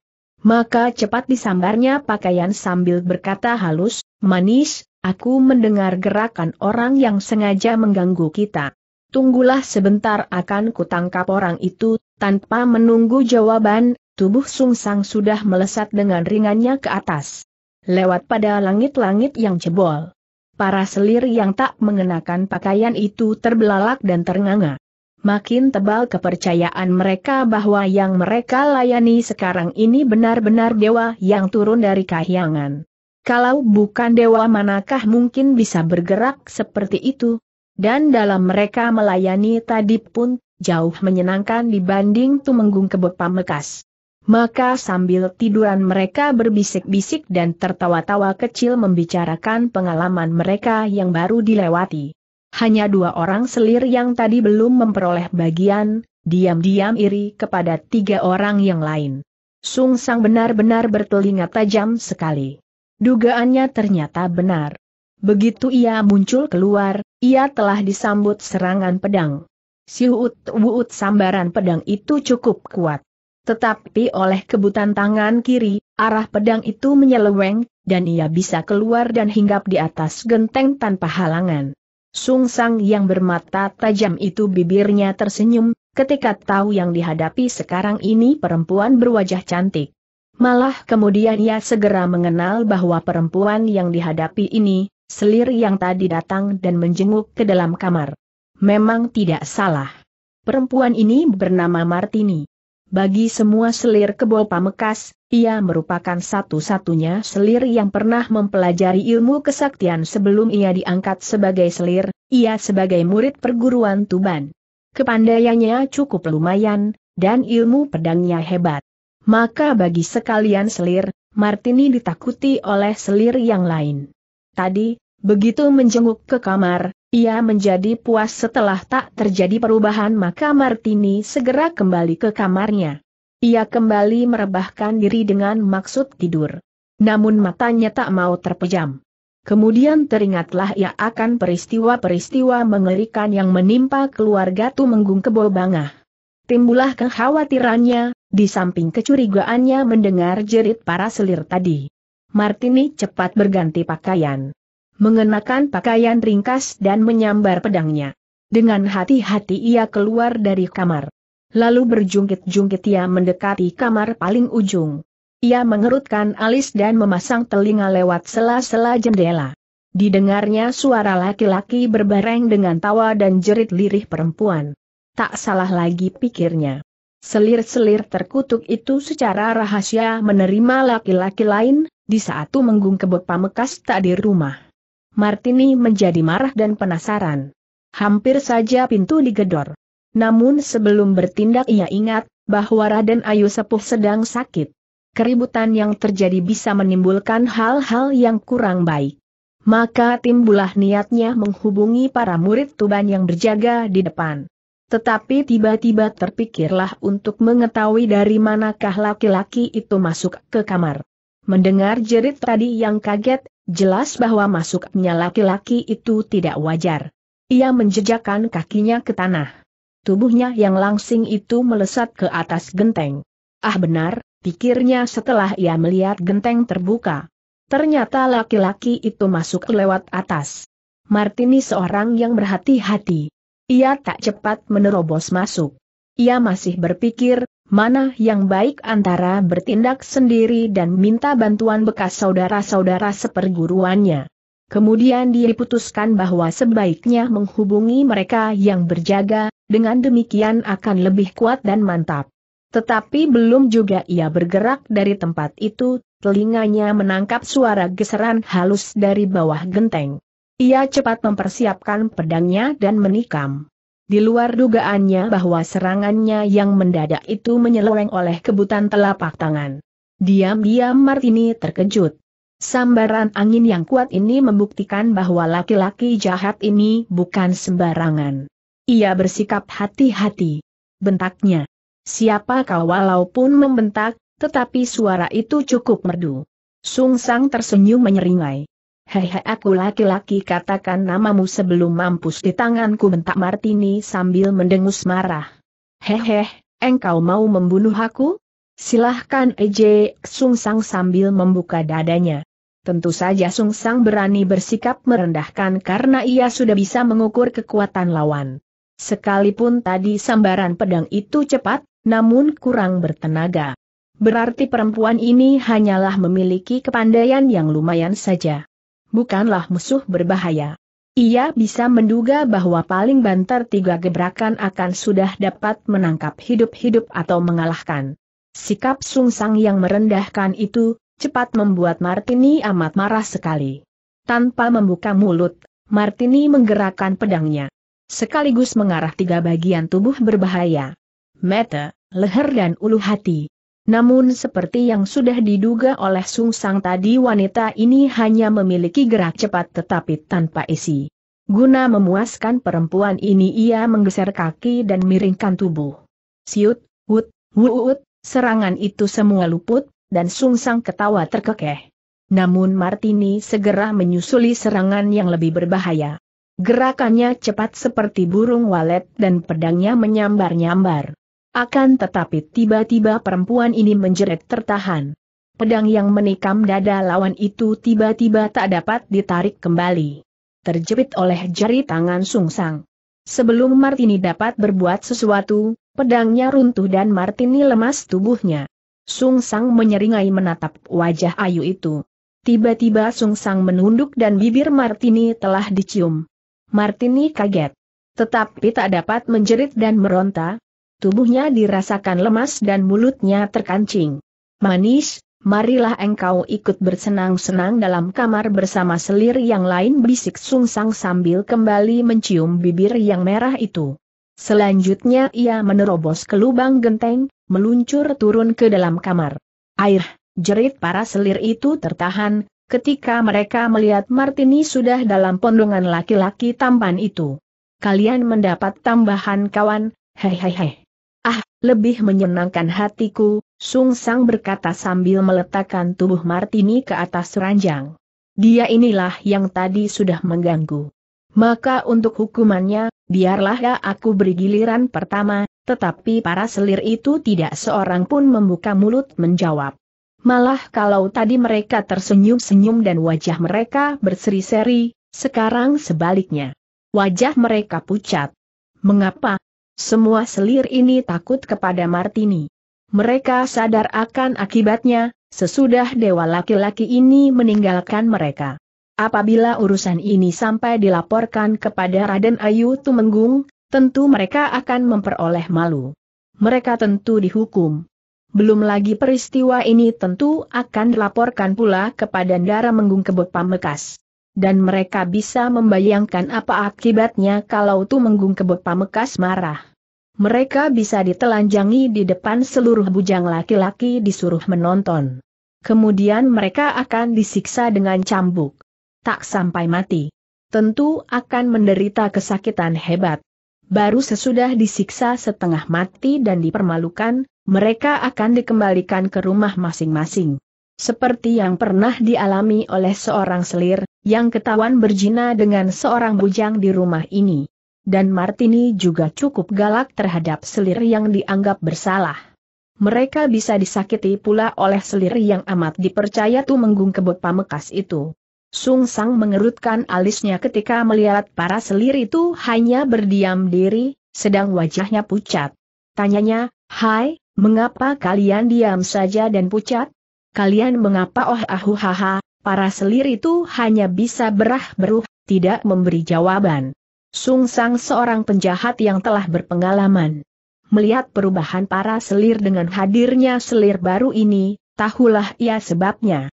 Maka cepat disambarnya pakaian sambil berkata halus, manis, aku mendengar gerakan orang yang sengaja mengganggu kita. Tunggulah sebentar akan kutangkap orang itu, tanpa menunggu jawaban, tubuh Sung Sang sudah melesat dengan ringannya ke atas. Lewat pada langit-langit yang cebol. Para selir yang tak mengenakan pakaian itu terbelalak dan ternganga. Makin tebal kepercayaan mereka bahwa yang mereka layani sekarang ini benar-benar dewa yang turun dari kahyangan. Kalau bukan dewa manakah mungkin bisa bergerak seperti itu? Dan dalam mereka melayani tadi pun, jauh menyenangkan dibanding Tumenggung Kebopa Mekas. Maka sambil tiduran mereka berbisik-bisik dan tertawa-tawa kecil membicarakan pengalaman mereka yang baru dilewati. Hanya dua orang selir yang tadi belum memperoleh bagian, diam-diam iri kepada tiga orang yang lain. Sung Sang benar-benar bertelinga tajam sekali. Dugaannya ternyata benar. Begitu ia muncul keluar, ia telah disambut serangan pedang. Siut, Wuut sambaran pedang itu cukup kuat. Tetapi oleh kebutan tangan kiri, arah pedang itu menyeleweng, dan ia bisa keluar dan hinggap di atas genteng tanpa halangan. Sung Sang yang bermata tajam itu bibirnya tersenyum, ketika tahu yang dihadapi sekarang ini perempuan berwajah cantik. Malah kemudian ia segera mengenal bahwa perempuan yang dihadapi ini, selir yang tadi datang dan menjenguk ke dalam kamar. Memang tidak salah. Perempuan ini bernama Martini. Bagi semua selir kebo Pamekas, ia merupakan satu-satunya selir yang pernah mempelajari ilmu kesaktian sebelum ia diangkat sebagai selir, ia sebagai murid perguruan Tuban. Kepandaiannya cukup lumayan, dan ilmu pedangnya hebat. Maka bagi sekalian selir, Martini ditakuti oleh selir yang lain. Tadi, begitu menjenguk ke kamar, ia menjadi puas setelah tak terjadi perubahan maka Martini segera kembali ke kamarnya. Ia kembali merebahkan diri dengan maksud tidur. Namun matanya tak mau terpejam. Kemudian teringatlah ia akan peristiwa-peristiwa mengerikan yang menimpa keluarga Tumenggung Kebobangah. Timbulah kekhawatirannya, di samping kecurigaannya mendengar jerit para selir tadi. Martini cepat berganti pakaian mengenakan pakaian ringkas dan menyambar pedangnya. Dengan hati-hati ia keluar dari kamar. Lalu berjungkit-jungkit ia mendekati kamar paling ujung. Ia mengerutkan alis dan memasang telinga lewat sela-sela jendela. Didengarnya suara laki-laki berbareng dengan tawa dan jerit lirih perempuan. Tak salah lagi pikirnya. Selir-selir terkutuk itu secara rahasia menerima laki-laki lain, di saat Menggung kebepa Pamekas tak di rumah. Martini menjadi marah dan penasaran. Hampir saja pintu digedor. Namun sebelum bertindak ia ingat, bahwa Raden Ayu Sepuh sedang sakit. Keributan yang terjadi bisa menimbulkan hal-hal yang kurang baik. Maka timbulah niatnya menghubungi para murid Tuban yang berjaga di depan. Tetapi tiba-tiba terpikirlah untuk mengetahui dari manakah laki-laki itu masuk ke kamar. Mendengar jerit tadi yang kaget, Jelas bahwa masuknya laki-laki itu tidak wajar. Ia menjejakkan kakinya ke tanah. Tubuhnya yang langsing itu melesat ke atas genteng. Ah benar, pikirnya setelah ia melihat genteng terbuka. Ternyata laki-laki itu masuk lewat atas. Martini seorang yang berhati-hati. Ia tak cepat menerobos masuk. Ia masih berpikir, mana yang baik antara bertindak sendiri dan minta bantuan bekas saudara-saudara seperguruannya. Kemudian diputuskan bahwa sebaiknya menghubungi mereka yang berjaga, dengan demikian akan lebih kuat dan mantap. Tetapi belum juga ia bergerak dari tempat itu, telinganya menangkap suara geseran halus dari bawah genteng. Ia cepat mempersiapkan pedangnya dan menikam. Di luar dugaannya bahwa serangannya yang mendadak itu menyeleweng oleh kebutan telapak tangan. Diam-diam Martini terkejut. Sambaran angin yang kuat ini membuktikan bahwa laki-laki jahat ini bukan sembarangan. Ia bersikap hati-hati. Bentaknya. Siapa kau walaupun membentak, tetapi suara itu cukup merdu. Sung Sang tersenyum menyeringai. Hehe aku laki-laki katakan namamu sebelum mampus di tanganku bentak Martini sambil mendengus marah. Hehe, engkau mau membunuh aku? Silahkan Eje Sungsang sambil membuka dadanya. Tentu saja Sungsang berani bersikap merendahkan karena ia sudah bisa mengukur kekuatan lawan. Sekalipun tadi sambaran pedang itu cepat, namun kurang bertenaga. Berarti perempuan ini hanyalah memiliki kepandaian yang lumayan saja bukanlah musuh berbahaya. Ia bisa menduga bahwa paling banter tiga gebrakan akan sudah dapat menangkap hidup-hidup atau mengalahkan. Sikap Sungsang yang merendahkan itu, cepat membuat Martini amat marah sekali. Tanpa membuka mulut, Martini menggerakkan pedangnya. Sekaligus mengarah tiga bagian tubuh berbahaya. Mata, leher dan ulu hati. Namun seperti yang sudah diduga oleh Sung Sang tadi wanita ini hanya memiliki gerak cepat tetapi tanpa isi. Guna memuaskan perempuan ini ia menggeser kaki dan miringkan tubuh. Siut, wut, wuut, serangan itu semua luput, dan Sung Sang ketawa terkekeh. Namun Martini segera menyusuli serangan yang lebih berbahaya. Gerakannya cepat seperti burung walet dan pedangnya menyambar-nyambar. Akan tetapi tiba-tiba perempuan ini menjerit tertahan. Pedang yang menikam dada lawan itu tiba-tiba tak dapat ditarik kembali. Terjepit oleh jari tangan Sungsang. Sebelum Martini dapat berbuat sesuatu, pedangnya runtuh dan Martini lemas tubuhnya. Sung Sungsang menyeringai menatap wajah Ayu itu. Tiba-tiba Sung Sungsang menunduk dan bibir Martini telah dicium. Martini kaget. Tetapi tak dapat menjerit dan meronta, tubuhnya dirasakan lemas dan mulutnya terkancing. Manis, marilah engkau ikut bersenang-senang dalam kamar bersama selir yang lain bisik sungsang sambil kembali mencium bibir yang merah itu. Selanjutnya ia menerobos ke lubang genteng, meluncur turun ke dalam kamar. Air, jerit para selir itu tertahan, ketika mereka melihat Martini sudah dalam pondongan laki-laki tampan itu. Kalian mendapat tambahan kawan, hehehe. Ah, lebih menyenangkan hatiku, Sung Sang berkata sambil meletakkan tubuh Martini ke atas ranjang. Dia inilah yang tadi sudah mengganggu. Maka untuk hukumannya, biarlah ya aku beri giliran pertama, tetapi para selir itu tidak seorang pun membuka mulut menjawab. Malah kalau tadi mereka tersenyum-senyum dan wajah mereka berseri-seri, sekarang sebaliknya. Wajah mereka pucat. Mengapa? Semua selir ini takut kepada Martini. Mereka sadar akan akibatnya, sesudah dewa laki-laki ini meninggalkan mereka. Apabila urusan ini sampai dilaporkan kepada Raden Ayu Tumenggung, tentu mereka akan memperoleh malu. Mereka tentu dihukum. Belum lagi peristiwa ini tentu akan dilaporkan pula kepada Ndara Menggung Kebot Pamekas dan mereka bisa membayangkan apa akibatnya kalau menggung kebut Pamekas marah. Mereka bisa ditelanjangi di depan seluruh bujang laki-laki disuruh menonton. Kemudian mereka akan disiksa dengan cambuk. Tak sampai mati. Tentu akan menderita kesakitan hebat. Baru sesudah disiksa setengah mati dan dipermalukan, mereka akan dikembalikan ke rumah masing-masing seperti yang pernah dialami oleh seorang selir, yang ketahuan berjina dengan seorang bujang di rumah ini. Dan Martini juga cukup galak terhadap selir yang dianggap bersalah. Mereka bisa disakiti pula oleh selir yang amat dipercaya tu menggung kebut pamekas itu. Sung Sang mengerutkan alisnya ketika melihat para selir itu hanya berdiam diri, sedang wajahnya pucat. Tanyanya, Hai, mengapa kalian diam saja dan pucat? kalian mengapa oh ahuhaha, para selir itu hanya bisa berah beruh, tidak memberi jawaban. Sung Sang seorang penjahat yang telah berpengalaman. Melihat perubahan para selir dengan hadirnya selir baru ini, tahulah ia sebabnya.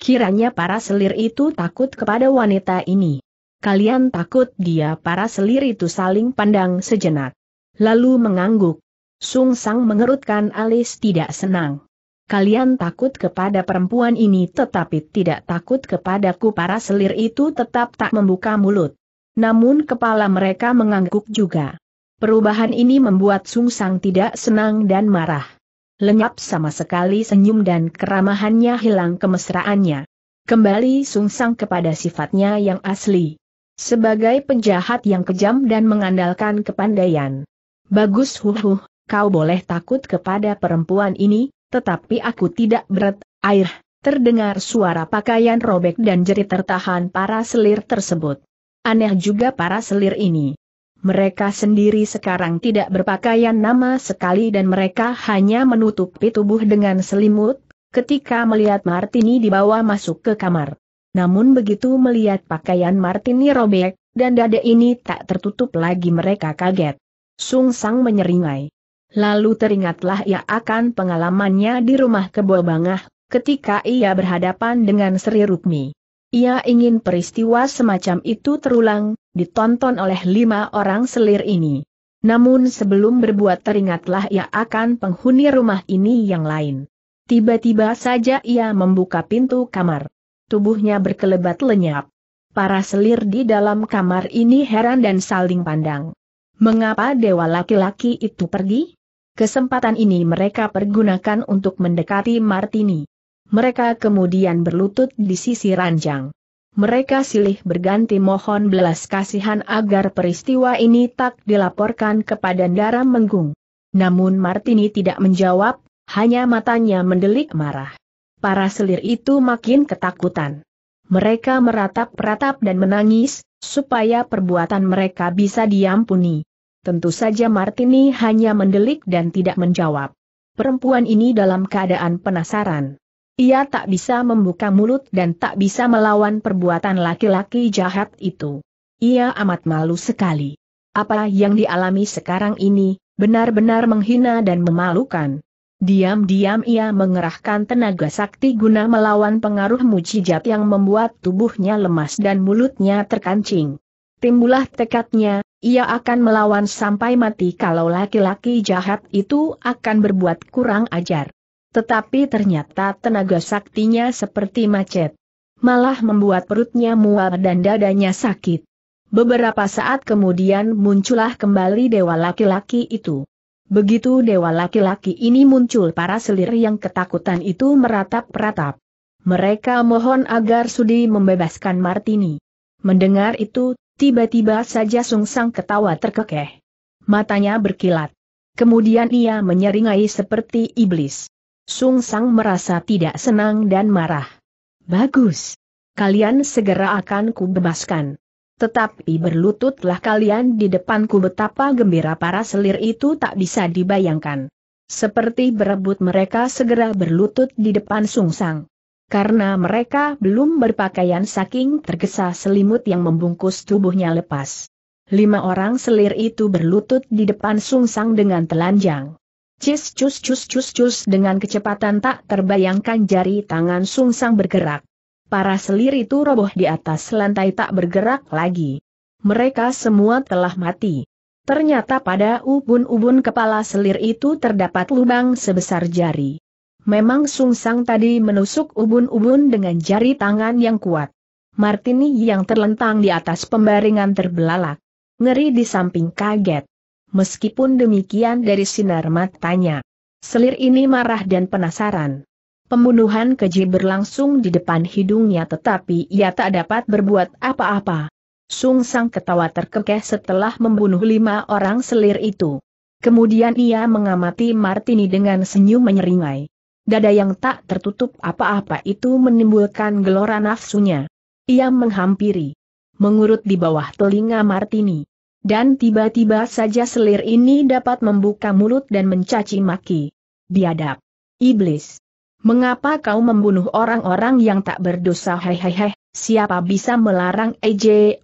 Kiranya para selir itu takut kepada wanita ini. Kalian takut dia para selir itu saling pandang sejenak. Lalu mengangguk. Sung Sang mengerutkan alis tidak senang. Kalian takut kepada perempuan ini tetapi tidak takut kepadaku para selir itu tetap tak membuka mulut. Namun kepala mereka mengangguk juga. Perubahan ini membuat Sung Sang tidak senang dan marah. Lenyap sama sekali senyum dan keramahannya hilang kemesraannya. Kembali Sung Sang kepada sifatnya yang asli. Sebagai penjahat yang kejam dan mengandalkan kepandaian. Bagus huhuh, kau boleh takut kepada perempuan ini, tetapi aku tidak berat, air, terdengar suara pakaian robek dan jerit tertahan para selir tersebut. Aneh juga para selir ini. Mereka sendiri sekarang tidak berpakaian nama sekali dan mereka hanya menutupi tubuh dengan selimut, ketika melihat Martini dibawa masuk ke kamar. Namun begitu melihat pakaian Martini robek, dan dada ini tak tertutup lagi mereka kaget. Sung Sang menyeringai. Lalu teringatlah ia akan pengalamannya di rumah Kebo Bangah, ketika ia berhadapan dengan Sri Rukmi. Ia ingin peristiwa semacam itu terulang, ditonton oleh lima orang selir ini. Namun sebelum berbuat teringatlah ia akan penghuni rumah ini yang lain. Tiba-tiba saja ia membuka pintu kamar. Tubuhnya berkelebat lenyap. Para selir di dalam kamar ini heran dan saling pandang. Mengapa dewa laki-laki itu pergi? Kesempatan ini mereka pergunakan untuk mendekati Martini. Mereka kemudian berlutut di sisi ranjang. Mereka silih berganti mohon belas kasihan agar peristiwa ini tak dilaporkan kepada Ndara Menggung. Namun Martini tidak menjawab, hanya matanya mendelik marah. Para selir itu makin ketakutan. Mereka meratap-ratap dan menangis, supaya perbuatan mereka bisa diampuni. Tentu saja Martini hanya mendelik dan tidak menjawab. Perempuan ini dalam keadaan penasaran. Ia tak bisa membuka mulut dan tak bisa melawan perbuatan laki-laki jahat itu. Ia amat malu sekali. Apa yang dialami sekarang ini, benar-benar menghina dan memalukan. Diam-diam ia mengerahkan tenaga sakti guna melawan pengaruh mujijat yang membuat tubuhnya lemas dan mulutnya terkancing. Timbulah tekadnya, ia akan melawan sampai mati kalau laki-laki jahat itu akan berbuat kurang ajar. Tetapi ternyata tenaga saktinya seperti macet. Malah membuat perutnya mual dan dadanya sakit. Beberapa saat kemudian muncullah kembali dewa laki-laki itu. Begitu dewa laki-laki ini muncul para selir yang ketakutan itu meratap-ratap. Mereka mohon agar Sudi membebaskan Martini. Mendengar itu, Tiba-tiba saja Sung Sang ketawa terkekeh. Matanya berkilat. Kemudian ia menyeringai seperti iblis. Sung Sang merasa tidak senang dan marah. Bagus. Kalian segera akan kubebaskan. Tetapi berlututlah kalian di depanku betapa gembira para selir itu tak bisa dibayangkan. Seperti berebut mereka segera berlutut di depan Sung Sang karena mereka belum berpakaian saking tergesa selimut yang membungkus tubuhnya lepas. Lima orang selir itu berlutut di depan Sung Sang dengan telanjang. Cis cus cus cus cus dengan kecepatan tak terbayangkan jari tangan Sung Sang bergerak. Para selir itu roboh di atas lantai tak bergerak lagi. Mereka semua telah mati. Ternyata pada ubun-ubun kepala selir itu terdapat lubang sebesar jari. Memang Sung Sang tadi menusuk ubun-ubun dengan jari tangan yang kuat. Martini yang terlentang di atas pembaringan terbelalak. Ngeri di samping kaget. Meskipun demikian dari sinar matanya. Selir ini marah dan penasaran. Pembunuhan keji berlangsung di depan hidungnya tetapi ia tak dapat berbuat apa-apa. Sung Sang ketawa terkekeh setelah membunuh lima orang selir itu. Kemudian ia mengamati Martini dengan senyum menyeringai. Dada yang tak tertutup apa-apa itu menimbulkan gelora nafsunya. Ia menghampiri. Mengurut di bawah telinga Martini. Dan tiba-tiba saja selir ini dapat membuka mulut dan mencaci maki. Biadab. Iblis. Mengapa kau membunuh orang-orang yang tak berdosa hehehe, siapa bisa melarang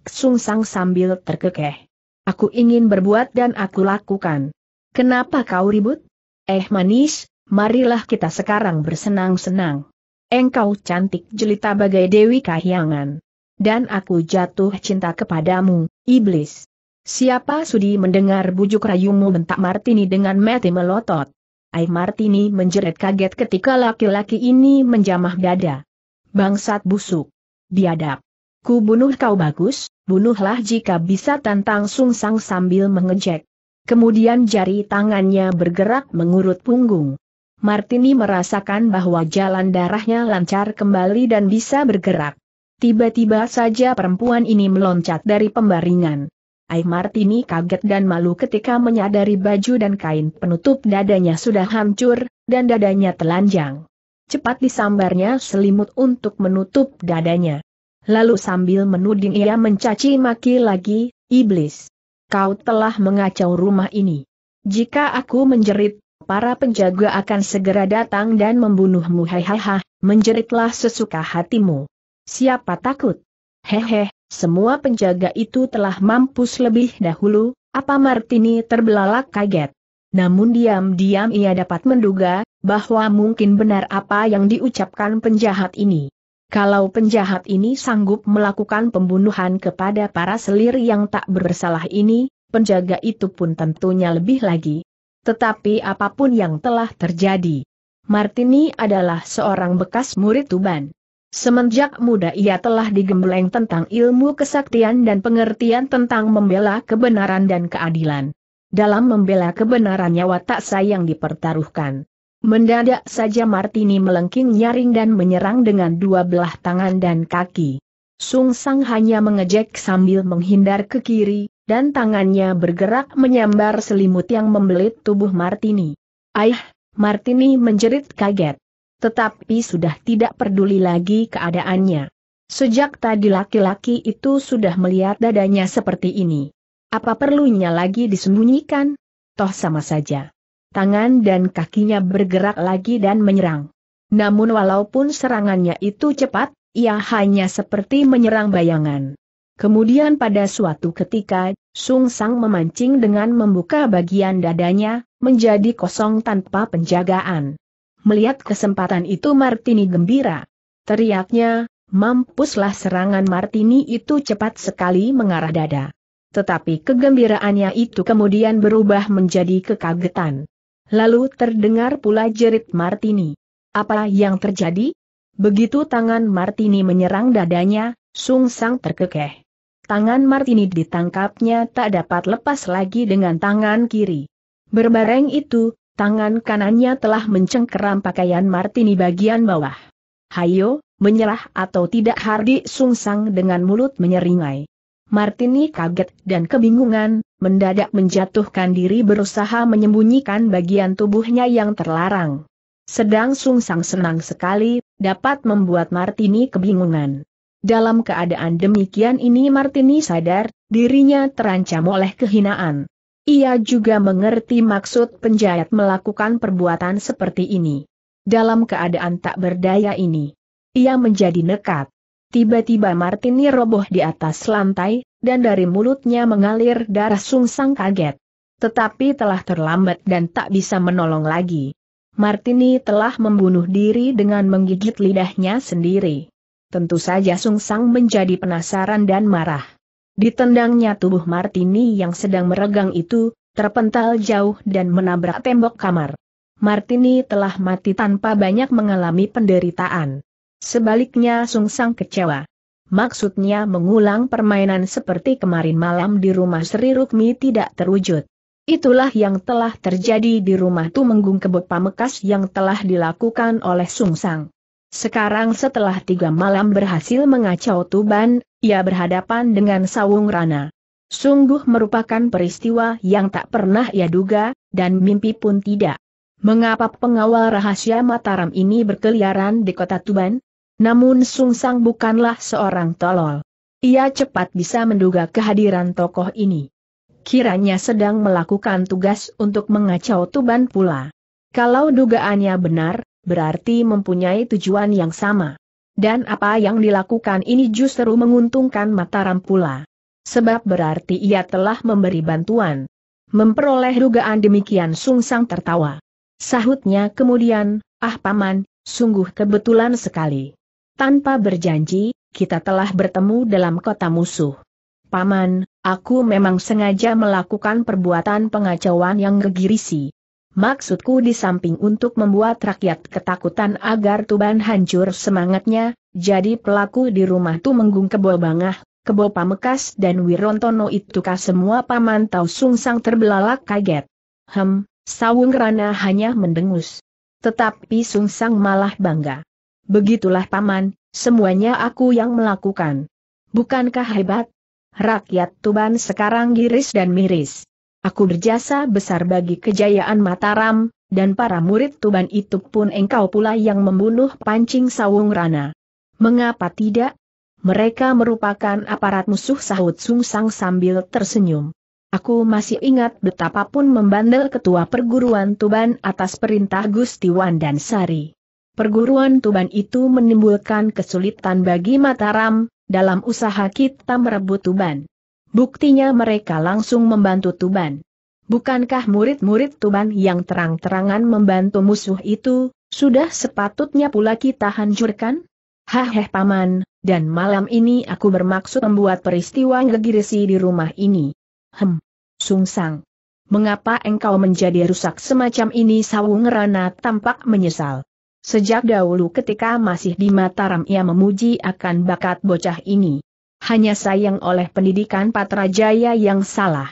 sung Sungsang sambil terkekeh. Aku ingin berbuat dan aku lakukan. Kenapa kau ribut? Eh manis, marilah kita sekarang bersenang-senang. Engkau cantik jelita bagai Dewi Kahyangan. Dan aku jatuh cinta kepadamu, iblis. Siapa sudi mendengar bujuk rayumu bentak Martini dengan mati melotot. Ai Martini menjerit kaget ketika laki-laki ini menjamah dada. Bangsat busuk. Biadab. Ku bunuh kau bagus, bunuhlah jika bisa tantang sungsang sambil mengejek. Kemudian jari tangannya bergerak mengurut punggung. Martini merasakan bahwa jalan darahnya lancar kembali dan bisa bergerak. Tiba-tiba saja perempuan ini meloncat dari pembaringan. Ai Martini kaget dan malu ketika menyadari baju dan kain penutup dadanya sudah hancur, dan dadanya telanjang. Cepat disambarnya selimut untuk menutup dadanya. Lalu sambil menuding ia mencaci maki lagi, Iblis. Kau telah mengacau rumah ini. Jika aku menjerit, para penjaga akan segera datang dan membunuhmu hehehe, menjeritlah sesuka hatimu. Siapa takut? Hehe, semua penjaga itu telah mampus lebih dahulu, apa Martini terbelalak kaget. Namun diam-diam ia dapat menduga, bahwa mungkin benar apa yang diucapkan penjahat ini. Kalau penjahat ini sanggup melakukan pembunuhan kepada para selir yang tak bersalah ini, penjaga itu pun tentunya lebih lagi. Tetapi apapun yang telah terjadi, Martini adalah seorang bekas murid Tuban. Semenjak muda ia telah digembleng tentang ilmu kesaktian dan pengertian tentang membela kebenaran dan keadilan. Dalam membela kebenaran nyawa tak sayang dipertaruhkan. Mendadak saja Martini melengking nyaring dan menyerang dengan dua belah tangan dan kaki. Sung Sang hanya mengejek sambil menghindar ke kiri, dan tangannya bergerak menyambar selimut yang membelit tubuh Martini. Aih, Martini menjerit kaget. Tetapi sudah tidak peduli lagi keadaannya. Sejak tadi laki-laki itu sudah melihat dadanya seperti ini. Apa perlunya lagi disembunyikan? Toh sama saja. Tangan dan kakinya bergerak lagi dan menyerang. Namun walaupun serangannya itu cepat, ia hanya seperti menyerang bayangan. Kemudian pada suatu ketika, Sung Sang memancing dengan membuka bagian dadanya, menjadi kosong tanpa penjagaan. Melihat kesempatan itu Martini gembira. Teriaknya, mampuslah serangan Martini itu cepat sekali mengarah dada. Tetapi kegembiraannya itu kemudian berubah menjadi kekagetan. Lalu terdengar pula jerit Martini. Apa yang terjadi? Begitu tangan Martini menyerang dadanya, Sung Sang terkekeh tangan Martini ditangkapnya tak dapat lepas lagi dengan tangan kiri. Berbareng itu, tangan kanannya telah mencengkeram pakaian Martini bagian bawah. Hayo, menyerah atau tidak Hardi sungsang dengan mulut menyeringai. Martini kaget dan kebingungan, mendadak menjatuhkan diri berusaha menyembunyikan bagian tubuhnya yang terlarang. Sedang Sungsang senang sekali, dapat membuat Martini kebingungan. Dalam keadaan demikian ini Martini sadar, dirinya terancam oleh kehinaan. Ia juga mengerti maksud penjahat melakukan perbuatan seperti ini. Dalam keadaan tak berdaya ini, ia menjadi nekat. Tiba-tiba Martini roboh di atas lantai, dan dari mulutnya mengalir darah sungsang kaget. Tetapi telah terlambat dan tak bisa menolong lagi. Martini telah membunuh diri dengan menggigit lidahnya sendiri. Tentu saja Sung Sang menjadi penasaran dan marah. Ditendangnya tubuh Martini yang sedang meregang itu, terpental jauh dan menabrak tembok kamar. Martini telah mati tanpa banyak mengalami penderitaan. Sebaliknya Sung Sang kecewa. Maksudnya mengulang permainan seperti kemarin malam di rumah Sri Rukmi tidak terwujud. Itulah yang telah terjadi di rumah Tumenggung Kebut Pamekas yang telah dilakukan oleh Sung Sang. Sekarang setelah tiga malam berhasil mengacau Tuban, ia berhadapan dengan Sawung Rana. Sungguh merupakan peristiwa yang tak pernah ia duga, dan mimpi pun tidak. Mengapa pengawal rahasia Mataram ini berkeliaran di kota Tuban? Namun Sung Sang bukanlah seorang tolol. Ia cepat bisa menduga kehadiran tokoh ini. Kiranya sedang melakukan tugas untuk mengacau Tuban pula. Kalau dugaannya benar, berarti mempunyai tujuan yang sama. Dan apa yang dilakukan ini justru menguntungkan Mataram pula. Sebab berarti ia telah memberi bantuan. Memperoleh dugaan demikian Sung Sang tertawa. Sahutnya kemudian, ah paman, sungguh kebetulan sekali. Tanpa berjanji, kita telah bertemu dalam kota musuh. Paman, aku memang sengaja melakukan perbuatan pengacauan yang gegirisi. Maksudku di samping untuk membuat rakyat ketakutan agar Tuban hancur semangatnya, jadi pelaku di rumah tu menggung kebo bangah, kebo pamekas dan wirontono itukah semua paman Tau Sungsang terbelalak kaget. Hem, Sawung Rana hanya mendengus. Tetapi Sungsang malah bangga. Begitulah paman, semuanya aku yang melakukan. Bukankah hebat? Rakyat Tuban sekarang giris dan miris. Aku berjasa besar bagi kejayaan Mataram, dan para murid Tuban itu pun engkau pula yang membunuh pancing sawung rana. Mengapa tidak? Mereka merupakan aparat musuh sahut sungsang sambil tersenyum. Aku masih ingat betapapun membandel ketua perguruan Tuban atas perintah Gusti Wan dan Sari. Perguruan Tuban itu menimbulkan kesulitan bagi Mataram, dalam usaha kita merebut Tuban. Buktinya mereka langsung membantu Tuban. Bukankah murid-murid Tuban yang terang-terangan membantu musuh itu, sudah sepatutnya pula kita hancurkan? Haheh paman, dan malam ini aku bermaksud membuat peristiwa ngegirisi di rumah ini. Hem. Sungsang. Mengapa engkau menjadi rusak semacam ini Sawung Rana tampak menyesal. Sejak dahulu ketika masih di Mataram ia memuji akan bakat bocah ini hanya sayang oleh pendidikan Patrajaya yang salah.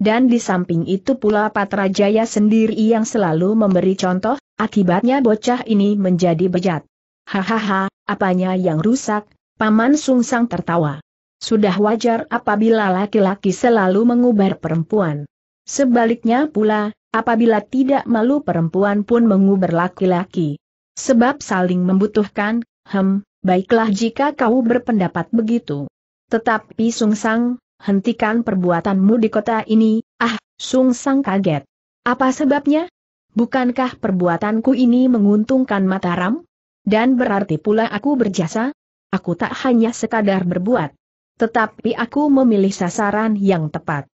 Dan di samping itu pula Patrajaya sendiri yang selalu memberi contoh, akibatnya bocah ini menjadi bejat. Hahaha, apanya yang rusak, Paman Sungsang tertawa. Sudah wajar apabila laki-laki selalu mengubar perempuan. Sebaliknya pula, apabila tidak malu perempuan pun mengubar laki-laki. Sebab saling membutuhkan, hem, baiklah jika kau berpendapat begitu. Tetapi Sung Sang, hentikan perbuatanmu di kota ini, ah, Sung Sang kaget. Apa sebabnya? Bukankah perbuatanku ini menguntungkan Mataram? Dan berarti pula aku berjasa? Aku tak hanya sekadar berbuat. Tetapi aku memilih sasaran yang tepat.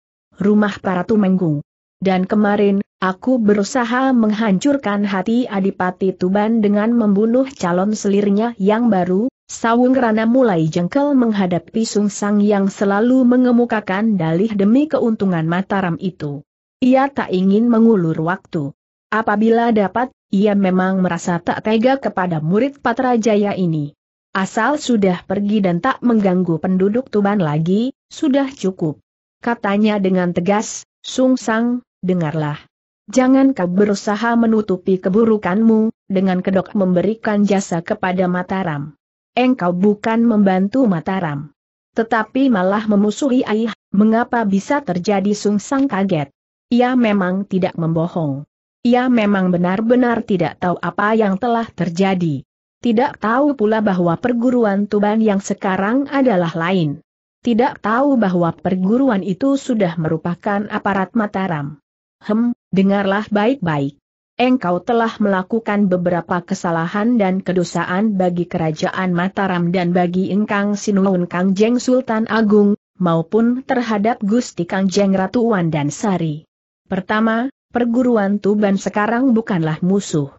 Rumah para tumenggung. Dan kemarin, Aku berusaha menghancurkan hati Adipati Tuban dengan membunuh calon selirnya yang baru, Sawung Rana mulai jengkel menghadapi sang yang selalu mengemukakan dalih demi keuntungan Mataram itu. Ia tak ingin mengulur waktu. Apabila dapat, ia memang merasa tak tega kepada murid Patrajaya ini. Asal sudah pergi dan tak mengganggu penduduk Tuban lagi, sudah cukup. Katanya dengan tegas, Sung sang, dengarlah. Jangan kau berusaha menutupi keburukanmu, dengan kedok memberikan jasa kepada Mataram. Engkau bukan membantu Mataram. Tetapi malah memusuhi Ayah. mengapa bisa terjadi sungsang kaget? Ia memang tidak membohong. Ia memang benar-benar tidak tahu apa yang telah terjadi. Tidak tahu pula bahwa perguruan Tuban yang sekarang adalah lain. Tidak tahu bahwa perguruan itu sudah merupakan aparat Mataram. Hem, Dengarlah baik-baik. Engkau telah melakukan beberapa kesalahan dan kedosaan bagi kerajaan Mataram dan bagi Engkang Sinuun Kang Jeng Sultan Agung, maupun terhadap Gusti Kang Jeng Ratu Wan dan Sari. Pertama, perguruan Tuban sekarang bukanlah musuh.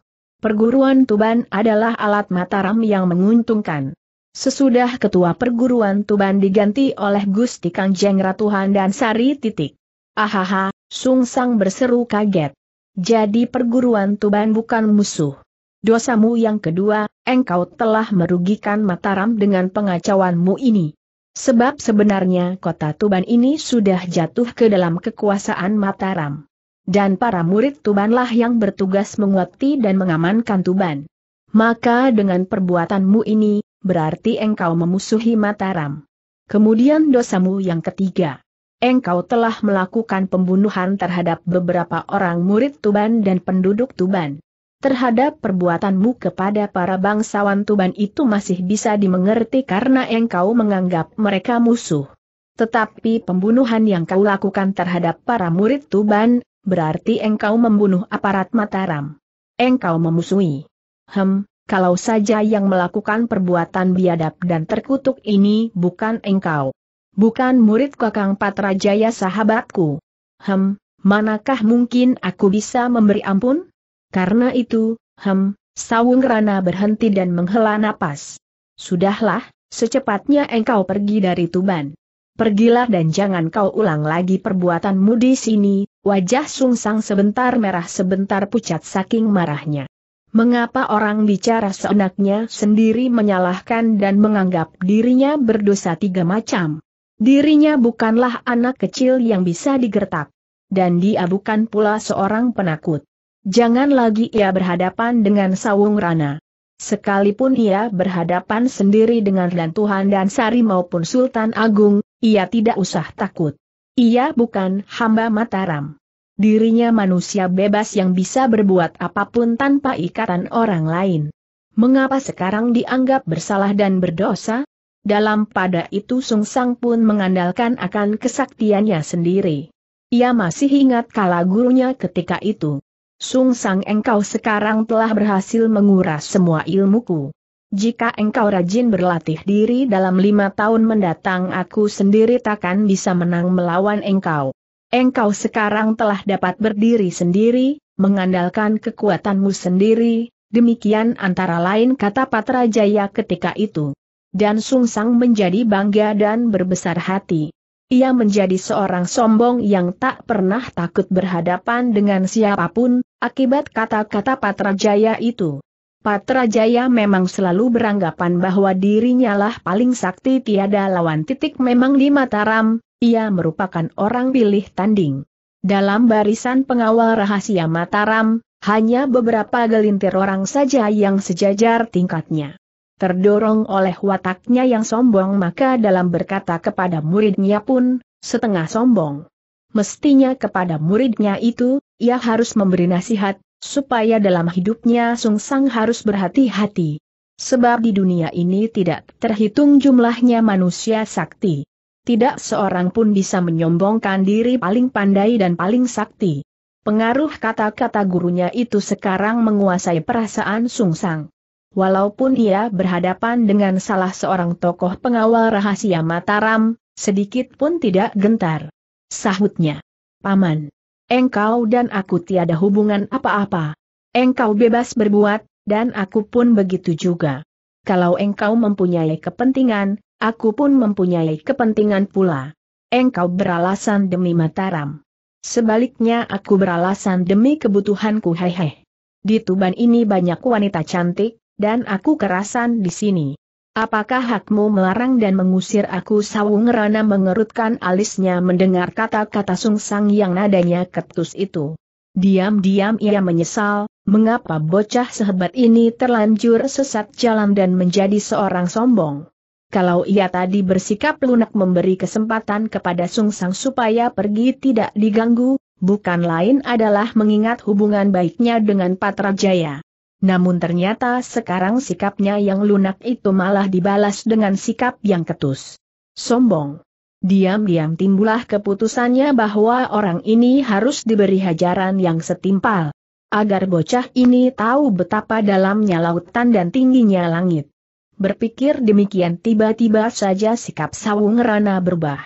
Perguruan Tuban adalah alat Mataram yang menguntungkan. Sesudah ketua perguruan Tuban diganti oleh Gusti Kang Jeng Ratuhan dan Sari titik. Ahaha, Sung Sang berseru kaget. Jadi perguruan Tuban bukan musuh. Dosamu yang kedua, engkau telah merugikan Mataram dengan pengacauanmu ini. Sebab sebenarnya kota Tuban ini sudah jatuh ke dalam kekuasaan Mataram. Dan para murid Tubanlah yang bertugas menguati dan mengamankan Tuban. Maka dengan perbuatanmu ini, berarti engkau memusuhi Mataram. Kemudian dosamu yang ketiga engkau telah melakukan pembunuhan terhadap beberapa orang murid Tuban dan penduduk Tuban. Terhadap perbuatanmu kepada para bangsawan Tuban itu masih bisa dimengerti karena engkau menganggap mereka musuh. Tetapi pembunuhan yang kau lakukan terhadap para murid Tuban, berarti engkau membunuh aparat Mataram. Engkau memusuhi. Hem, kalau saja yang melakukan perbuatan biadab dan terkutuk ini bukan engkau bukan murid Kakang Patrajaya sahabatku. Hem, manakah mungkin aku bisa memberi ampun? Karena itu, hem, Sawung Rana berhenti dan menghela napas. Sudahlah, secepatnya engkau pergi dari Tuban. Pergilah dan jangan kau ulang lagi perbuatanmu di sini, wajah Sungsang sebentar merah sebentar pucat saking marahnya. Mengapa orang bicara seenaknya sendiri menyalahkan dan menganggap dirinya berdosa tiga macam? Dirinya bukanlah anak kecil yang bisa digertak. Dan dia bukan pula seorang penakut. Jangan lagi ia berhadapan dengan Sawung Rana. Sekalipun ia berhadapan sendiri dengan Lantuhan dan Sari maupun Sultan Agung, ia tidak usah takut. Ia bukan hamba Mataram. Dirinya manusia bebas yang bisa berbuat apapun tanpa ikatan orang lain. Mengapa sekarang dianggap bersalah dan berdosa? Dalam pada itu Sung Sang pun mengandalkan akan kesaktiannya sendiri. Ia masih ingat kala gurunya ketika itu. Sung Sang engkau sekarang telah berhasil menguras semua ilmuku. Jika engkau rajin berlatih diri dalam lima tahun mendatang aku sendiri takkan bisa menang melawan engkau. Engkau sekarang telah dapat berdiri sendiri, mengandalkan kekuatanmu sendiri, demikian antara lain kata Patra Jaya ketika itu dan Sung Sang menjadi bangga dan berbesar hati. Ia menjadi seorang sombong yang tak pernah takut berhadapan dengan siapapun, akibat kata-kata Patrajaya itu. Patrajaya memang selalu beranggapan bahwa dirinya lah paling sakti tiada lawan titik memang di Mataram, ia merupakan orang pilih tanding. Dalam barisan pengawal rahasia Mataram, hanya beberapa gelintir orang saja yang sejajar tingkatnya. Terdorong oleh wataknya yang sombong maka dalam berkata kepada muridnya pun, setengah sombong. Mestinya kepada muridnya itu, ia harus memberi nasihat, supaya dalam hidupnya sungsang harus berhati-hati. Sebab di dunia ini tidak terhitung jumlahnya manusia sakti. Tidak seorang pun bisa menyombongkan diri paling pandai dan paling sakti. Pengaruh kata-kata gurunya itu sekarang menguasai perasaan Sungsang. Walaupun ia berhadapan dengan salah seorang tokoh pengawal rahasia Mataram, sedikit pun tidak gentar. Sahutnya. Paman. Engkau dan aku tiada hubungan apa-apa. Engkau bebas berbuat, dan aku pun begitu juga. Kalau engkau mempunyai kepentingan, aku pun mempunyai kepentingan pula. Engkau beralasan demi Mataram. Sebaliknya aku beralasan demi kebutuhanku hehe. Di Tuban ini banyak wanita cantik, dan aku kerasan di sini. Apakah hakmu melarang dan mengusir aku Sawung Rana mengerutkan alisnya mendengar kata-kata sungsang yang nadanya ketus itu. Diam-diam ia menyesal, mengapa bocah sehebat ini terlanjur sesat jalan dan menjadi seorang sombong. Kalau ia tadi bersikap lunak memberi kesempatan kepada Sung Sang supaya pergi tidak diganggu, bukan lain adalah mengingat hubungan baiknya dengan Patrajaya. Namun ternyata sekarang sikapnya yang lunak itu malah dibalas dengan sikap yang ketus. Sombong. Diam-diam timbulah keputusannya bahwa orang ini harus diberi hajaran yang setimpal. Agar bocah ini tahu betapa dalamnya lautan dan tingginya langit. Berpikir demikian tiba-tiba saja sikap Sawung Rana berubah.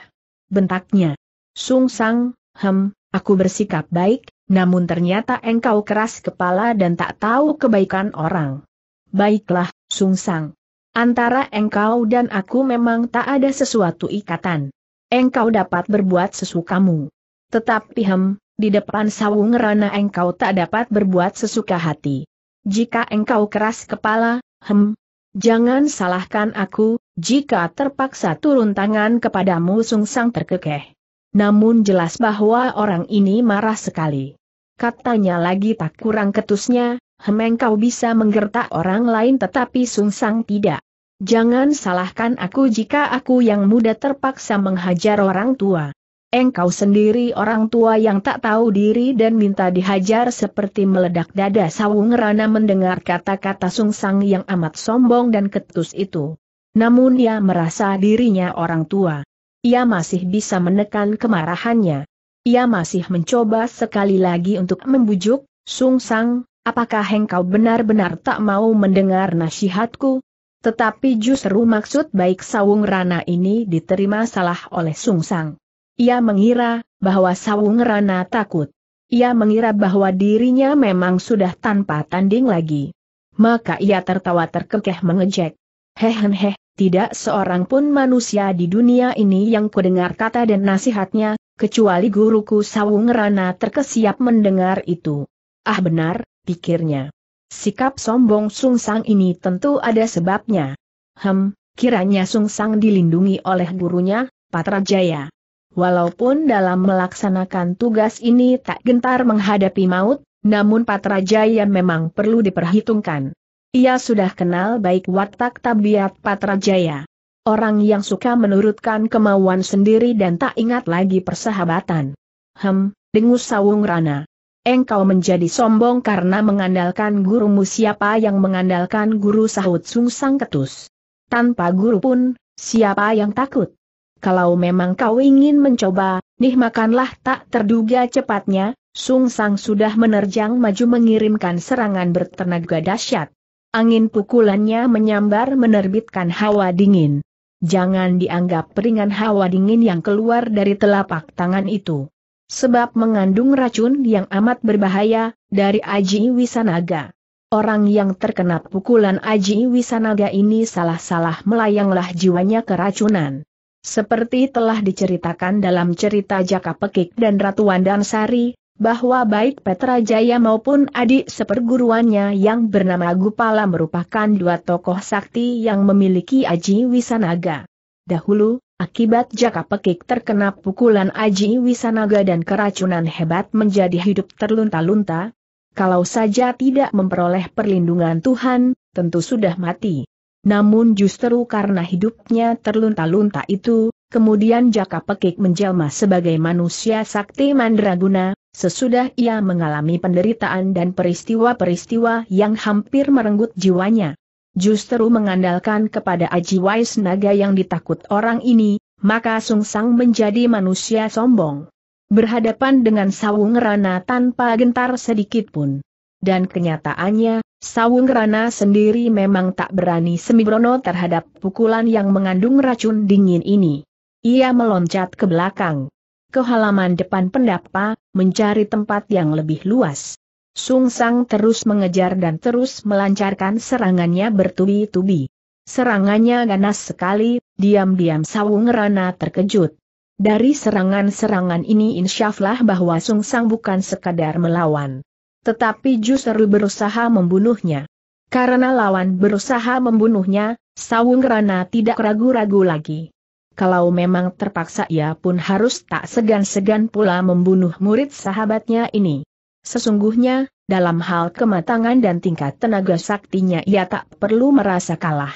Bentaknya. Sung Sang, hem, aku bersikap baik, namun ternyata engkau keras kepala dan tak tahu kebaikan orang. Baiklah, Sung Sang. Antara engkau dan aku memang tak ada sesuatu ikatan. Engkau dapat berbuat sesukamu. Tetapi hem, di depan sawung rana engkau tak dapat berbuat sesuka hati. Jika engkau keras kepala, hem, jangan salahkan aku, jika terpaksa turun tangan kepadamu Sung Sang terkekeh. Namun jelas bahwa orang ini marah sekali. Katanya lagi tak kurang ketusnya, Hemeng kau bisa menggertak orang lain tetapi sungsang tidak. Jangan salahkan aku jika aku yang muda terpaksa menghajar orang tua. Engkau sendiri orang tua yang tak tahu diri dan minta dihajar seperti meledak dada sawung rana mendengar kata-kata sungsang yang amat sombong dan ketus itu. Namun ia merasa dirinya orang tua ia masih bisa menekan kemarahannya. Ia masih mencoba sekali lagi untuk membujuk, Sung Sang, apakah engkau benar-benar tak mau mendengar nasihatku? Tetapi justru maksud baik Sawung Rana ini diterima salah oleh Sung Sang. Ia mengira, bahwa Sawung Rana takut. Ia mengira bahwa dirinya memang sudah tanpa tanding lagi. Maka ia tertawa terkekeh mengejek. Hehehe, heh, tidak seorang pun manusia di dunia ini yang kudengar kata dan nasihatnya, kecuali guruku Sawung Rana terkesiap mendengar itu. Ah benar, pikirnya. Sikap sombong Sung Sang ini tentu ada sebabnya. Hem, kiranya Sung Sang dilindungi oleh gurunya, Patrajaya. Walaupun dalam melaksanakan tugas ini tak gentar menghadapi maut, namun Patrajaya memang perlu diperhitungkan. Ia sudah kenal baik watak tabiat Patrajaya. Orang yang suka menurutkan kemauan sendiri dan tak ingat lagi persahabatan. Hem, dengus sawung rana. Engkau menjadi sombong karena mengandalkan gurumu siapa yang mengandalkan guru sahut Sung Sang ketus. Tanpa guru pun, siapa yang takut? Kalau memang kau ingin mencoba, nih makanlah tak terduga cepatnya, Sung Sang sudah menerjang maju mengirimkan serangan bertenaga dahsyat. Angin pukulannya menyambar menerbitkan hawa dingin. Jangan dianggap peringan hawa dingin yang keluar dari telapak tangan itu. Sebab mengandung racun yang amat berbahaya, dari Aji Wisanaga. Orang yang terkena pukulan Aji Wisanaga ini salah-salah melayanglah jiwanya keracunan. Seperti telah diceritakan dalam cerita Jaka Pekik dan Ratu Dansari, bahwa baik Petra Jaya maupun adik seperguruannya yang bernama Gupala merupakan dua tokoh sakti yang memiliki Aji Wisanaga. Dahulu, Akibat jaka pekik terkena pukulan Aji Wisanaga dan keracunan hebat menjadi hidup terlunta-lunta. Kalau saja tidak memperoleh perlindungan Tuhan, tentu sudah mati. Namun justru karena hidupnya terlunta-lunta itu, kemudian jaka pekik menjelma sebagai manusia sakti mandraguna, Sesudah ia mengalami penderitaan dan peristiwa-peristiwa yang hampir merenggut jiwanya. Justru mengandalkan kepada Aji Wais naga yang ditakut orang ini, maka Sung Sang menjadi manusia sombong. Berhadapan dengan Sawung Rana tanpa gentar sedikit pun. Dan kenyataannya, Sawung Rana sendiri memang tak berani semibrono terhadap pukulan yang mengandung racun dingin ini. Ia meloncat ke belakang ke halaman depan pendapa, mencari tempat yang lebih luas. Sung Sang terus mengejar dan terus melancarkan serangannya bertubi-tubi. Serangannya ganas sekali, diam-diam Sawung Rana terkejut. Dari serangan-serangan ini insyaflah bahwa Sung Sang bukan sekadar melawan. Tetapi justru berusaha membunuhnya. Karena lawan berusaha membunuhnya, Sawung Rana tidak ragu-ragu lagi kalau memang terpaksa ia pun harus tak segan-segan pula membunuh murid sahabatnya ini. Sesungguhnya, dalam hal kematangan dan tingkat tenaga saktinya ia tak perlu merasa kalah.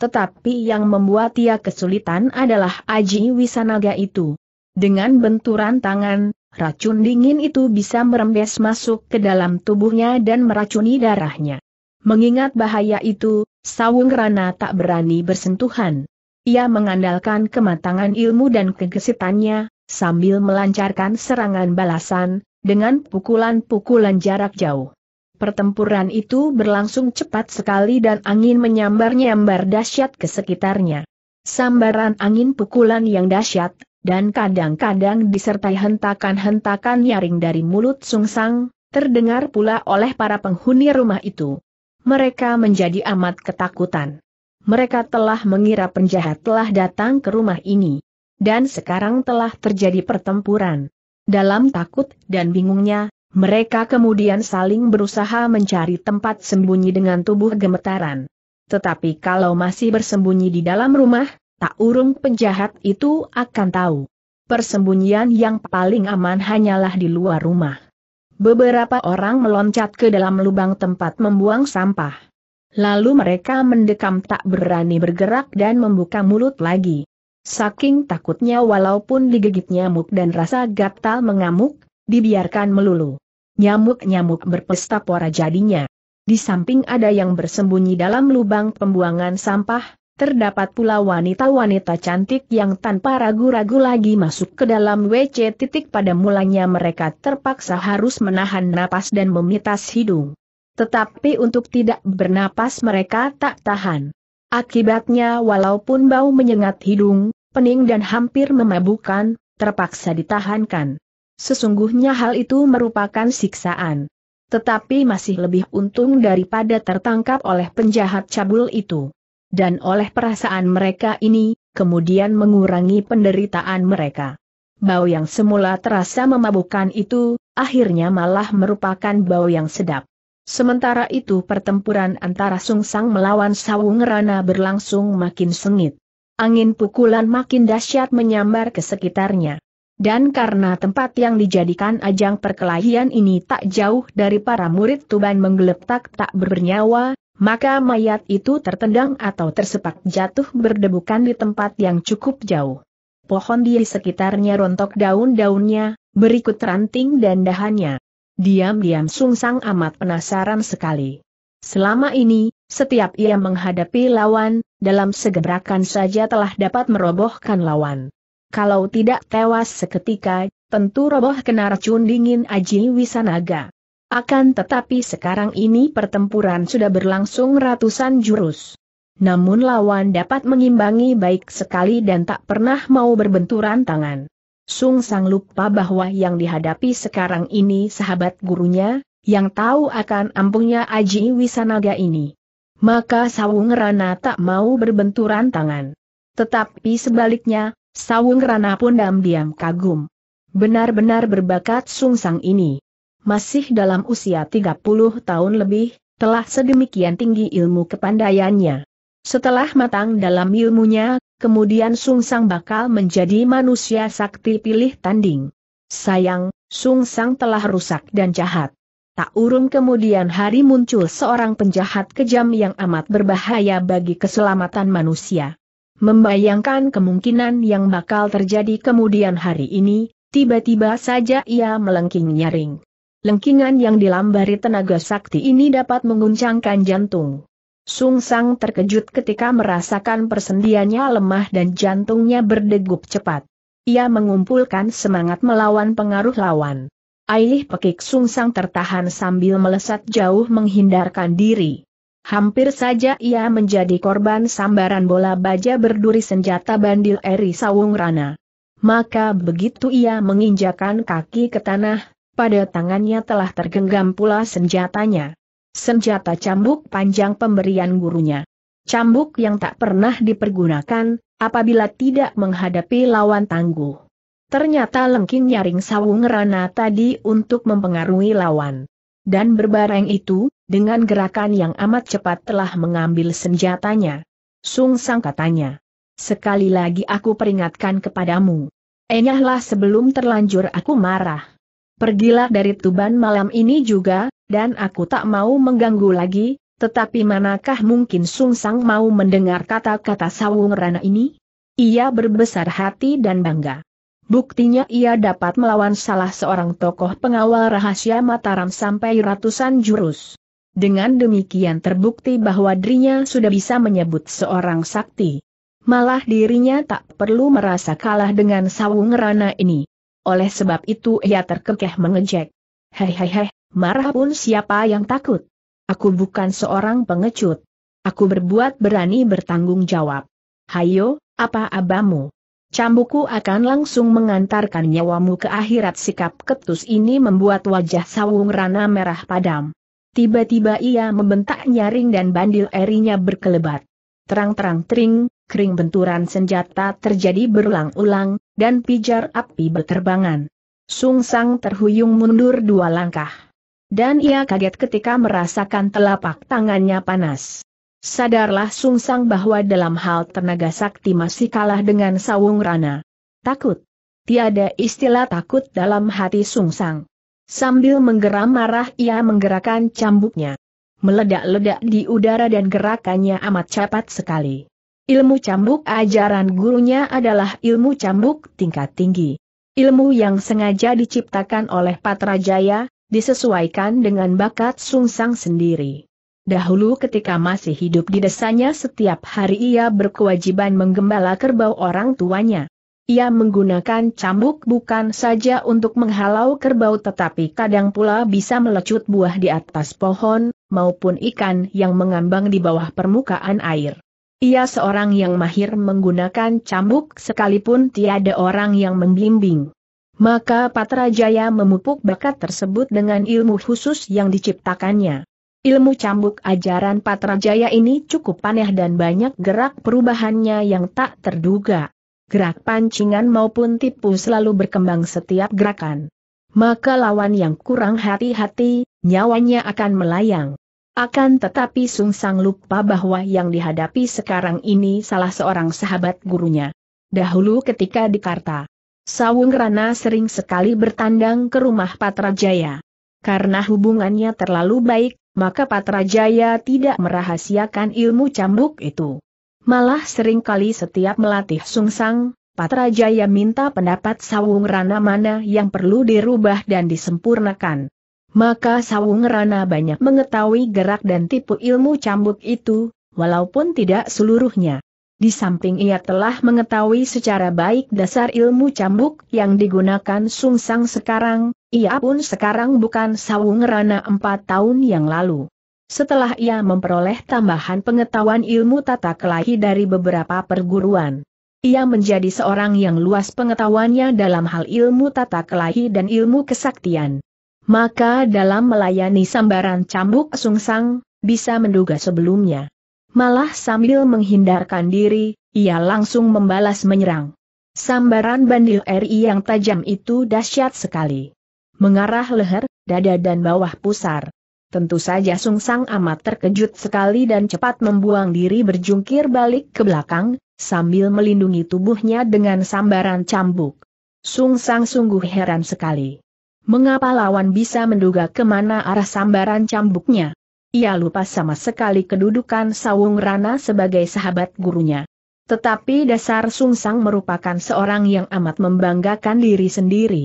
Tetapi yang membuat ia kesulitan adalah Aji Wisanaga itu. Dengan benturan tangan, racun dingin itu bisa merembes masuk ke dalam tubuhnya dan meracuni darahnya. Mengingat bahaya itu, Sawung Rana tak berani bersentuhan. Ia mengandalkan kematangan ilmu dan kegesitannya, sambil melancarkan serangan balasan, dengan pukulan-pukulan jarak jauh. Pertempuran itu berlangsung cepat sekali dan angin menyambar-nyambar dahsyat ke sekitarnya. Sambaran angin pukulan yang dahsyat, dan kadang-kadang disertai hentakan-hentakan nyaring dari mulut sungsang, terdengar pula oleh para penghuni rumah itu. Mereka menjadi amat ketakutan mereka telah mengira penjahat telah datang ke rumah ini. Dan sekarang telah terjadi pertempuran. Dalam takut dan bingungnya, mereka kemudian saling berusaha mencari tempat sembunyi dengan tubuh gemetaran. Tetapi kalau masih bersembunyi di dalam rumah, tak urung penjahat itu akan tahu. Persembunyian yang paling aman hanyalah di luar rumah. Beberapa orang meloncat ke dalam lubang tempat membuang sampah. Lalu mereka mendekam tak berani bergerak dan membuka mulut lagi. Saking takutnya walaupun digigit nyamuk dan rasa gatal mengamuk, dibiarkan melulu. Nyamuk-nyamuk berpesta pora jadinya. Di samping ada yang bersembunyi dalam lubang pembuangan sampah, terdapat pula wanita-wanita cantik yang tanpa ragu-ragu lagi masuk ke dalam WC titik pada mulanya mereka terpaksa harus menahan napas dan memitas hidung. Tetapi untuk tidak bernapas mereka tak tahan. Akibatnya walaupun bau menyengat hidung, pening dan hampir memabukan, terpaksa ditahankan. Sesungguhnya hal itu merupakan siksaan. Tetapi masih lebih untung daripada tertangkap oleh penjahat cabul itu. Dan oleh perasaan mereka ini, kemudian mengurangi penderitaan mereka. Bau yang semula terasa memabukkan itu, akhirnya malah merupakan bau yang sedap. Sementara itu pertempuran antara Sung Sang melawan Sawung Rana berlangsung makin sengit. Angin pukulan makin dahsyat menyambar ke sekitarnya. Dan karena tempat yang dijadikan ajang perkelahian ini tak jauh dari para murid Tuban menggeletak tak bernyawa, maka mayat itu tertendang atau tersepak jatuh berdebukan di tempat yang cukup jauh. Pohon di sekitarnya rontok daun-daunnya, berikut ranting dan dahannya. Diam-diam Sung Sang amat penasaran sekali. Selama ini, setiap ia menghadapi lawan, dalam segebrakan saja telah dapat merobohkan lawan. Kalau tidak tewas seketika, tentu roboh kena racun dingin Aji Wisanaga. Akan tetapi sekarang ini pertempuran sudah berlangsung ratusan jurus. Namun lawan dapat mengimbangi baik sekali dan tak pernah mau berbenturan tangan. Sung Sang lupa bahwa yang dihadapi sekarang ini sahabat gurunya, yang tahu akan ampuhnya Aji Wisanaga ini. Maka Sawung Rana tak mau berbenturan tangan. Tetapi sebaliknya, Sawung Rana pun diam-diam kagum. Benar-benar berbakat Sung Sang ini. Masih dalam usia 30 tahun lebih, telah sedemikian tinggi ilmu kepandaiannya. Setelah matang dalam ilmunya, kemudian Sung Sang bakal menjadi manusia sakti pilih tanding. Sayang, Sung Sang telah rusak dan jahat. Tak urung kemudian hari muncul seorang penjahat kejam yang amat berbahaya bagi keselamatan manusia. Membayangkan kemungkinan yang bakal terjadi kemudian hari ini, tiba-tiba saja ia melengking nyaring. Lengkingan yang dilambari tenaga sakti ini dapat menguncangkan jantung. Sung Sang terkejut ketika merasakan persendiannya lemah dan jantungnya berdegup cepat. Ia mengumpulkan semangat melawan pengaruh lawan. Ailih pekik Sung Sang tertahan sambil melesat jauh menghindarkan diri. Hampir saja ia menjadi korban sambaran bola baja berduri senjata bandil Eri Sawung Rana. Maka begitu ia menginjakan kaki ke tanah, pada tangannya telah tergenggam pula senjatanya. Senjata cambuk panjang pemberian gurunya. Cambuk yang tak pernah dipergunakan, apabila tidak menghadapi lawan tangguh. Ternyata lengking nyaring sawung rana tadi untuk mempengaruhi lawan. Dan berbareng itu, dengan gerakan yang amat cepat telah mengambil senjatanya. Sung Sang katanya. Sekali lagi aku peringatkan kepadamu. Enyahlah sebelum terlanjur aku marah. Pergilah dari Tuban malam ini juga, dan aku tak mau mengganggu lagi, tetapi manakah mungkin Sung Sang mau mendengar kata-kata Sawung Rana ini? Ia berbesar hati dan bangga. Buktinya ia dapat melawan salah seorang tokoh pengawal rahasia Mataram sampai ratusan jurus. Dengan demikian terbukti bahwa dirinya sudah bisa menyebut seorang sakti. Malah dirinya tak perlu merasa kalah dengan Sawung Rana ini. Oleh sebab itu ia terkekeh mengejek. Hei hei hei, marah pun siapa yang takut? Aku bukan seorang pengecut. Aku berbuat berani bertanggung jawab. Hayo, apa abamu? Cambuku akan langsung mengantarkan nyawamu ke akhirat sikap ketus ini membuat wajah sawung rana merah padam. Tiba-tiba ia membentak nyaring dan bandil erinya berkelebat. Terang-terang tering, kering benturan senjata terjadi berulang-ulang, dan pijar api berterbangan. Sung Sang terhuyung mundur dua langkah. Dan ia kaget ketika merasakan telapak tangannya panas. Sadarlah Sung Sang bahwa dalam hal tenaga sakti masih kalah dengan Sawung Rana. Takut. Tiada istilah takut dalam hati Sung Sang. Sambil menggeram marah ia menggerakkan cambuknya. Meledak-ledak di udara dan gerakannya amat cepat sekali. Ilmu cambuk ajaran gurunya adalah ilmu cambuk tingkat tinggi. Ilmu yang sengaja diciptakan oleh Patrajaya, disesuaikan dengan bakat Sungsang sendiri. Dahulu ketika masih hidup di desanya setiap hari ia berkewajiban menggembala kerbau orang tuanya. Ia menggunakan cambuk bukan saja untuk menghalau kerbau tetapi kadang pula bisa melecut buah di atas pohon, maupun ikan yang mengambang di bawah permukaan air. Ia seorang yang mahir menggunakan cambuk sekalipun tiada orang yang membimbing. Maka Patrajaya memupuk bakat tersebut dengan ilmu khusus yang diciptakannya. Ilmu cambuk ajaran Patrajaya ini cukup aneh dan banyak gerak perubahannya yang tak terduga. Gerak pancingan maupun tipu selalu berkembang setiap gerakan. Maka lawan yang kurang hati-hati, nyawanya akan melayang. Akan tetapi Sung Sang lupa bahwa yang dihadapi sekarang ini salah seorang sahabat gurunya. Dahulu ketika di Karta, Sawung Rana sering sekali bertandang ke rumah Patrajaya. Karena hubungannya terlalu baik, maka Patrajaya tidak merahasiakan ilmu cambuk itu. Malah sering kali setiap melatih Sung Sang, Patrajaya minta pendapat Sawung Rana mana yang perlu dirubah dan disempurnakan. Maka Sawung Rana banyak mengetahui gerak dan tipu ilmu cambuk itu, walaupun tidak seluruhnya. Di samping ia telah mengetahui secara baik dasar ilmu cambuk yang digunakan Sung Sang sekarang, ia pun sekarang bukan Sawung Rana empat tahun yang lalu. Setelah ia memperoleh tambahan pengetahuan ilmu tata kelahi dari beberapa perguruan, ia menjadi seorang yang luas pengetahuannya dalam hal ilmu tata kelahi dan ilmu kesaktian. Maka dalam melayani sambaran cambuk sungsang, bisa menduga sebelumnya. Malah sambil menghindarkan diri, ia langsung membalas menyerang. Sambaran bandil RI yang tajam itu dahsyat sekali. Mengarah leher, dada dan bawah pusar. Tentu saja Sung Sang amat terkejut sekali dan cepat membuang diri berjungkir balik ke belakang, sambil melindungi tubuhnya dengan sambaran cambuk. Sung Sang sungguh heran sekali. Mengapa lawan bisa menduga kemana arah sambaran cambuknya? Ia lupa sama sekali kedudukan Sawung Rana sebagai sahabat gurunya. Tetapi dasar Sungsang merupakan seorang yang amat membanggakan diri sendiri.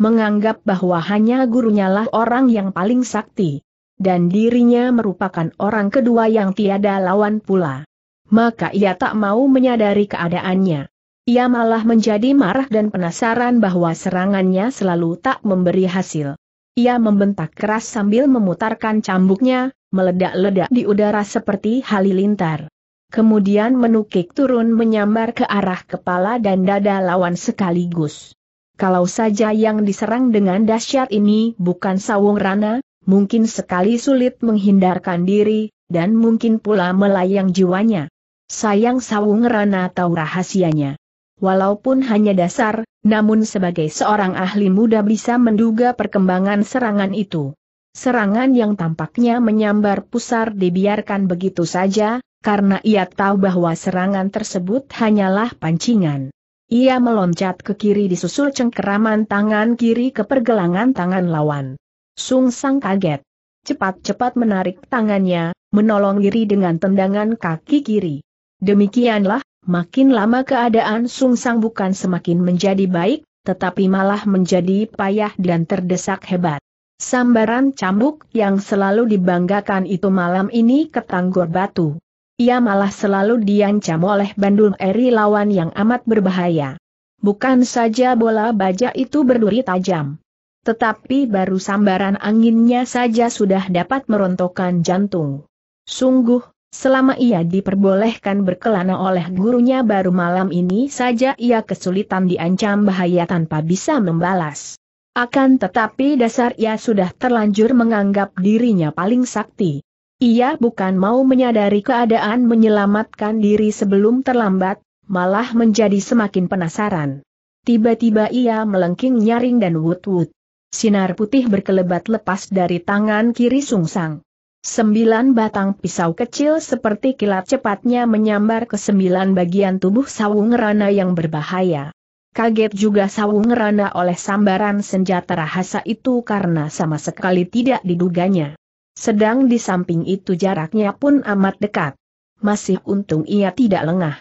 Menganggap bahwa hanya gurunya lah orang yang paling sakti. Dan dirinya merupakan orang kedua yang tiada lawan pula. Maka ia tak mau menyadari keadaannya. Ia malah menjadi marah dan penasaran bahwa serangannya selalu tak memberi hasil. Ia membentak keras sambil memutarkan cambuknya, meledak-ledak di udara seperti halilintar. Kemudian menukik turun menyambar ke arah kepala dan dada lawan sekaligus. Kalau saja yang diserang dengan dahsyat ini bukan sawung rana, mungkin sekali sulit menghindarkan diri, dan mungkin pula melayang jiwanya. Sayang sawung rana tahu rahasianya walaupun hanya dasar, namun sebagai seorang ahli muda bisa menduga perkembangan serangan itu. Serangan yang tampaknya menyambar pusar dibiarkan begitu saja, karena ia tahu bahwa serangan tersebut hanyalah pancingan. Ia meloncat ke kiri disusul cengkeraman tangan kiri ke pergelangan tangan lawan. Sung Sang kaget. Cepat-cepat menarik tangannya, menolong diri dengan tendangan kaki kiri. Demikianlah, Makin lama keadaan Sung Sang bukan semakin menjadi baik, tetapi malah menjadi payah dan terdesak hebat. Sambaran cambuk yang selalu dibanggakan itu malam ini ketanggor batu. Ia malah selalu diancam oleh bandul eri lawan yang amat berbahaya. Bukan saja bola baja itu berduri tajam. Tetapi baru sambaran anginnya saja sudah dapat merontokkan jantung. Sungguh, Selama ia diperbolehkan berkelana oleh gurunya baru malam ini saja ia kesulitan diancam bahaya tanpa bisa membalas. Akan tetapi dasar ia sudah terlanjur menganggap dirinya paling sakti. Ia bukan mau menyadari keadaan menyelamatkan diri sebelum terlambat, malah menjadi semakin penasaran. Tiba-tiba ia melengking nyaring dan wut-wut. Sinar putih berkelebat lepas dari tangan kiri Sungsang. Sembilan batang pisau kecil seperti kilat cepatnya menyambar ke sembilan bagian tubuh Sawung Rana yang berbahaya. Kaget juga Sawung Rana oleh sambaran senjata rahasa itu karena sama sekali tidak diduganya. Sedang di samping itu jaraknya pun amat dekat. Masih untung ia tidak lengah.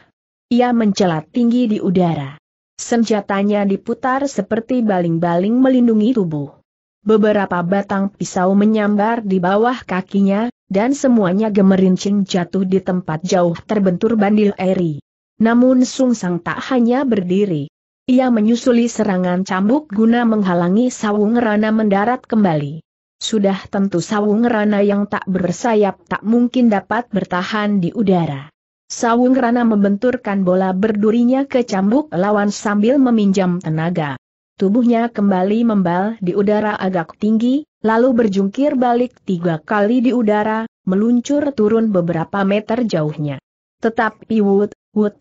Ia mencelat tinggi di udara. Senjatanya diputar seperti baling-baling melindungi tubuh beberapa batang pisau menyambar di bawah kakinya, dan semuanya gemerincing jatuh di tempat jauh terbentur bandil eri. Namun Sung Sang tak hanya berdiri. Ia menyusuli serangan cambuk guna menghalangi sawung rana mendarat kembali. Sudah tentu sawung rana yang tak bersayap tak mungkin dapat bertahan di udara. Sawung Rana membenturkan bola berdurinya ke cambuk lawan sambil meminjam tenaga. Tubuhnya kembali membal di udara agak tinggi, lalu berjungkir balik tiga kali di udara, meluncur turun beberapa meter jauhnya. Tetapi Wood, Wood,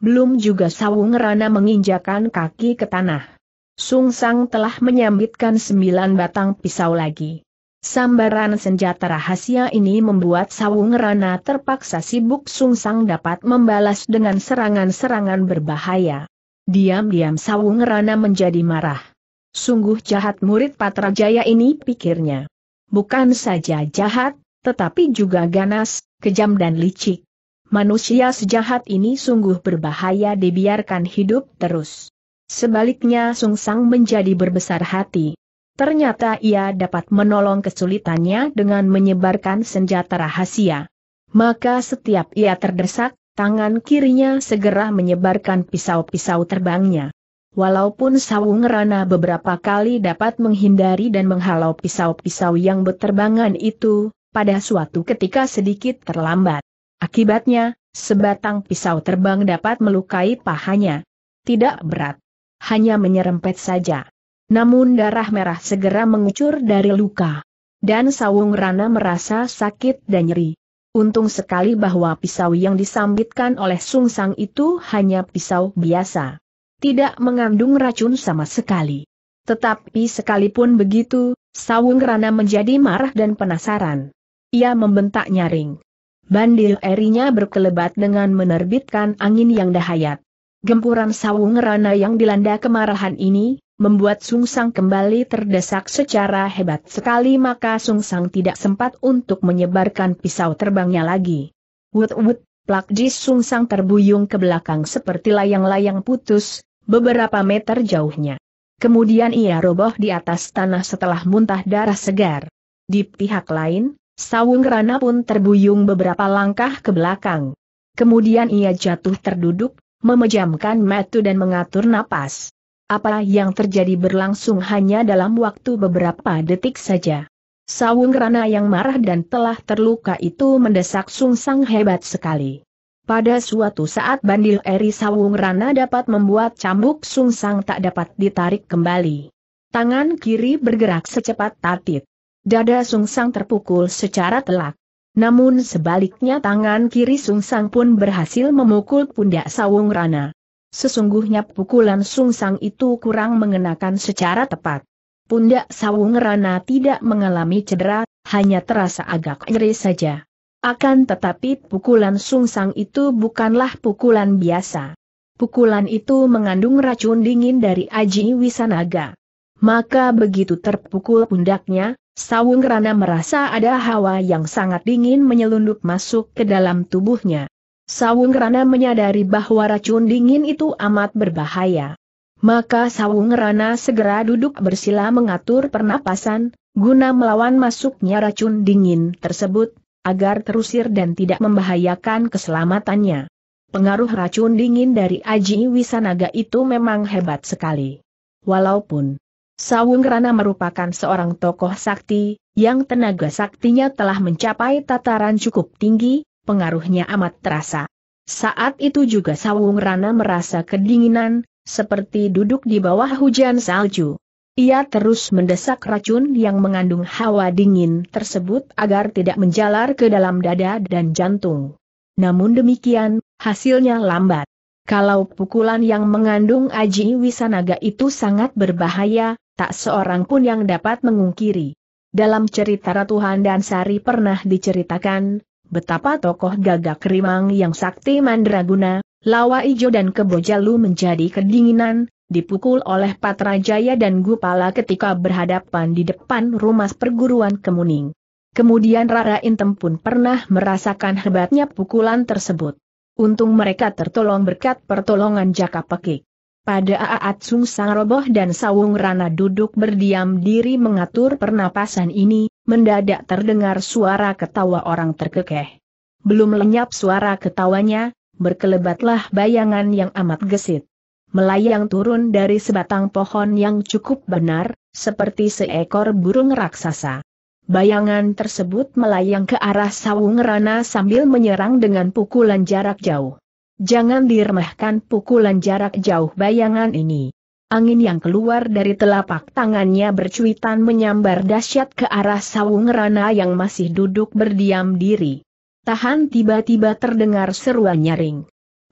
belum juga Sawung Rana menginjakan kaki ke tanah. Sung Sang telah menyambitkan sembilan batang pisau lagi. Sambaran senjata rahasia ini membuat Sawung Rana terpaksa sibuk Sung Sang dapat membalas dengan serangan-serangan berbahaya. Diam-diam Sawung Rana menjadi marah. Sungguh jahat murid Patrajaya ini pikirnya. Bukan saja jahat, tetapi juga ganas, kejam dan licik. Manusia sejahat ini sungguh berbahaya dibiarkan hidup terus. Sebaliknya Sung Sang menjadi berbesar hati. Ternyata ia dapat menolong kesulitannya dengan menyebarkan senjata rahasia. Maka setiap ia terdesak, tangan kirinya segera menyebarkan pisau-pisau terbangnya. Walaupun Sawung Rana beberapa kali dapat menghindari dan menghalau pisau-pisau yang berterbangan itu, pada suatu ketika sedikit terlambat. Akibatnya, sebatang pisau terbang dapat melukai pahanya. Tidak berat. Hanya menyerempet saja. Namun darah merah segera mengucur dari luka. Dan Sawung Rana merasa sakit dan nyeri. Untung sekali bahwa pisau yang disambitkan oleh Sung Sang itu hanya pisau biasa. Tidak mengandung racun sama sekali. Tetapi sekalipun begitu, Sawung Rana menjadi marah dan penasaran. Ia membentak nyaring. Bandil erinya berkelebat dengan menerbitkan angin yang dahayat. Gempuran Sawung Rana yang dilanda kemarahan ini, membuat Sung Sang kembali terdesak secara hebat sekali maka Sung Sang tidak sempat untuk menyebarkan pisau terbangnya lagi. Wut wut, plak jis Sang terbuyung ke belakang seperti layang-layang putus, beberapa meter jauhnya. Kemudian ia roboh di atas tanah setelah muntah darah segar. Di pihak lain, Sawung Rana pun terbuyung beberapa langkah ke belakang. Kemudian ia jatuh terduduk, memejamkan mata dan mengatur napas. Apa yang terjadi berlangsung hanya dalam waktu beberapa detik saja. Sawung Rana yang marah dan telah terluka itu mendesak Sung Sang hebat sekali. Pada suatu saat bandil eri Sawung Rana dapat membuat cambuk Sung Sang tak dapat ditarik kembali. Tangan kiri bergerak secepat tatit. Dada Sung Sang terpukul secara telak. Namun sebaliknya tangan kiri Sung Sang pun berhasil memukul pundak Sawung Rana. Sesungguhnya pukulan sungsang itu kurang mengenakan secara tepat. Pundak Sawung Rana tidak mengalami cedera, hanya terasa agak nyeri saja. Akan tetapi pukulan sungsang itu bukanlah pukulan biasa. Pukulan itu mengandung racun dingin dari Aji Wisanaga. Maka begitu terpukul pundaknya, Sawung Rana merasa ada hawa yang sangat dingin menyelundup masuk ke dalam tubuhnya. Sawung Rana menyadari bahwa racun dingin itu amat berbahaya. Maka Sawung Rana segera duduk bersila mengatur pernapasan, guna melawan masuknya racun dingin tersebut, agar terusir dan tidak membahayakan keselamatannya. Pengaruh racun dingin dari Aji Wisanaga itu memang hebat sekali. Walaupun Sawung Rana merupakan seorang tokoh sakti, yang tenaga saktinya telah mencapai tataran cukup tinggi, pengaruhnya amat terasa. Saat itu juga Sawung Rana merasa kedinginan, seperti duduk di bawah hujan salju. Ia terus mendesak racun yang mengandung hawa dingin tersebut agar tidak menjalar ke dalam dada dan jantung. Namun demikian, hasilnya lambat. Kalau pukulan yang mengandung aji wisanaga itu sangat berbahaya, tak seorang pun yang dapat mengungkiri. Dalam cerita dan Sari pernah diceritakan, betapa tokoh gagak rimang yang sakti mandraguna, lawa ijo dan kebojalu menjadi kedinginan, dipukul oleh Patrajaya dan Gupala ketika berhadapan di depan rumah perguruan Kemuning. Kemudian Rara Intem pun pernah merasakan hebatnya pukulan tersebut. Untung mereka tertolong berkat pertolongan Jaka Pekik. Pada saat Sung Sang Roboh dan Sawung Rana duduk berdiam diri mengatur pernapasan ini, mendadak terdengar suara ketawa orang terkekeh. Belum lenyap suara ketawanya, berkelebatlah bayangan yang amat gesit. Melayang turun dari sebatang pohon yang cukup benar, seperti seekor burung raksasa. Bayangan tersebut melayang ke arah sawung rana sambil menyerang dengan pukulan jarak jauh. Jangan diremehkan pukulan jarak jauh bayangan ini. Angin yang keluar dari telapak tangannya bercuitan menyambar dahsyat ke arah sawung rana yang masih duduk berdiam diri. Tahan tiba-tiba terdengar seruan nyaring.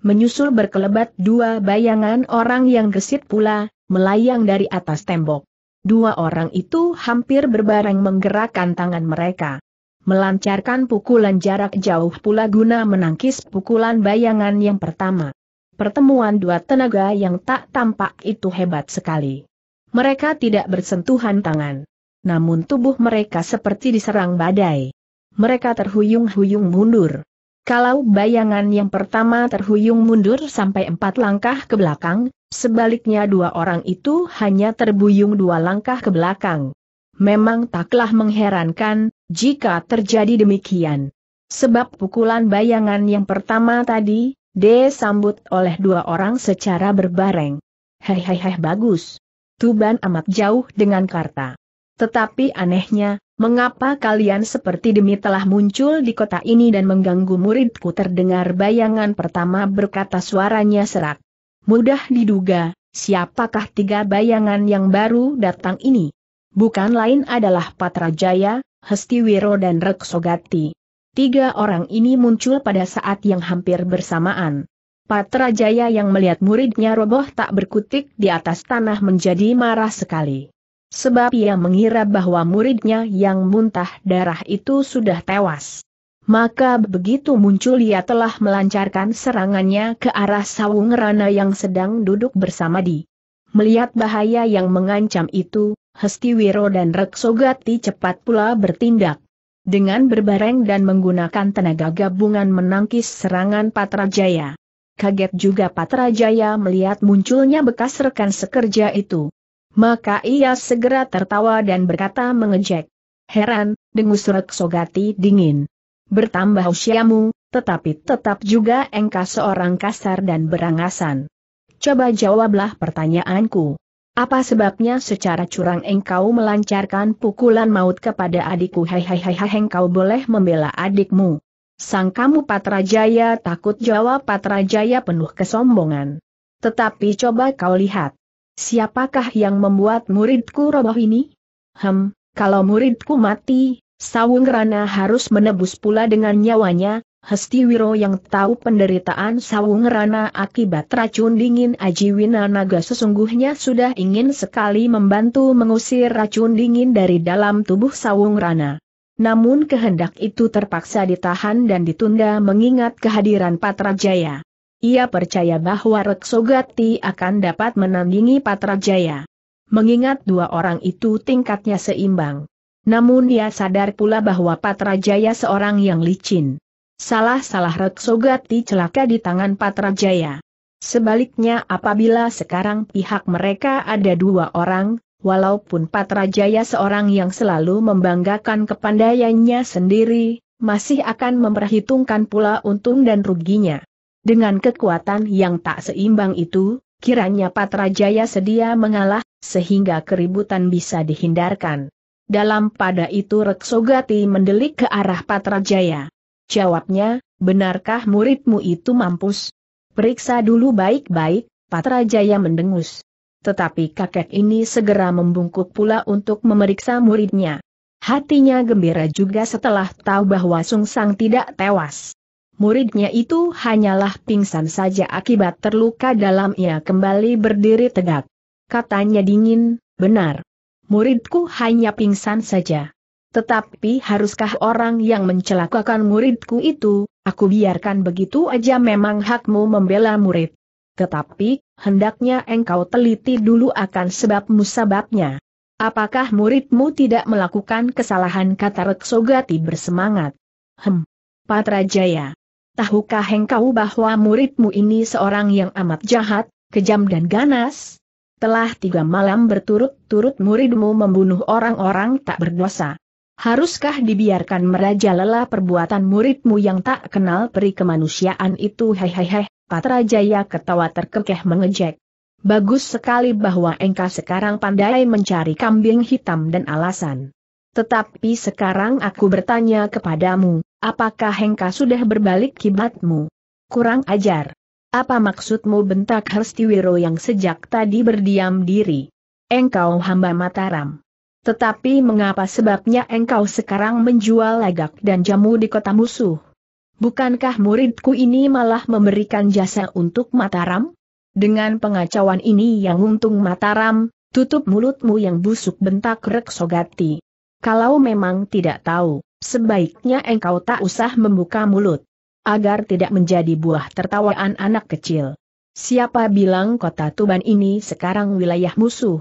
Menyusul berkelebat dua bayangan orang yang gesit pula, melayang dari atas tembok. Dua orang itu hampir berbareng menggerakkan tangan mereka. Melancarkan pukulan jarak jauh pula guna menangkis pukulan bayangan yang pertama. Pertemuan dua tenaga yang tak tampak itu hebat sekali. Mereka tidak bersentuhan tangan. Namun tubuh mereka seperti diserang badai. Mereka terhuyung-huyung mundur. Kalau bayangan yang pertama terhuyung mundur sampai empat langkah ke belakang, sebaliknya dua orang itu hanya terbuyung dua langkah ke belakang. Memang taklah mengherankan, jika terjadi demikian. Sebab pukulan bayangan yang pertama tadi, D sambut oleh dua orang secara berbareng. Hehehe bagus. Tuban amat jauh dengan Karta. Tetapi anehnya, mengapa kalian seperti demi telah muncul di kota ini dan mengganggu muridku terdengar bayangan pertama berkata suaranya serak. Mudah diduga, siapakah tiga bayangan yang baru datang ini? Bukan lain adalah Patrajaya, Hestiwiro dan Reksogati. Tiga orang ini muncul pada saat yang hampir bersamaan. Patra Jaya yang melihat muridnya roboh tak berkutik di atas tanah menjadi marah sekali. Sebab ia mengira bahwa muridnya yang muntah darah itu sudah tewas. Maka begitu muncul ia telah melancarkan serangannya ke arah Sawung Rana yang sedang duduk bersama di. Melihat bahaya yang mengancam itu, Hestiwiro dan Reksogati cepat pula bertindak dengan berbareng dan menggunakan tenaga gabungan menangkis serangan Patrajaya. Kaget juga Patrajaya melihat munculnya bekas rekan sekerja itu. Maka ia segera tertawa dan berkata mengejek. Heran, dengus Sogati dingin. Bertambah usiamu, tetapi tetap juga engkau seorang kasar dan berangasan. Coba jawablah pertanyaanku. Apa sebabnya secara curang engkau melancarkan pukulan maut kepada adikku? Hai hai hai hai engkau boleh membela adikmu. Sang kamu Patrajaya takut jawab Patrajaya penuh kesombongan. Tetapi coba kau lihat. Siapakah yang membuat muridku roboh ini? Hem, kalau muridku mati, Sawung Rana harus menebus pula dengan nyawanya, Hestiwiro yang tahu penderitaan Sawung Rana akibat racun dingin Aji Winanaga sesungguhnya sudah ingin sekali membantu mengusir racun dingin dari dalam tubuh Sawung Rana. Namun kehendak itu terpaksa ditahan dan ditunda mengingat kehadiran Patrajaya. Ia percaya bahwa Reksogati akan dapat menandingi Patrajaya. Mengingat dua orang itu tingkatnya seimbang. Namun ia sadar pula bahwa Patrajaya seorang yang licin. Salah-salah Reksogati celaka di tangan Patrajaya. Sebaliknya apabila sekarang pihak mereka ada dua orang, walaupun Patrajaya seorang yang selalu membanggakan kepandaiannya sendiri, masih akan memperhitungkan pula untung dan ruginya. Dengan kekuatan yang tak seimbang itu, kiranya Patrajaya sedia mengalah, sehingga keributan bisa dihindarkan. Dalam pada itu Reksogati mendelik ke arah Patrajaya. Jawabnya, benarkah muridmu itu mampus? Periksa dulu baik-baik, Patrajaya mendengus. Tetapi kakek ini segera membungkuk pula untuk memeriksa muridnya. Hatinya gembira juga setelah tahu bahwa Sung Sang tidak tewas. Muridnya itu hanyalah pingsan saja akibat terluka dalam ia kembali berdiri tegak. Katanya dingin, benar. Muridku hanya pingsan saja. Tetapi haruskah orang yang mencelakakan muridku itu, aku biarkan begitu aja memang hakmu membela murid. Tetapi, hendaknya engkau teliti dulu akan sebab musababnya. Apakah muridmu tidak melakukan kesalahan kata Reksogati bersemangat? Hem. Jaya. Tahukah engkau bahwa muridmu ini seorang yang amat jahat, kejam dan ganas? Telah tiga malam berturut-turut muridmu membunuh orang-orang tak berdosa. Haruskah dibiarkan merajalela perbuatan muridmu yang tak kenal peri kemanusiaan itu hehehe, Jaya ketawa terkekeh mengejek. Bagus sekali bahwa engkau sekarang pandai mencari kambing hitam dan alasan. Tetapi sekarang aku bertanya kepadamu, apakah engkau sudah berbalik kiblatmu? Kurang ajar. Apa maksudmu bentak Hestiwiro yang sejak tadi berdiam diri? Engkau hamba Mataram. Tetapi mengapa sebabnya engkau sekarang menjual legak dan jamu di kota musuh? Bukankah muridku ini malah memberikan jasa untuk Mataram? Dengan pengacauan ini yang untung Mataram, tutup mulutmu yang busuk bentak Reksogati. Kalau memang tidak tahu, sebaiknya engkau tak usah membuka mulut. Agar tidak menjadi buah tertawaan anak kecil. Siapa bilang kota Tuban ini sekarang wilayah musuh?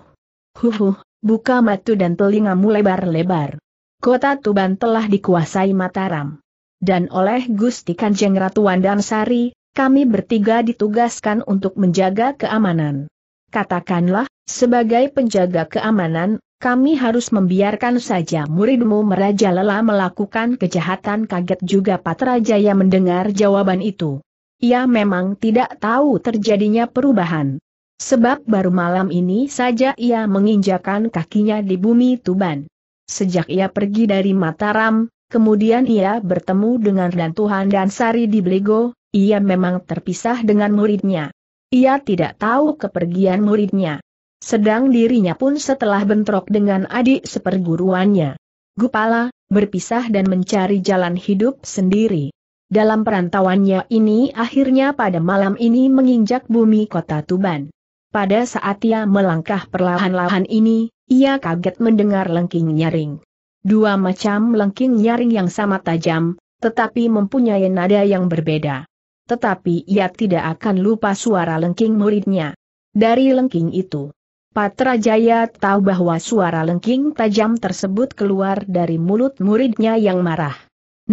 Huhuh, buka matu dan telingamu lebar-lebar. Kota Tuban telah dikuasai Mataram. Dan oleh Gusti Kanjeng Ratu Wandansari, kami bertiga ditugaskan untuk menjaga keamanan. Katakanlah, sebagai penjaga keamanan, kami harus membiarkan saja muridmu merajalela melakukan kejahatan kaget juga Patrajaya mendengar jawaban itu. Ia memang tidak tahu terjadinya perubahan. Sebab baru malam ini saja ia menginjakan kakinya di bumi Tuban. Sejak ia pergi dari Mataram, kemudian ia bertemu dengan Tuhan dan Sari di Bligo, ia memang terpisah dengan muridnya. Ia tidak tahu kepergian muridnya. Sedang dirinya pun setelah bentrok dengan adik seperguruannya. Gupala, berpisah dan mencari jalan hidup sendiri. Dalam perantauannya ini akhirnya pada malam ini menginjak bumi kota Tuban. Pada saat ia melangkah perlahan-lahan ini, ia kaget mendengar lengking nyaring. Dua macam lengking nyaring yang sama tajam, tetapi mempunyai nada yang berbeda. Tetapi ia tidak akan lupa suara lengking muridnya. Dari lengking itu, Patra Jaya tahu bahwa suara lengking tajam tersebut keluar dari mulut muridnya yang marah.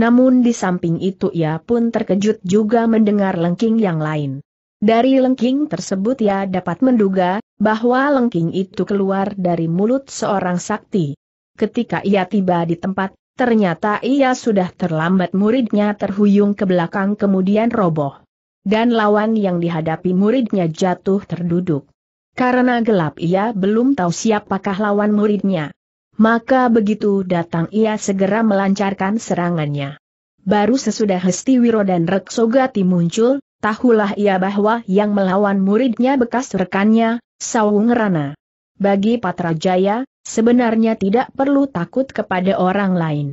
Namun di samping itu ia pun terkejut juga mendengar lengking yang lain. Dari lengking tersebut ia dapat menduga, bahwa lengking itu keluar dari mulut seorang sakti. Ketika ia tiba di tempat, ternyata ia sudah terlambat muridnya terhuyung ke belakang kemudian roboh. Dan lawan yang dihadapi muridnya jatuh terduduk. Karena gelap ia belum tahu siapakah lawan muridnya. Maka begitu datang ia segera melancarkan serangannya. Baru sesudah Hesti Wiro dan Reksogati muncul, tahulah ia bahwa yang melawan muridnya bekas rekannya, Saung Rana. Bagi Patrajaya, sebenarnya tidak perlu takut kepada orang lain.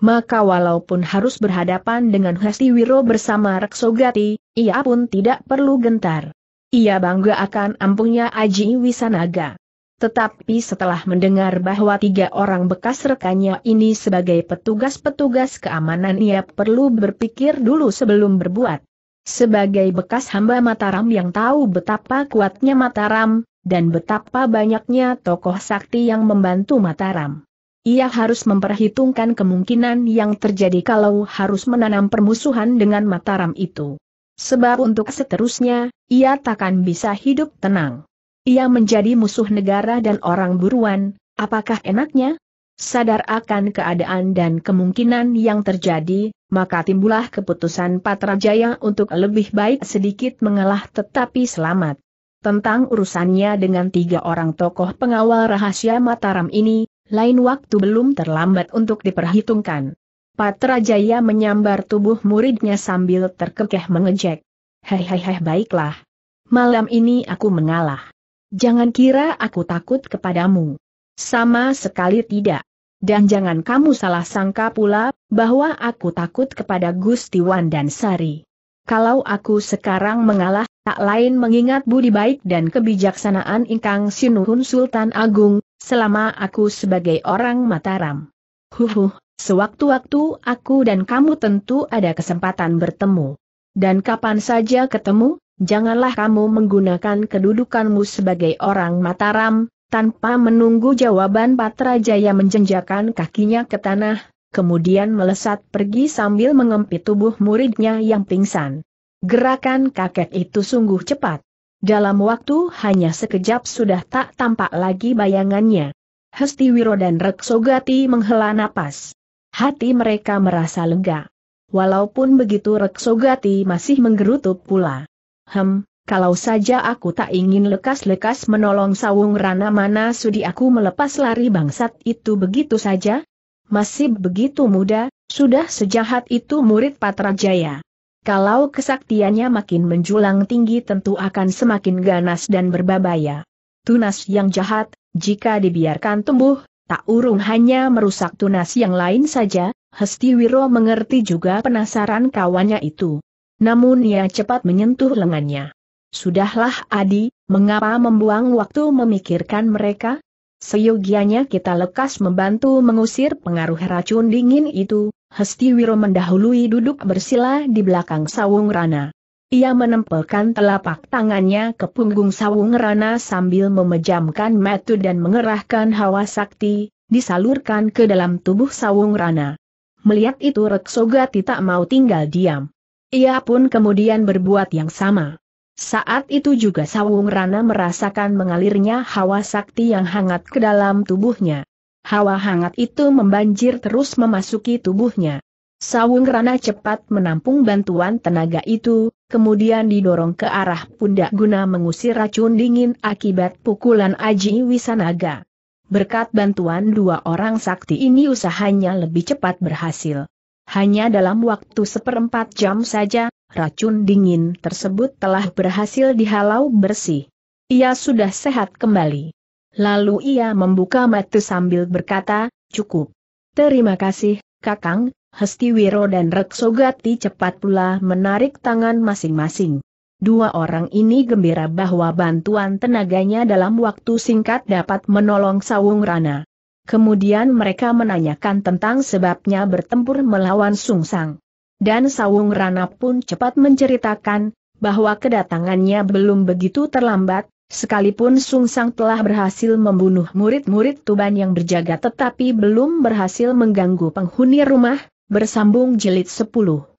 Maka walaupun harus berhadapan dengan Wiro bersama Reksogati, ia pun tidak perlu gentar. Ia bangga akan ampuhnya Aji Wisanaga. Tetapi setelah mendengar bahwa tiga orang bekas rekannya ini sebagai petugas-petugas keamanan ia perlu berpikir dulu sebelum berbuat. Sebagai bekas hamba Mataram yang tahu betapa kuatnya Mataram, dan betapa banyaknya tokoh sakti yang membantu Mataram. Ia harus memperhitungkan kemungkinan yang terjadi kalau harus menanam permusuhan dengan Mataram itu. Sebab untuk seterusnya, ia takkan bisa hidup tenang. Ia menjadi musuh negara dan orang buruan, apakah enaknya? Sadar akan keadaan dan kemungkinan yang terjadi, maka timbullah keputusan Patrajaya untuk lebih baik sedikit mengalah tetapi selamat. Tentang urusannya dengan tiga orang tokoh pengawal rahasia Mataram ini, lain waktu belum terlambat untuk diperhitungkan. Patrajaya menyambar tubuh muridnya sambil terkekeh mengejek. Hehehe baiklah. Malam ini aku mengalah. Jangan kira aku takut kepadamu. Sama sekali tidak. Dan jangan kamu salah sangka pula, bahwa aku takut kepada Gusti Wan dan Sari. Kalau aku sekarang mengalah, tak lain mengingat budi baik dan kebijaksanaan Ingkang Sinuhun Sultan Agung, selama aku sebagai orang Mataram. Huhuh, sewaktu-waktu aku dan kamu tentu ada kesempatan bertemu. Dan kapan saja ketemu, janganlah kamu menggunakan kedudukanmu sebagai orang Mataram, tanpa menunggu jawaban Patra Jaya menjenjakan kakinya ke tanah, kemudian melesat pergi sambil mengempit tubuh muridnya yang pingsan. Gerakan kakek itu sungguh cepat. Dalam waktu hanya sekejap sudah tak tampak lagi bayangannya. Hesti Wiro dan Reksogati menghela napas. Hati mereka merasa lega. Walaupun begitu Reksogati masih menggerutu pula. Hem, kalau saja aku tak ingin lekas-lekas menolong Sawung Rana mana sudi aku melepas lari bangsat itu begitu saja? Masih begitu muda, sudah sejahat itu murid Patrajaya. Kalau kesaktiannya makin menjulang tinggi tentu akan semakin ganas dan berbabaya. Tunas yang jahat, jika dibiarkan tumbuh, tak urung hanya merusak tunas yang lain saja, Hesti Wiro mengerti juga penasaran kawannya itu. Namun ia cepat menyentuh lengannya. Sudahlah Adi, mengapa membuang waktu memikirkan mereka? Seyogianya kita lekas membantu mengusir pengaruh racun dingin itu, Hesti Wiro mendahului duduk bersila di belakang sawung rana. Ia menempelkan telapak tangannya ke punggung sawung rana sambil memejamkan mata dan mengerahkan hawa sakti, disalurkan ke dalam tubuh sawung rana. Melihat itu Reksogati tak mau tinggal diam. Ia pun kemudian berbuat yang sama. Saat itu juga Sawung Rana merasakan mengalirnya hawa sakti yang hangat ke dalam tubuhnya. Hawa hangat itu membanjir terus memasuki tubuhnya. Sawung Rana cepat menampung bantuan tenaga itu, kemudian didorong ke arah pundak guna mengusir racun dingin akibat pukulan Aji Wisanaga. Berkat bantuan dua orang sakti ini usahanya lebih cepat berhasil. Hanya dalam waktu seperempat jam saja, racun dingin tersebut telah berhasil dihalau bersih. Ia sudah sehat kembali. Lalu ia membuka mata sambil berkata, cukup. Terima kasih, Kakang, Hestiwiro dan Reksogati cepat pula menarik tangan masing-masing. Dua orang ini gembira bahwa bantuan tenaganya dalam waktu singkat dapat menolong Sawung Rana. Kemudian mereka menanyakan tentang sebabnya bertempur melawan Sung Sang. Dan Sawung Rana pun cepat menceritakan, bahwa kedatangannya belum begitu terlambat, sekalipun Sung Sang telah berhasil membunuh murid-murid Tuban yang berjaga tetapi belum berhasil mengganggu penghuni rumah, bersambung jilid 10.